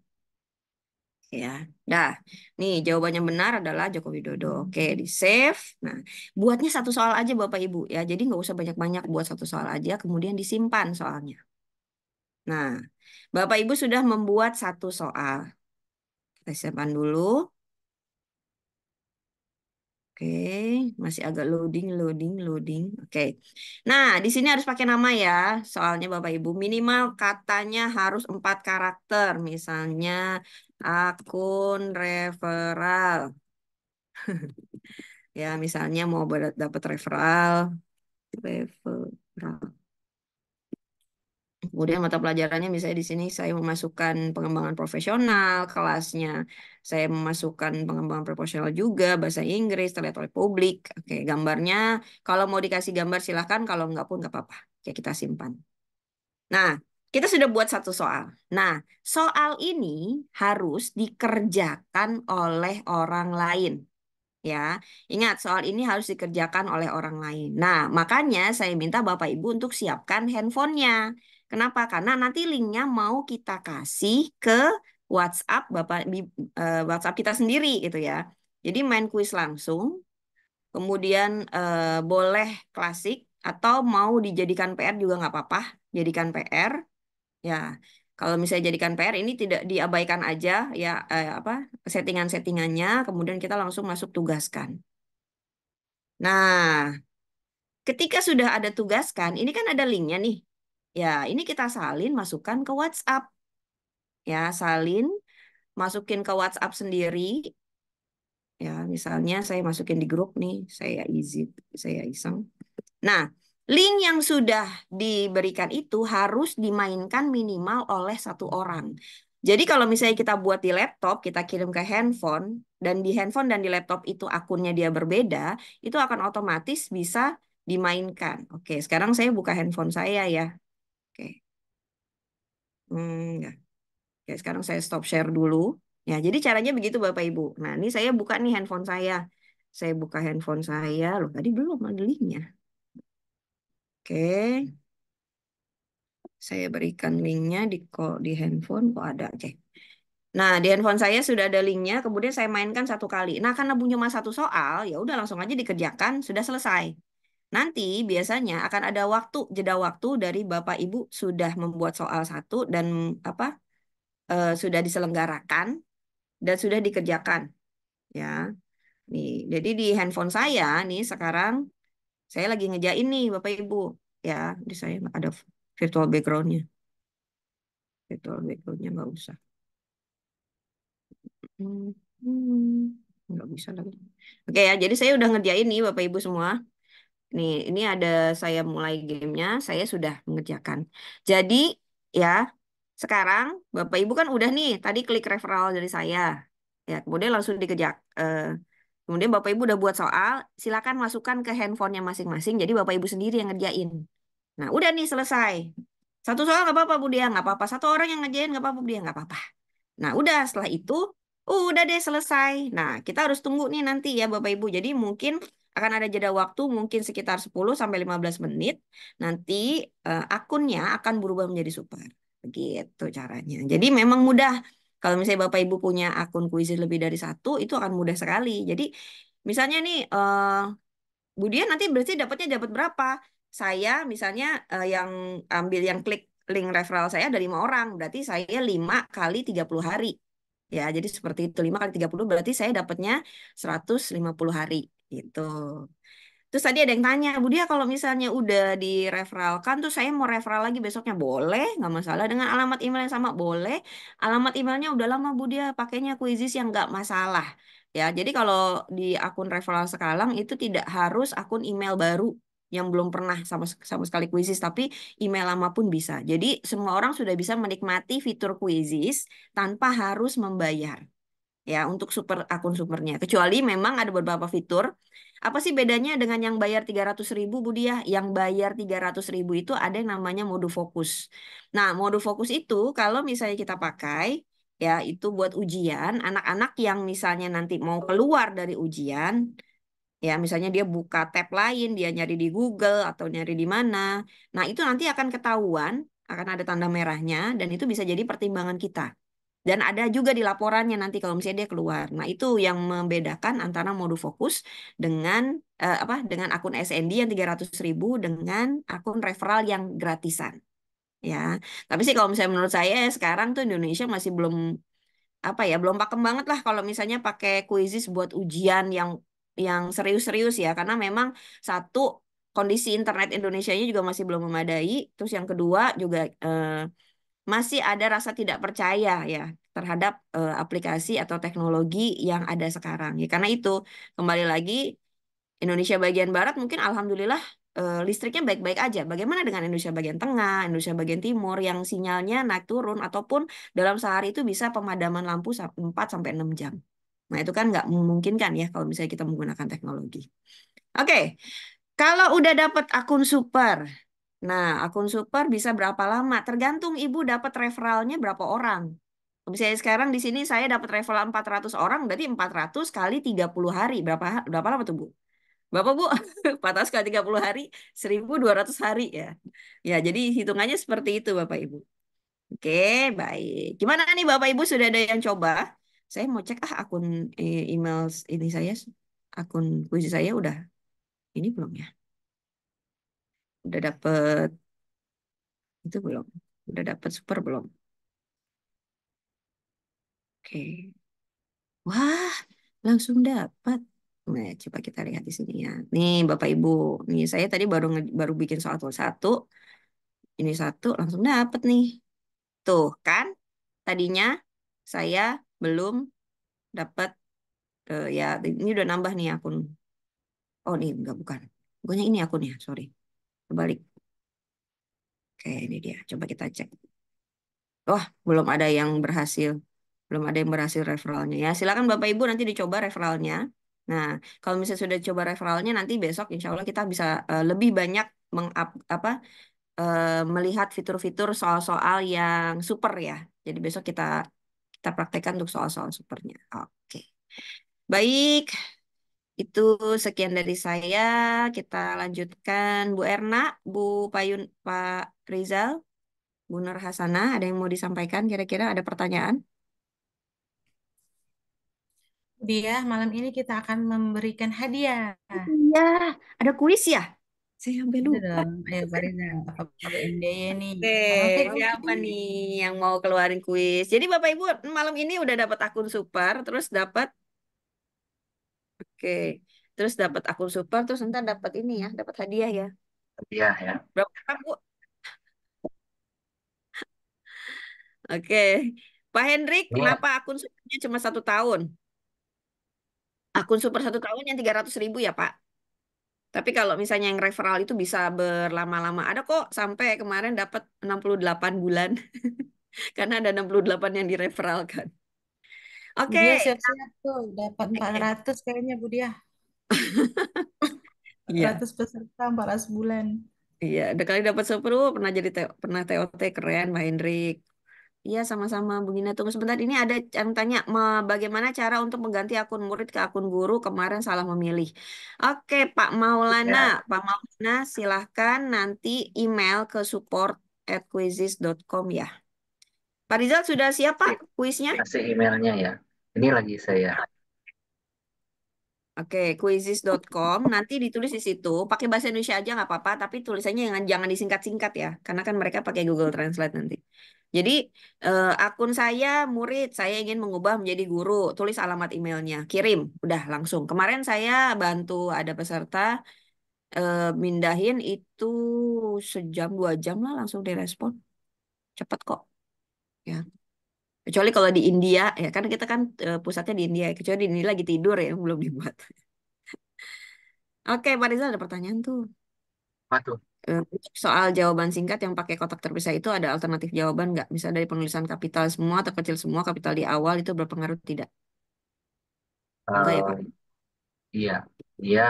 Speaker 3: Ya, dah. Ya. Nih jawabannya benar adalah Joko Widodo. Oke, di save. Nah, buatnya satu soal aja Bapak Ibu ya. Jadi nggak usah banyak-banyak buat satu soal aja, kemudian disimpan soalnya. Nah, Bapak Ibu sudah membuat satu soal. Kita siapkan dulu. Oke, masih agak loading, loading, loading. Oke. Nah, di sini harus pakai nama ya. Soalnya Bapak Ibu minimal katanya harus empat karakter. Misalnya akun referral. ya, misalnya mau dapat referral, referral. Kemudian mata pelajarannya misalnya di sini saya memasukkan pengembangan profesional kelasnya, saya memasukkan pengembangan profesional juga bahasa Inggris terlihat oleh publik. Oke, gambarnya kalau mau dikasih gambar silahkan, kalau nggak pun nggak apa-apa. Oke, kita simpan. Nah, kita sudah buat satu soal. Nah, soal ini harus dikerjakan oleh orang lain. Ya, ingat soal ini harus dikerjakan oleh orang lain. Nah, makanya saya minta Bapak Ibu untuk siapkan handphonenya. Kenapa? Karena nanti linknya mau kita kasih ke WhatsApp Bapak eh, WhatsApp kita sendiri gitu ya. Jadi main kuis langsung, kemudian uh, boleh klasik atau mau dijadikan PR juga nggak apa-apa, jadikan PR. Ya, kalau misalnya jadikan PR ini tidak diabaikan aja ya eh, apa settingan-settingannya, kemudian kita langsung masuk tugaskan. Nah, ketika sudah ada tugaskan, ini kan ada linknya nih. Ya, ini kita salin masukkan ke WhatsApp. Ya, salin masukin ke WhatsApp sendiri. Ya, misalnya saya masukin di grup nih, saya izin, saya iseng. Nah, link yang sudah diberikan itu harus dimainkan minimal oleh satu orang. Jadi kalau misalnya kita buat di laptop, kita kirim ke handphone, dan di handphone dan di laptop itu akunnya dia berbeda, itu akan otomatis bisa dimainkan. Oke, sekarang saya buka handphone saya ya. Oke. Hmm, Ya Oke, sekarang saya stop share dulu. Ya, jadi caranya begitu Bapak Ibu. Nah, ini saya buka nih handphone saya. Saya buka handphone saya. Loh, tadi belum ada linknya. Oke. Saya berikan linknya di kok di handphone kok ada cek. Nah, di handphone saya sudah ada linknya, kemudian saya mainkan satu kali. Nah, karena punya cuma satu soal, ya udah langsung aja dikerjakan, sudah selesai. Nanti biasanya akan ada waktu jeda waktu dari Bapak Ibu sudah membuat soal satu dan apa e, sudah diselenggarakan dan sudah dikerjakan ya. Nih, jadi di handphone saya nih sekarang saya lagi ngejain nih Bapak Ibu ya. Di saya ada virtual backgroundnya. Virtual backgroundnya nggak usah. Hmm, hmm nggak bisa lagi. Oke ya, jadi saya udah ngerjain nih Bapak Ibu semua. Nih, ini ada saya mulai gamenya, saya sudah mengerjakan. Jadi ya, sekarang Bapak Ibu kan udah nih, tadi klik referral dari saya. Ya, kemudian langsung dikejar. Eh, kemudian Bapak Ibu udah buat soal, silakan masukkan ke handphonenya masing-masing. Jadi Bapak Ibu sendiri yang ngerjain. Nah, udah nih selesai. Satu soal nggak apa-apa Bu Dia, nggak apa-apa. Satu orang yang ngerjain nggak apa-apa Bu Dia, nggak apa-apa. Nah, udah setelah itu, udah deh selesai. Nah, kita harus tunggu nih nanti ya Bapak Ibu. Jadi mungkin akan ada jeda waktu mungkin sekitar 10 sampai 15 menit. Nanti uh, akunnya akan berubah menjadi super. Begitu caranya. Jadi memang mudah. Kalau misalnya Bapak Ibu punya akun kuisis lebih dari satu, itu akan mudah sekali. Jadi misalnya nih, uh, Dian nanti berarti dapatnya dapat berapa? Saya misalnya uh, yang ambil yang klik link referral saya ada lima orang, berarti saya lima kali 30 hari. Ya, jadi seperti itu. 5 kali 30 berarti saya dapatnya 150 hari gitu. Terus tadi ada yang tanya, Bu Dia kalau misalnya udah direferalkan tuh saya mau referral lagi besoknya boleh, nggak masalah dengan alamat email yang sama boleh. Alamat emailnya udah lama Bu Dia pakainya kuisis yang nggak masalah. Ya, jadi kalau di akun referral sekarang itu tidak harus akun email baru yang belum pernah sama sama sekali kuisis tapi email lama pun bisa. Jadi semua orang sudah bisa menikmati fitur kuisis tanpa harus membayar ya untuk super akun supernya. Kecuali memang ada beberapa fitur. Apa sih bedanya dengan yang bayar 300 ribu Budi ya? Yang bayar 300 ribu itu ada yang namanya mode fokus. Nah, mode fokus itu kalau misalnya kita pakai ya itu buat ujian anak-anak yang misalnya nanti mau keluar dari ujian ya misalnya dia buka tab lain, dia nyari di Google atau nyari di mana. Nah, itu nanti akan ketahuan, akan ada tanda merahnya dan itu bisa jadi pertimbangan kita. Dan ada juga di laporannya nanti kalau misalnya dia keluar. Nah, itu yang membedakan antara modul fokus dengan eh, apa dengan akun SND yang 300 ribu dengan akun referral yang gratisan. Ya. Tapi sih kalau misalnya menurut saya sekarang tuh Indonesia masih belum apa ya, belum pakem banget lah kalau misalnya pakai kuisis buat ujian yang yang serius-serius ya karena memang satu kondisi internet Indonesia-nya juga masih belum memadai, terus yang kedua juga eh, masih ada rasa tidak percaya ya terhadap uh, aplikasi atau teknologi yang ada sekarang. Ya karena itu kembali lagi Indonesia bagian barat mungkin alhamdulillah uh, listriknya baik-baik aja. Bagaimana dengan Indonesia bagian tengah, Indonesia bagian timur yang sinyalnya naik turun ataupun dalam sehari itu bisa pemadaman lampu 4 sampai 6 jam. Nah, itu kan nggak memungkinkan ya kalau misalnya kita menggunakan teknologi. Oke. Okay. Kalau udah dapat akun super, Nah, akun super bisa berapa lama? Tergantung ibu dapat referralnya berapa orang. Misalnya sekarang di sini saya dapat referral 400 orang, berarti 400 kali 30 hari. Berapa berapa lama tuh, Bu? Bapak Bu, 400 kali 30 hari, 1200 hari ya. Ya, jadi hitungannya seperti itu Bapak Ibu. Oke, baik. Gimana nih Bapak Ibu sudah ada yang coba? Saya mau cek ah akun eh, email ini saya, akun kuis saya udah ini belum ya? Udah dapet itu belum? Udah dapet super belum? Oke. Okay. Wah, langsung dapat. Nah, coba kita lihat di sini ya. Nih, Bapak Ibu. Nih, saya tadi baru baru bikin soal tuh satu. Ini satu langsung dapat nih. Tuh, kan? Tadinya saya belum dapat uh, eh, ya ini udah nambah nih akun. Oh, nih enggak bukan. Pokoknya ini akunnya, sorry. Kebalik. Oke, ini dia. Coba kita cek. Wah, oh, belum ada yang berhasil. Belum ada yang berhasil referralnya ya. Silakan Bapak Ibu nanti dicoba referralnya. Nah, kalau misalnya sudah coba referralnya nanti besok insya Allah kita bisa uh, lebih banyak apa eh, melihat fitur-fitur soal-soal yang super ya. Jadi besok kita kita praktekkan untuk soal-soal supernya. Oke. Baik, itu sekian dari saya. Kita lanjutkan Bu Erna, Bu Payun, Pak Rizal, Bu Nur Hasana. Ada yang mau disampaikan? Kira-kira ada pertanyaan?
Speaker 4: Dia malam ini kita akan memberikan hadiah.
Speaker 3: Iya, ada kuis ya? Saya sampai lupa. Ayo, Barina. Apa Apa nih? Oke, siapa nih yang mau keluarin kuis? Jadi Bapak Ibu malam ini udah dapat akun super, terus dapat Oke. Terus dapat akun super, terus entar dapat ini ya, dapat hadiah ya. Hadiah ya. Berapa Bu? Oke. Pak Hendrik, ya. kenapa akun supernya cuma satu tahun? Akun super satu tahun yang tiga ratus ribu ya, Pak? Tapi kalau misalnya yang referral itu bisa berlama-lama. Ada kok sampai kemarin dapat enam puluh delapan bulan. Karena ada enam puluh delapan yang direferalkan.
Speaker 4: Oke. Dia siap-siap tuh dapat 400 kayaknya Bu Dia. 400 yeah. peserta 400 bulan.
Speaker 3: Iya, ada kali dapat sepuluh pernah jadi te pernah TOT keren Mbak Hendrik. Iya, sama-sama Bu Gina. Tunggu sebentar. Ini ada yang tanya bagaimana cara untuk mengganti akun murid ke akun guru kemarin salah memilih. Oke, Pak Maulana. Ya. Pak Maulana, silahkan nanti email ke support at ya. Pak Rizal sudah siap Pak iya. kuisnya? Kasih emailnya ya.
Speaker 2: Ini lagi saya.
Speaker 3: Oke, okay, quizzes.com nanti ditulis di situ. Pakai bahasa Indonesia aja nggak apa-apa, tapi tulisannya jangan jangan disingkat-singkat ya, karena kan mereka pakai Google Translate nanti. Jadi uh, akun saya murid, saya ingin mengubah menjadi guru. Tulis alamat emailnya, kirim, udah langsung. Kemarin saya bantu ada peserta eh, mindahin itu sejam dua jam lah langsung direspon, cepat kok. Ya. Kecuali kalau di India, ya kan kita kan uh, pusatnya di India, kecuali di India lagi tidur ya, belum dibuat. Oke, Pak Rizal ada pertanyaan tuh. Eh, soal jawaban singkat yang pakai kotak terpisah itu ada alternatif jawaban nggak? Misal dari penulisan kapital semua atau kecil semua kapital di awal itu berpengaruh tidak?
Speaker 2: Uh, ya Pak? Eh, iya, iya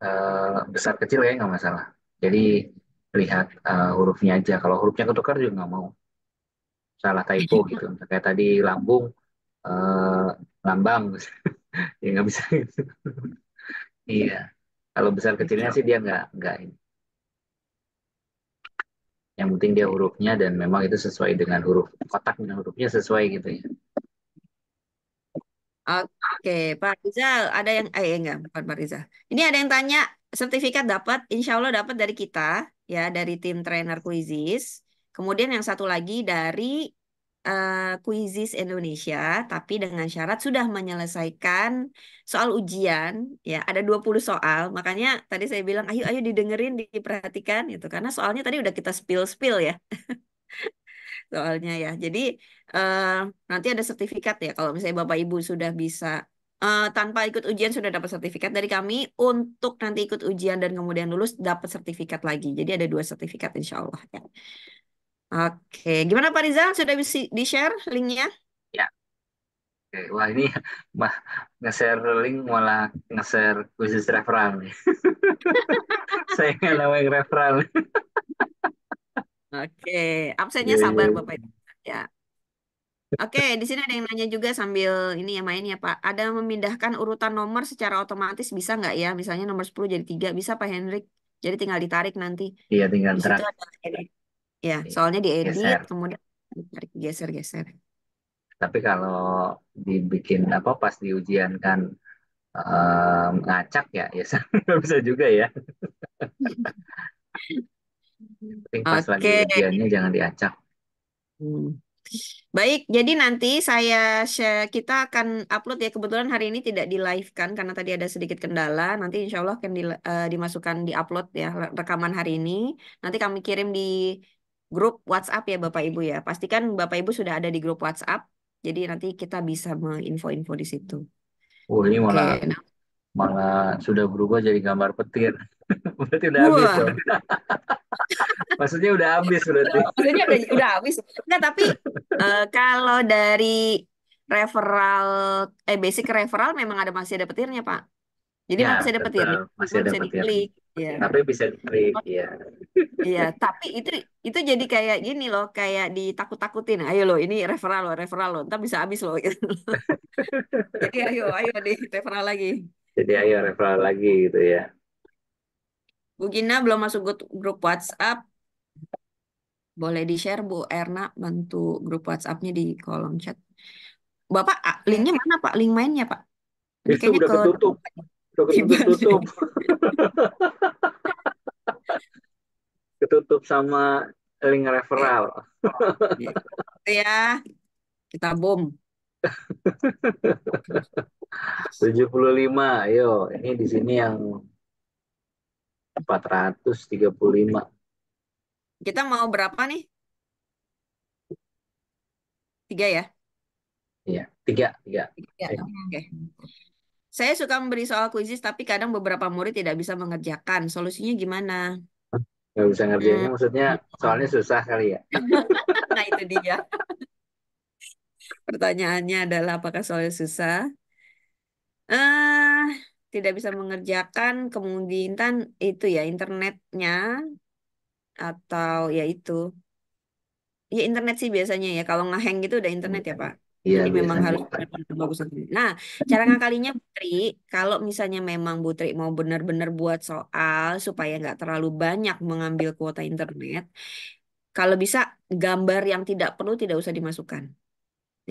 Speaker 2: uh, besar kecil ya nggak masalah. Jadi lihat uh, hurufnya aja. Kalau hurufnya ketukar juga nggak mau salah typo gitu kayak tadi lambung uh, lambang ya nggak bisa gitu. Iya. iya kalau besar kecilnya sih dia nggak nggak ini yang penting dia hurufnya dan memang itu sesuai dengan huruf kotak dengan hurufnya sesuai gitu ya
Speaker 3: Oke, Pak Rizal, ada yang eh enggak, Pak Rizal. Ini ada yang tanya sertifikat dapat, insya Allah dapat dari kita ya dari tim trainer kuisis Kemudian yang satu lagi dari uh, Quizzes Indonesia, tapi dengan syarat sudah menyelesaikan soal ujian, ya ada 20 soal. Makanya tadi saya bilang, ayo ayo didengerin, diperhatikan itu, Karena soalnya tadi udah kita spill-spill ya. soalnya ya. Jadi uh, nanti ada sertifikat ya kalau misalnya Bapak Ibu sudah bisa uh, tanpa ikut ujian sudah dapat sertifikat dari kami untuk nanti ikut ujian dan kemudian lulus dapat sertifikat lagi. Jadi ada dua sertifikat insya Allah ya. Oke, gimana Pak Rizal? Sudah bisa di-share linknya? Ya.
Speaker 2: Oke, wah ini mah nge-share link malah nge-share khusus referral nih. Saya nggak namanya referral. Oke,
Speaker 1: absennya yeah, iya, sabar yeah. Bapak Ibu.
Speaker 3: Ya. Oke, di sini ada yang nanya juga sambil ini ya main ya Pak. Ada memindahkan urutan nomor secara otomatis bisa nggak ya? Misalnya nomor 10 jadi tiga, bisa Pak Hendrik? Jadi tinggal ditarik nanti.
Speaker 2: Iya, tinggal ditarik.
Speaker 3: Ya, soalnya diedit, geser. kemudian ditarik geser-geser.
Speaker 2: Tapi kalau dibikin apa pas diujian kan um, ngacak ya, ya bisa juga ya. Penting pas lagi ujiannya jangan diacak. Hmm.
Speaker 3: Baik, jadi nanti saya share, kita akan upload ya. Kebetulan hari ini tidak di live kan karena tadi ada sedikit kendala. Nanti insya Allah akan di- uh, dimasukkan di upload ya rekaman hari ini. Nanti kami kirim di grup WhatsApp ya Bapak Ibu ya. Pastikan Bapak Ibu sudah ada di grup WhatsApp. Jadi nanti kita bisa menginfo-info di situ.
Speaker 2: Oh ini malah okay. Nah. malah sudah berubah jadi gambar petir. berarti udah Wah. habis Maksudnya udah habis berarti. Maksudnya udah, udah
Speaker 3: habis. Enggak, tapi uh, kalau dari referral eh basic referral memang ada masih ada petirnya, Pak. Jadi ya, masih ada petir petirnya. Masih ada bisa petir. diklik.
Speaker 2: Iya. Tapi bisa diterima, oh. iya.
Speaker 3: Iya, tapi itu itu jadi kayak gini loh, kayak ditakut-takutin. Ayo loh, ini referral loh, referral loh. Ntar bisa habis loh. Gitu. jadi ayo, ayo deh referral lagi.
Speaker 2: Jadi ayo referral lagi gitu ya.
Speaker 3: Bu Gina belum masuk grup WhatsApp. Boleh di-share Bu Erna bantu grup WhatsApp-nya di kolom chat. Bapak, linknya mana Pak? Link mainnya Pak? Itu udah ke... ketutup
Speaker 2: ketutup ketutup sama link referral gitu.
Speaker 1: ya kita bom 75
Speaker 2: ayo ini di sini yang 435
Speaker 3: kita mau berapa nih tiga ya
Speaker 2: iya tiga
Speaker 3: tiga, tiga. Iya. oke okay. Saya suka memberi soal kuisis, tapi kadang beberapa murid tidak bisa mengerjakan. Solusinya gimana?
Speaker 2: Gak bisa ngerjainnya, hmm. maksudnya gitu. soalnya susah kali ya?
Speaker 3: nah, itu dia. Pertanyaannya adalah apakah soalnya susah? Uh, tidak bisa mengerjakan, kemudian itu ya internetnya atau ya itu. Ya internet sih biasanya ya, kalau ngeheng gitu udah internet ya Pak? Iya, Jadi memang harus benar-benar bagus. Nah, cara ngakalinya Putri, kalau misalnya memang Putri mau benar-benar buat soal supaya nggak terlalu banyak mengambil kuota internet, kalau bisa gambar yang tidak perlu tidak usah dimasukkan.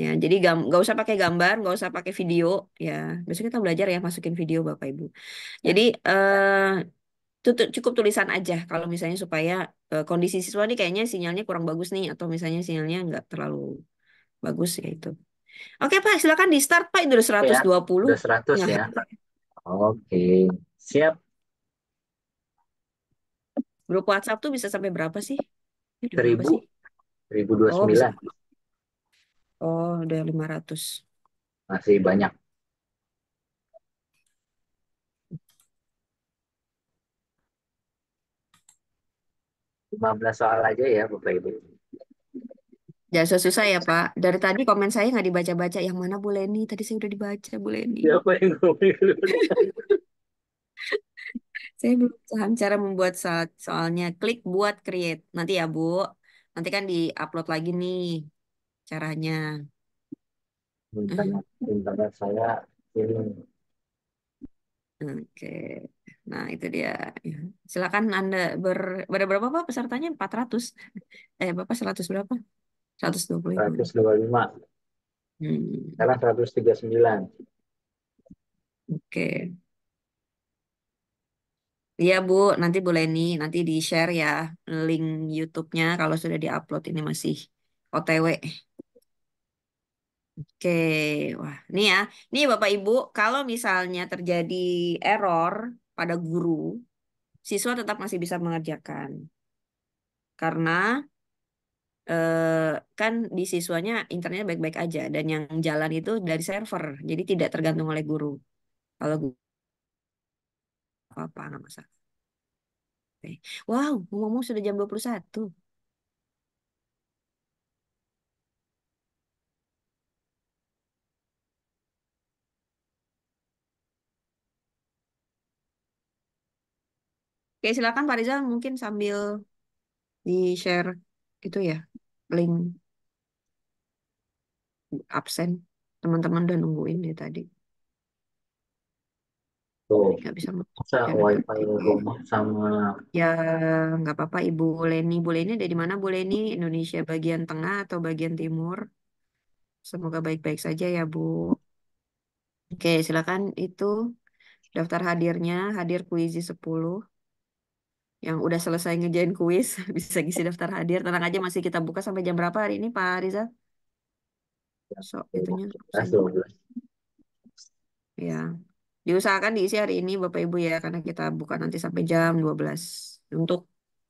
Speaker 3: Ya, jadi gam nggak usah pakai gambar, nggak usah pakai video. Ya, besok kita belajar ya masukin video Bapak Ibu. Jadi eh, cukup tulisan aja kalau misalnya supaya uh, kondisi siswa ini kayaknya sinyalnya kurang bagus nih atau misalnya sinyalnya nggak terlalu Bagus ya itu. Oke Pak, silakan di start Pak, itu udah 120. sudah 100 ya. Oke, siap. Grup WhatsApp tuh bisa sampai berapa sih? seribu oh, seribu dua sembilan. Oh, bisa. lima ratus Masih banyak.
Speaker 2: Lima belas soal aja ya Bapak Ibu.
Speaker 3: Ya, susah-susah ya, Pak. Dari tadi komen saya nggak dibaca-baca. Yang mana Bu Leni? Tadi saya udah dibaca, Bu Leni. Siapa ya, yang ngomong? Saya belum paham cara membuat saat soalnya. Klik buat create. Nanti ya, Bu. Nanti kan di-upload lagi nih caranya. Internet ya. ya, saya Oke. Nah, itu dia. Silakan Anda ber, berapa Pak pesertanya? 400. Eh, Bapak 100 berapa?
Speaker 2: 125. 125. Hmm. Sekarang 139.
Speaker 1: Oke.
Speaker 3: Iya Bu, nanti Bu Leni, nanti di-share ya link YouTube-nya kalau sudah di-upload ini masih OTW. Oke, wah, nih ya, nih Bapak Ibu, kalau misalnya terjadi error pada guru, siswa tetap masih bisa mengerjakan. Karena Eh, kan di siswanya internetnya baik-baik aja dan yang jalan itu dari server jadi tidak tergantung oleh guru kalau guru apa nggak masalah wow ngomong ngomong sudah jam 21 Oke, silakan Pak Rizal mungkin sambil di-share gitu ya link absen teman-teman udah nungguin deh ya tadi Tuh, nggak bisa masuk ya wifi rumah sama ya nggak apa-apa Ibu Leni Bu Leni dari mana Bu Leni Indonesia bagian tengah atau bagian timur semoga baik-baik saja ya Bu oke silakan itu daftar hadirnya hadir kuisi 10 yang udah selesai ngejain kuis bisa ngisi daftar hadir tenang aja masih kita buka sampai jam berapa hari ini Pak Riza so itunya ya diusahakan diisi hari ini Bapak Ibu ya karena kita buka nanti sampai jam 12 untuk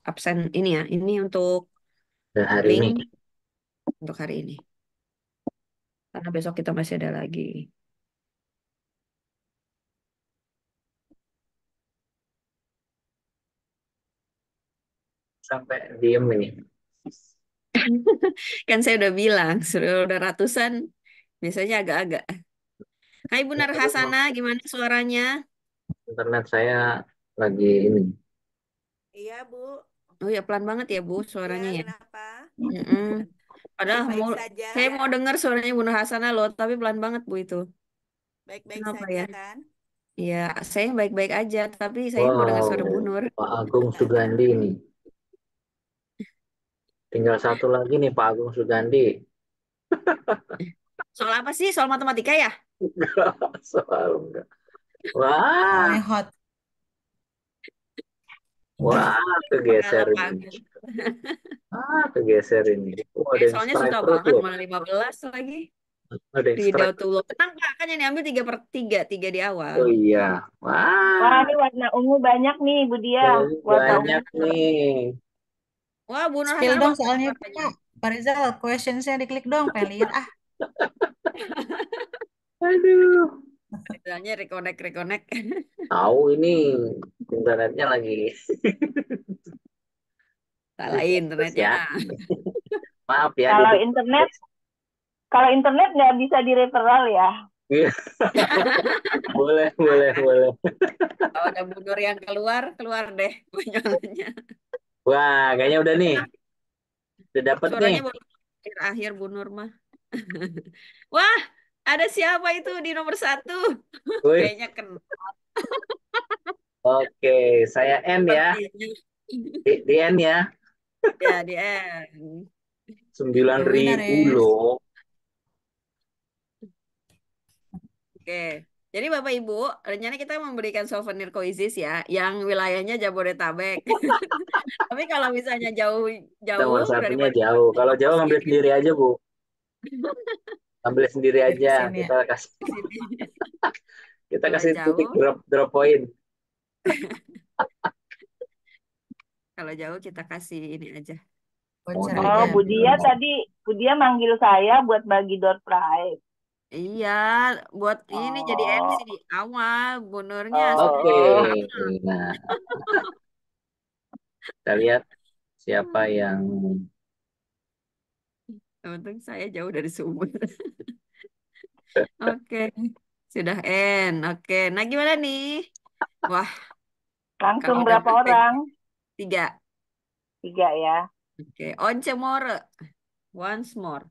Speaker 3: absen ini ya ini untuk nah, hari link ini. untuk hari ini karena besok kita masih ada lagi sampai diem ini? kan saya udah bilang, sudah, udah ratusan, biasanya agak-agak. Hai Bunar ya, Hasana, gimana suaranya?
Speaker 2: Internet saya lagi ini.
Speaker 3: Iya, Bu. Oh ya pelan banget ya Bu iya, suaranya ya. Kenapa? Mm -mm. Padahal mau, saya mau dengar suaranya Bunda Hasana loh, tapi pelan banget Bu itu. Baik-baik saja ya? kan? Iya, saya baik-baik aja, tapi saya wow. mau dengar suara Bu Nur. Pak
Speaker 2: Agung iya. Sugandi ini. Tinggal satu lagi nih Pak Agung Sugandi.
Speaker 3: Soal apa sih? Soal matematika ya?
Speaker 2: Enggak, soal enggak. Wah. My hot. Wah,
Speaker 1: kegeser ini.
Speaker 2: Ah, kegeser ini. Wah, ada Soalnya sudah susah banget,
Speaker 3: loh. 15 lagi.
Speaker 2: Ada yang Tidak
Speaker 3: tuh lo. Tenang, Pak. kan yang diambil 3 per tiga, tiga di awal. Oh iya. Wah, Wah, ini warna ungu banyak nih, Bu Dia. Warna banyak
Speaker 1: nih.
Speaker 3: Wah, Bu Nur Spill dong soalnya Pak.
Speaker 4: Pak Rizal, questionsnya diklik dong, pengen lihat ah. Aduh.
Speaker 3: Misalnya reconnect, reconnect.
Speaker 4: Tahu ini
Speaker 3: internetnya lagi.
Speaker 1: Salah internetnya. Ya. Maaf ya. Kalau di... internet, kalau internet nggak bisa di referral ya.
Speaker 2: boleh, boleh, boleh.
Speaker 3: Kalau ada mundur yang keluar, keluar deh. Banyak
Speaker 2: Wah, kayaknya udah nih. Udah dapet Suaranya nih.
Speaker 3: akhir, akhir Bu Nur Wah, ada siapa itu di nomor satu? Kayaknya kenal.
Speaker 2: Oke, saya N ya. Ya. ya. Di, di N ya.
Speaker 3: Ya, di N.
Speaker 1: Sembilan ribu loh.
Speaker 3: Oke. Jadi Bapak Ibu, rencana kita memberikan souvenir Koizis ya, yang wilayahnya Jabodetabek. Tapi kalau misalnya jauh jauh dari
Speaker 2: jauh. Kalau jauh ambil sendiri aja, Bu. ambil sendiri aja, kita kasih. kita kasih jauh. titik drop drop point.
Speaker 3: kalau jauh kita kasih ini aja. Oh, oh Bu tadi Budia manggil saya buat bagi door prize. Iya, buat ini jadi MC Oh, di awal, bunurnya Oh. oke. Okay. Nah,
Speaker 2: kita lihat siapa yang
Speaker 3: Untung saya jauh dari sumber. Oke, sudah N. Oke, nah gimana nih? Wah, Langsung berapa orang? tiga. Tiga ya. Oke, once more. Once more.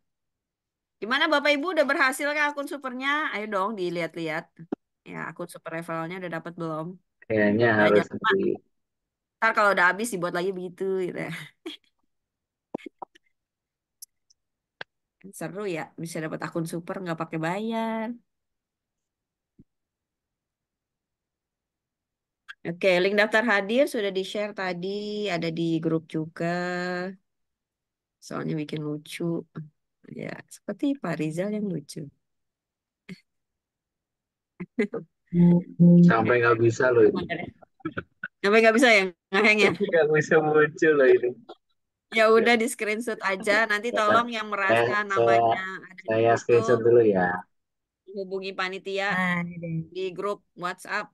Speaker 3: Gimana Bapak Ibu udah berhasil kan akun supernya? Ayo dong dilihat-lihat. Ya, akun super levelnya udah dapat belum? Kayaknya harus di... Ntar kalau udah habis dibuat lagi begitu gitu ya. Seru ya, bisa dapat akun super nggak pakai bayar. Oke, link daftar hadir sudah di-share tadi, ada di grup juga. Soalnya bikin lucu. Ya, seperti Pak Rizal yang lucu.
Speaker 2: Hmm. Sampai nggak bisa loh ini. Sampai nggak bisa ya ngeheng ya? Nggak bisa muncul loh ini.
Speaker 3: Ya udah di screenshot aja. Nanti tolong yang merasa eh, namanya ada saya, saya
Speaker 2: screenshot dulu ya.
Speaker 3: Hubungi panitia ah, di grup WhatsApp.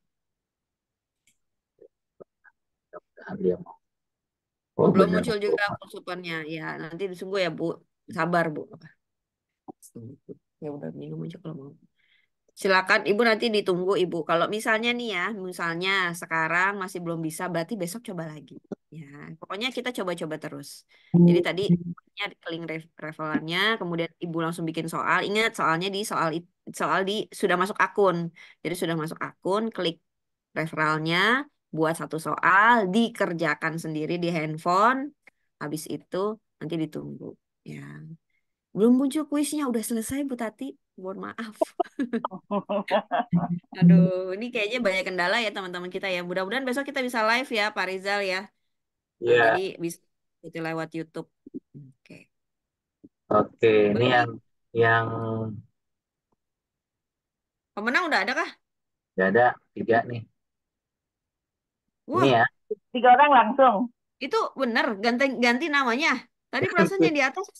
Speaker 3: Oh, Belum muncul juga konsupernya. Ya, nanti disunggu ya, Bu. Sabar Bu. Ya udah minum aja kalau mau. Silakan Ibu nanti ditunggu Ibu. Kalau misalnya nih ya, misalnya sekarang masih belum bisa berarti besok coba lagi. Ya, pokoknya kita coba-coba terus. Jadi tadi hmm. ya, keling revelannya, kemudian Ibu langsung bikin soal. Ingat soalnya di soal soal di sudah masuk akun. Jadi sudah masuk akun, klik referralnya, buat satu soal, dikerjakan sendiri di handphone. Habis itu nanti ditunggu. Ya. Belum muncul kuisnya, udah selesai Bu Tati. Mohon maaf. Aduh, ini kayaknya banyak kendala ya teman-teman kita ya. Mudah-mudahan besok kita bisa live ya Pak Rizal ya. Yeah. Jadi bisa itu lewat YouTube. Oke. Okay.
Speaker 2: Oke, okay. ini yang yang
Speaker 3: pemenang udah ada kah?
Speaker 2: Udah ada, tiga nih.
Speaker 3: Wah, ini ya. Tiga orang langsung. Itu benar ganti ganti namanya. Tadi perasaan yang di atas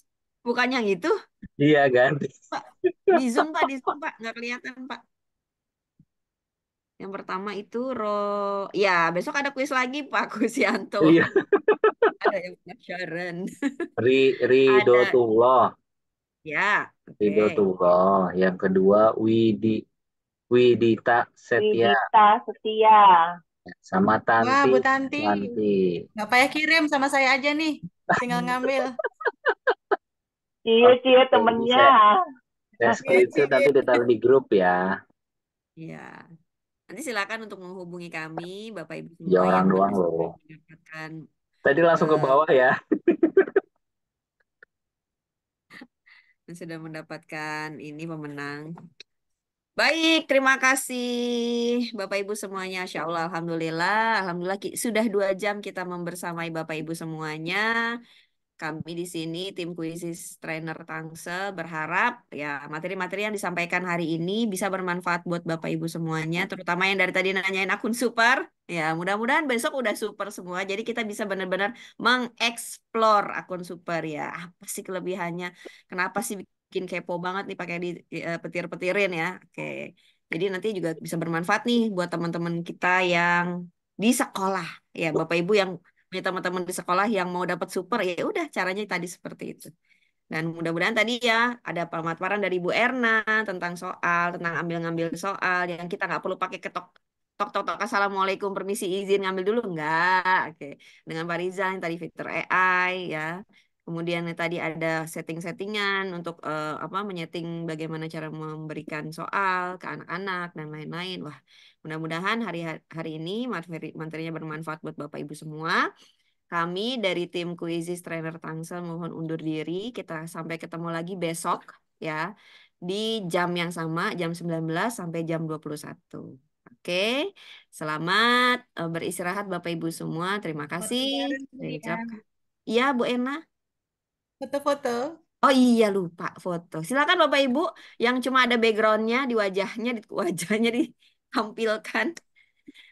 Speaker 3: bukan yang itu.
Speaker 1: Iya ganti. Pak,
Speaker 3: di zoom pak, di zoom pak, nggak kelihatan pak. Yang pertama itu Ro, ya besok ada kuis lagi Pak Kusianto. Iya. ada yang Sharon.
Speaker 2: Ri Tullah.
Speaker 3: Ya. Okay.
Speaker 2: Tullah. Yang kedua Widi Widita Setia. Widita
Speaker 3: Setia. Sama Tanti. Wah, ya, Bu
Speaker 2: Tanti. Tanti.
Speaker 4: Gak payah kirim sama saya aja nih tinggal ngambil
Speaker 3: iya iya temennya
Speaker 2: Basket itu tapi ditaruh di grup ya
Speaker 3: iya nanti silakan untuk menghubungi kami bapak ibu semua
Speaker 2: ya orang doang loh
Speaker 3: mendapatkan
Speaker 2: tadi langsung ke eh, bawah ya
Speaker 3: sudah mendapatkan ini pemenang Baik, terima kasih Bapak Ibu semuanya. Insya Allah, Alhamdulillah. Alhamdulillah sudah dua jam kita membersamai Bapak Ibu semuanya. Kami di sini, tim kuisis trainer Tangsel berharap ya materi-materi yang disampaikan hari ini bisa bermanfaat buat Bapak Ibu semuanya, terutama yang dari tadi nanyain akun super. Ya, mudah-mudahan besok udah super semua. Jadi kita bisa benar-benar mengeksplor akun super ya. Apa sih kelebihannya? Kenapa sih bikin kepo banget nih pakai di uh, petir-petirin ya. Oke. Jadi nanti juga bisa bermanfaat nih buat teman-teman kita yang di sekolah. Ya, Bapak Ibu yang punya teman-teman di sekolah yang mau dapat super ya udah caranya tadi seperti itu. Dan mudah-mudahan tadi ya ada pemaparan dari Bu Erna tentang soal, tentang ambil-ngambil soal yang kita nggak perlu pakai ketok tok tok tok assalamualaikum permisi izin ngambil dulu enggak oke dengan Pak Rizal yang tadi Fitur AI ya Kemudian tadi ada setting-settingan untuk uh, apa menyeting bagaimana cara memberikan soal ke anak-anak dan lain-lain. Wah, mudah-mudahan hari hari ini materinya bermanfaat buat Bapak Ibu semua. Kami dari tim Kuisis Trainer Tangsel mohon undur diri. Kita sampai ketemu lagi besok ya di jam yang sama jam 19 sampai jam 21. Oke, selamat eh, beristirahat Bapak Ibu semua. Terima kasih. Iya, Bu Ena. Foto-foto. Oh iya lupa foto. Silakan Bapak Ibu yang cuma ada backgroundnya di wajahnya, di wajahnya ditampilkan.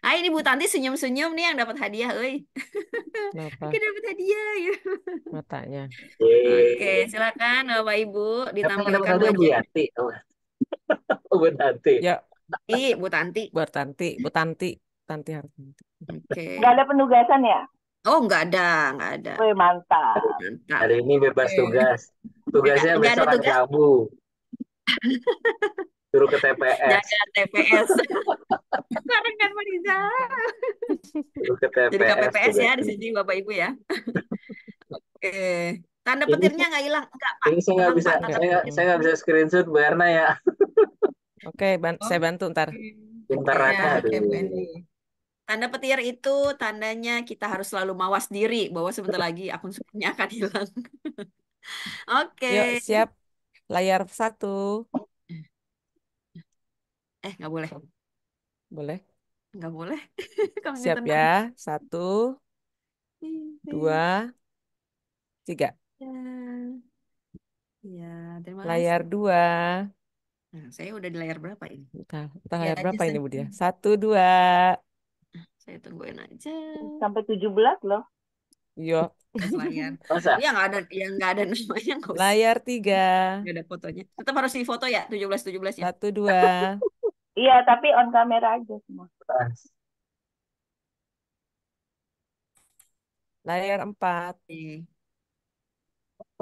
Speaker 3: Ah ini Bu Tanti senyum-senyum nih yang dapat hadiah, oi. Kenapa? Kita dapat hadiah gitu.
Speaker 1: Matanya. Oke,
Speaker 3: silakan Bapak Ibu ditampilkan Bu
Speaker 1: oh. Oh, Bu Tanti. Ya. Bu Tanti. Bu Tanti, Bu Tanti, Tanti harus Oke. Okay. Gak
Speaker 3: ada penugasan ya? Oh, nggak ada, nggak ada. Wih, mantap.
Speaker 2: mantap. Hari ini bebas tugas. Tugasnya nggak, besok tugas. kamu. Suruh ke TPS. ada TPS.
Speaker 4: Sekarang kan bisa.
Speaker 2: Suruh ke TPS.
Speaker 1: Jadi ke PPS ya di
Speaker 3: sini Bapak Ibu ya. Oke. Tanda petirnya nggak hilang, enggak Pak. Ini saya nggak bisa, saya nggak, saya nggak
Speaker 1: bisa screenshot Bu Erna ya. Oke, ban oh. saya bantu ntar. Ntar. ya, Oke, iya, Okay,
Speaker 3: Tanda petir itu tandanya kita harus selalu mawas diri bahwa sebentar lagi akun sukunya akan hilang. Oke. Okay. siap.
Speaker 1: Layar satu. Eh, nggak boleh. Boleh. Nggak boleh. Gitu siap ya. Satu, iya. dua, tiga.
Speaker 3: Ya, Ya. Layar dua. Nah, saya udah di layar berapa ini? Kita, kita layar berapa ini, Bu Dia?
Speaker 1: Satu, dua.
Speaker 3: Saya tungguin aja.
Speaker 1: Sampai 17 loh. Iya.
Speaker 3: layar. Ya nggak ada yang nggak ada namanya
Speaker 1: kok. Layar tiga. Nggak ada fotonya. Tetap harus di foto ya tujuh 17 17 ya. Satu dua. Iya tapi on kamera aja semua. Layar empat.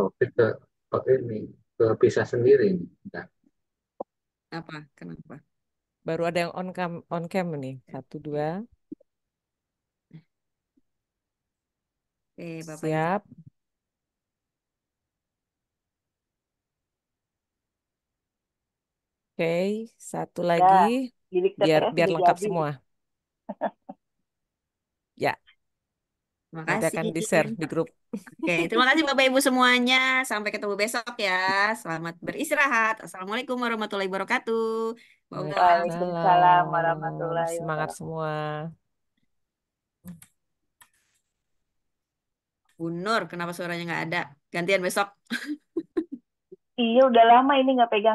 Speaker 2: Oh, kita pakai ini kepisah sendiri. Nah. Apa? Kenapa?
Speaker 1: Baru ada yang on cam on cam nih. Satu dua. Oke, Bapak Siap. Oke, satu ya, lagi ya, biar biar lengkap semua. ya. Terima kasih. di share di
Speaker 3: grup. Oke, terima kasih Bapak Ibu semuanya. Sampai ketemu besok ya. Selamat beristirahat. Assalamualaikum warahmatullahi wabarakatuh. Waalaikumsalam warahmatullahi wabarakatuh. Semangat semua. Bu Nur, kenapa suaranya nggak ada? Gantian besok. iya,
Speaker 1: udah lama ini nggak pegang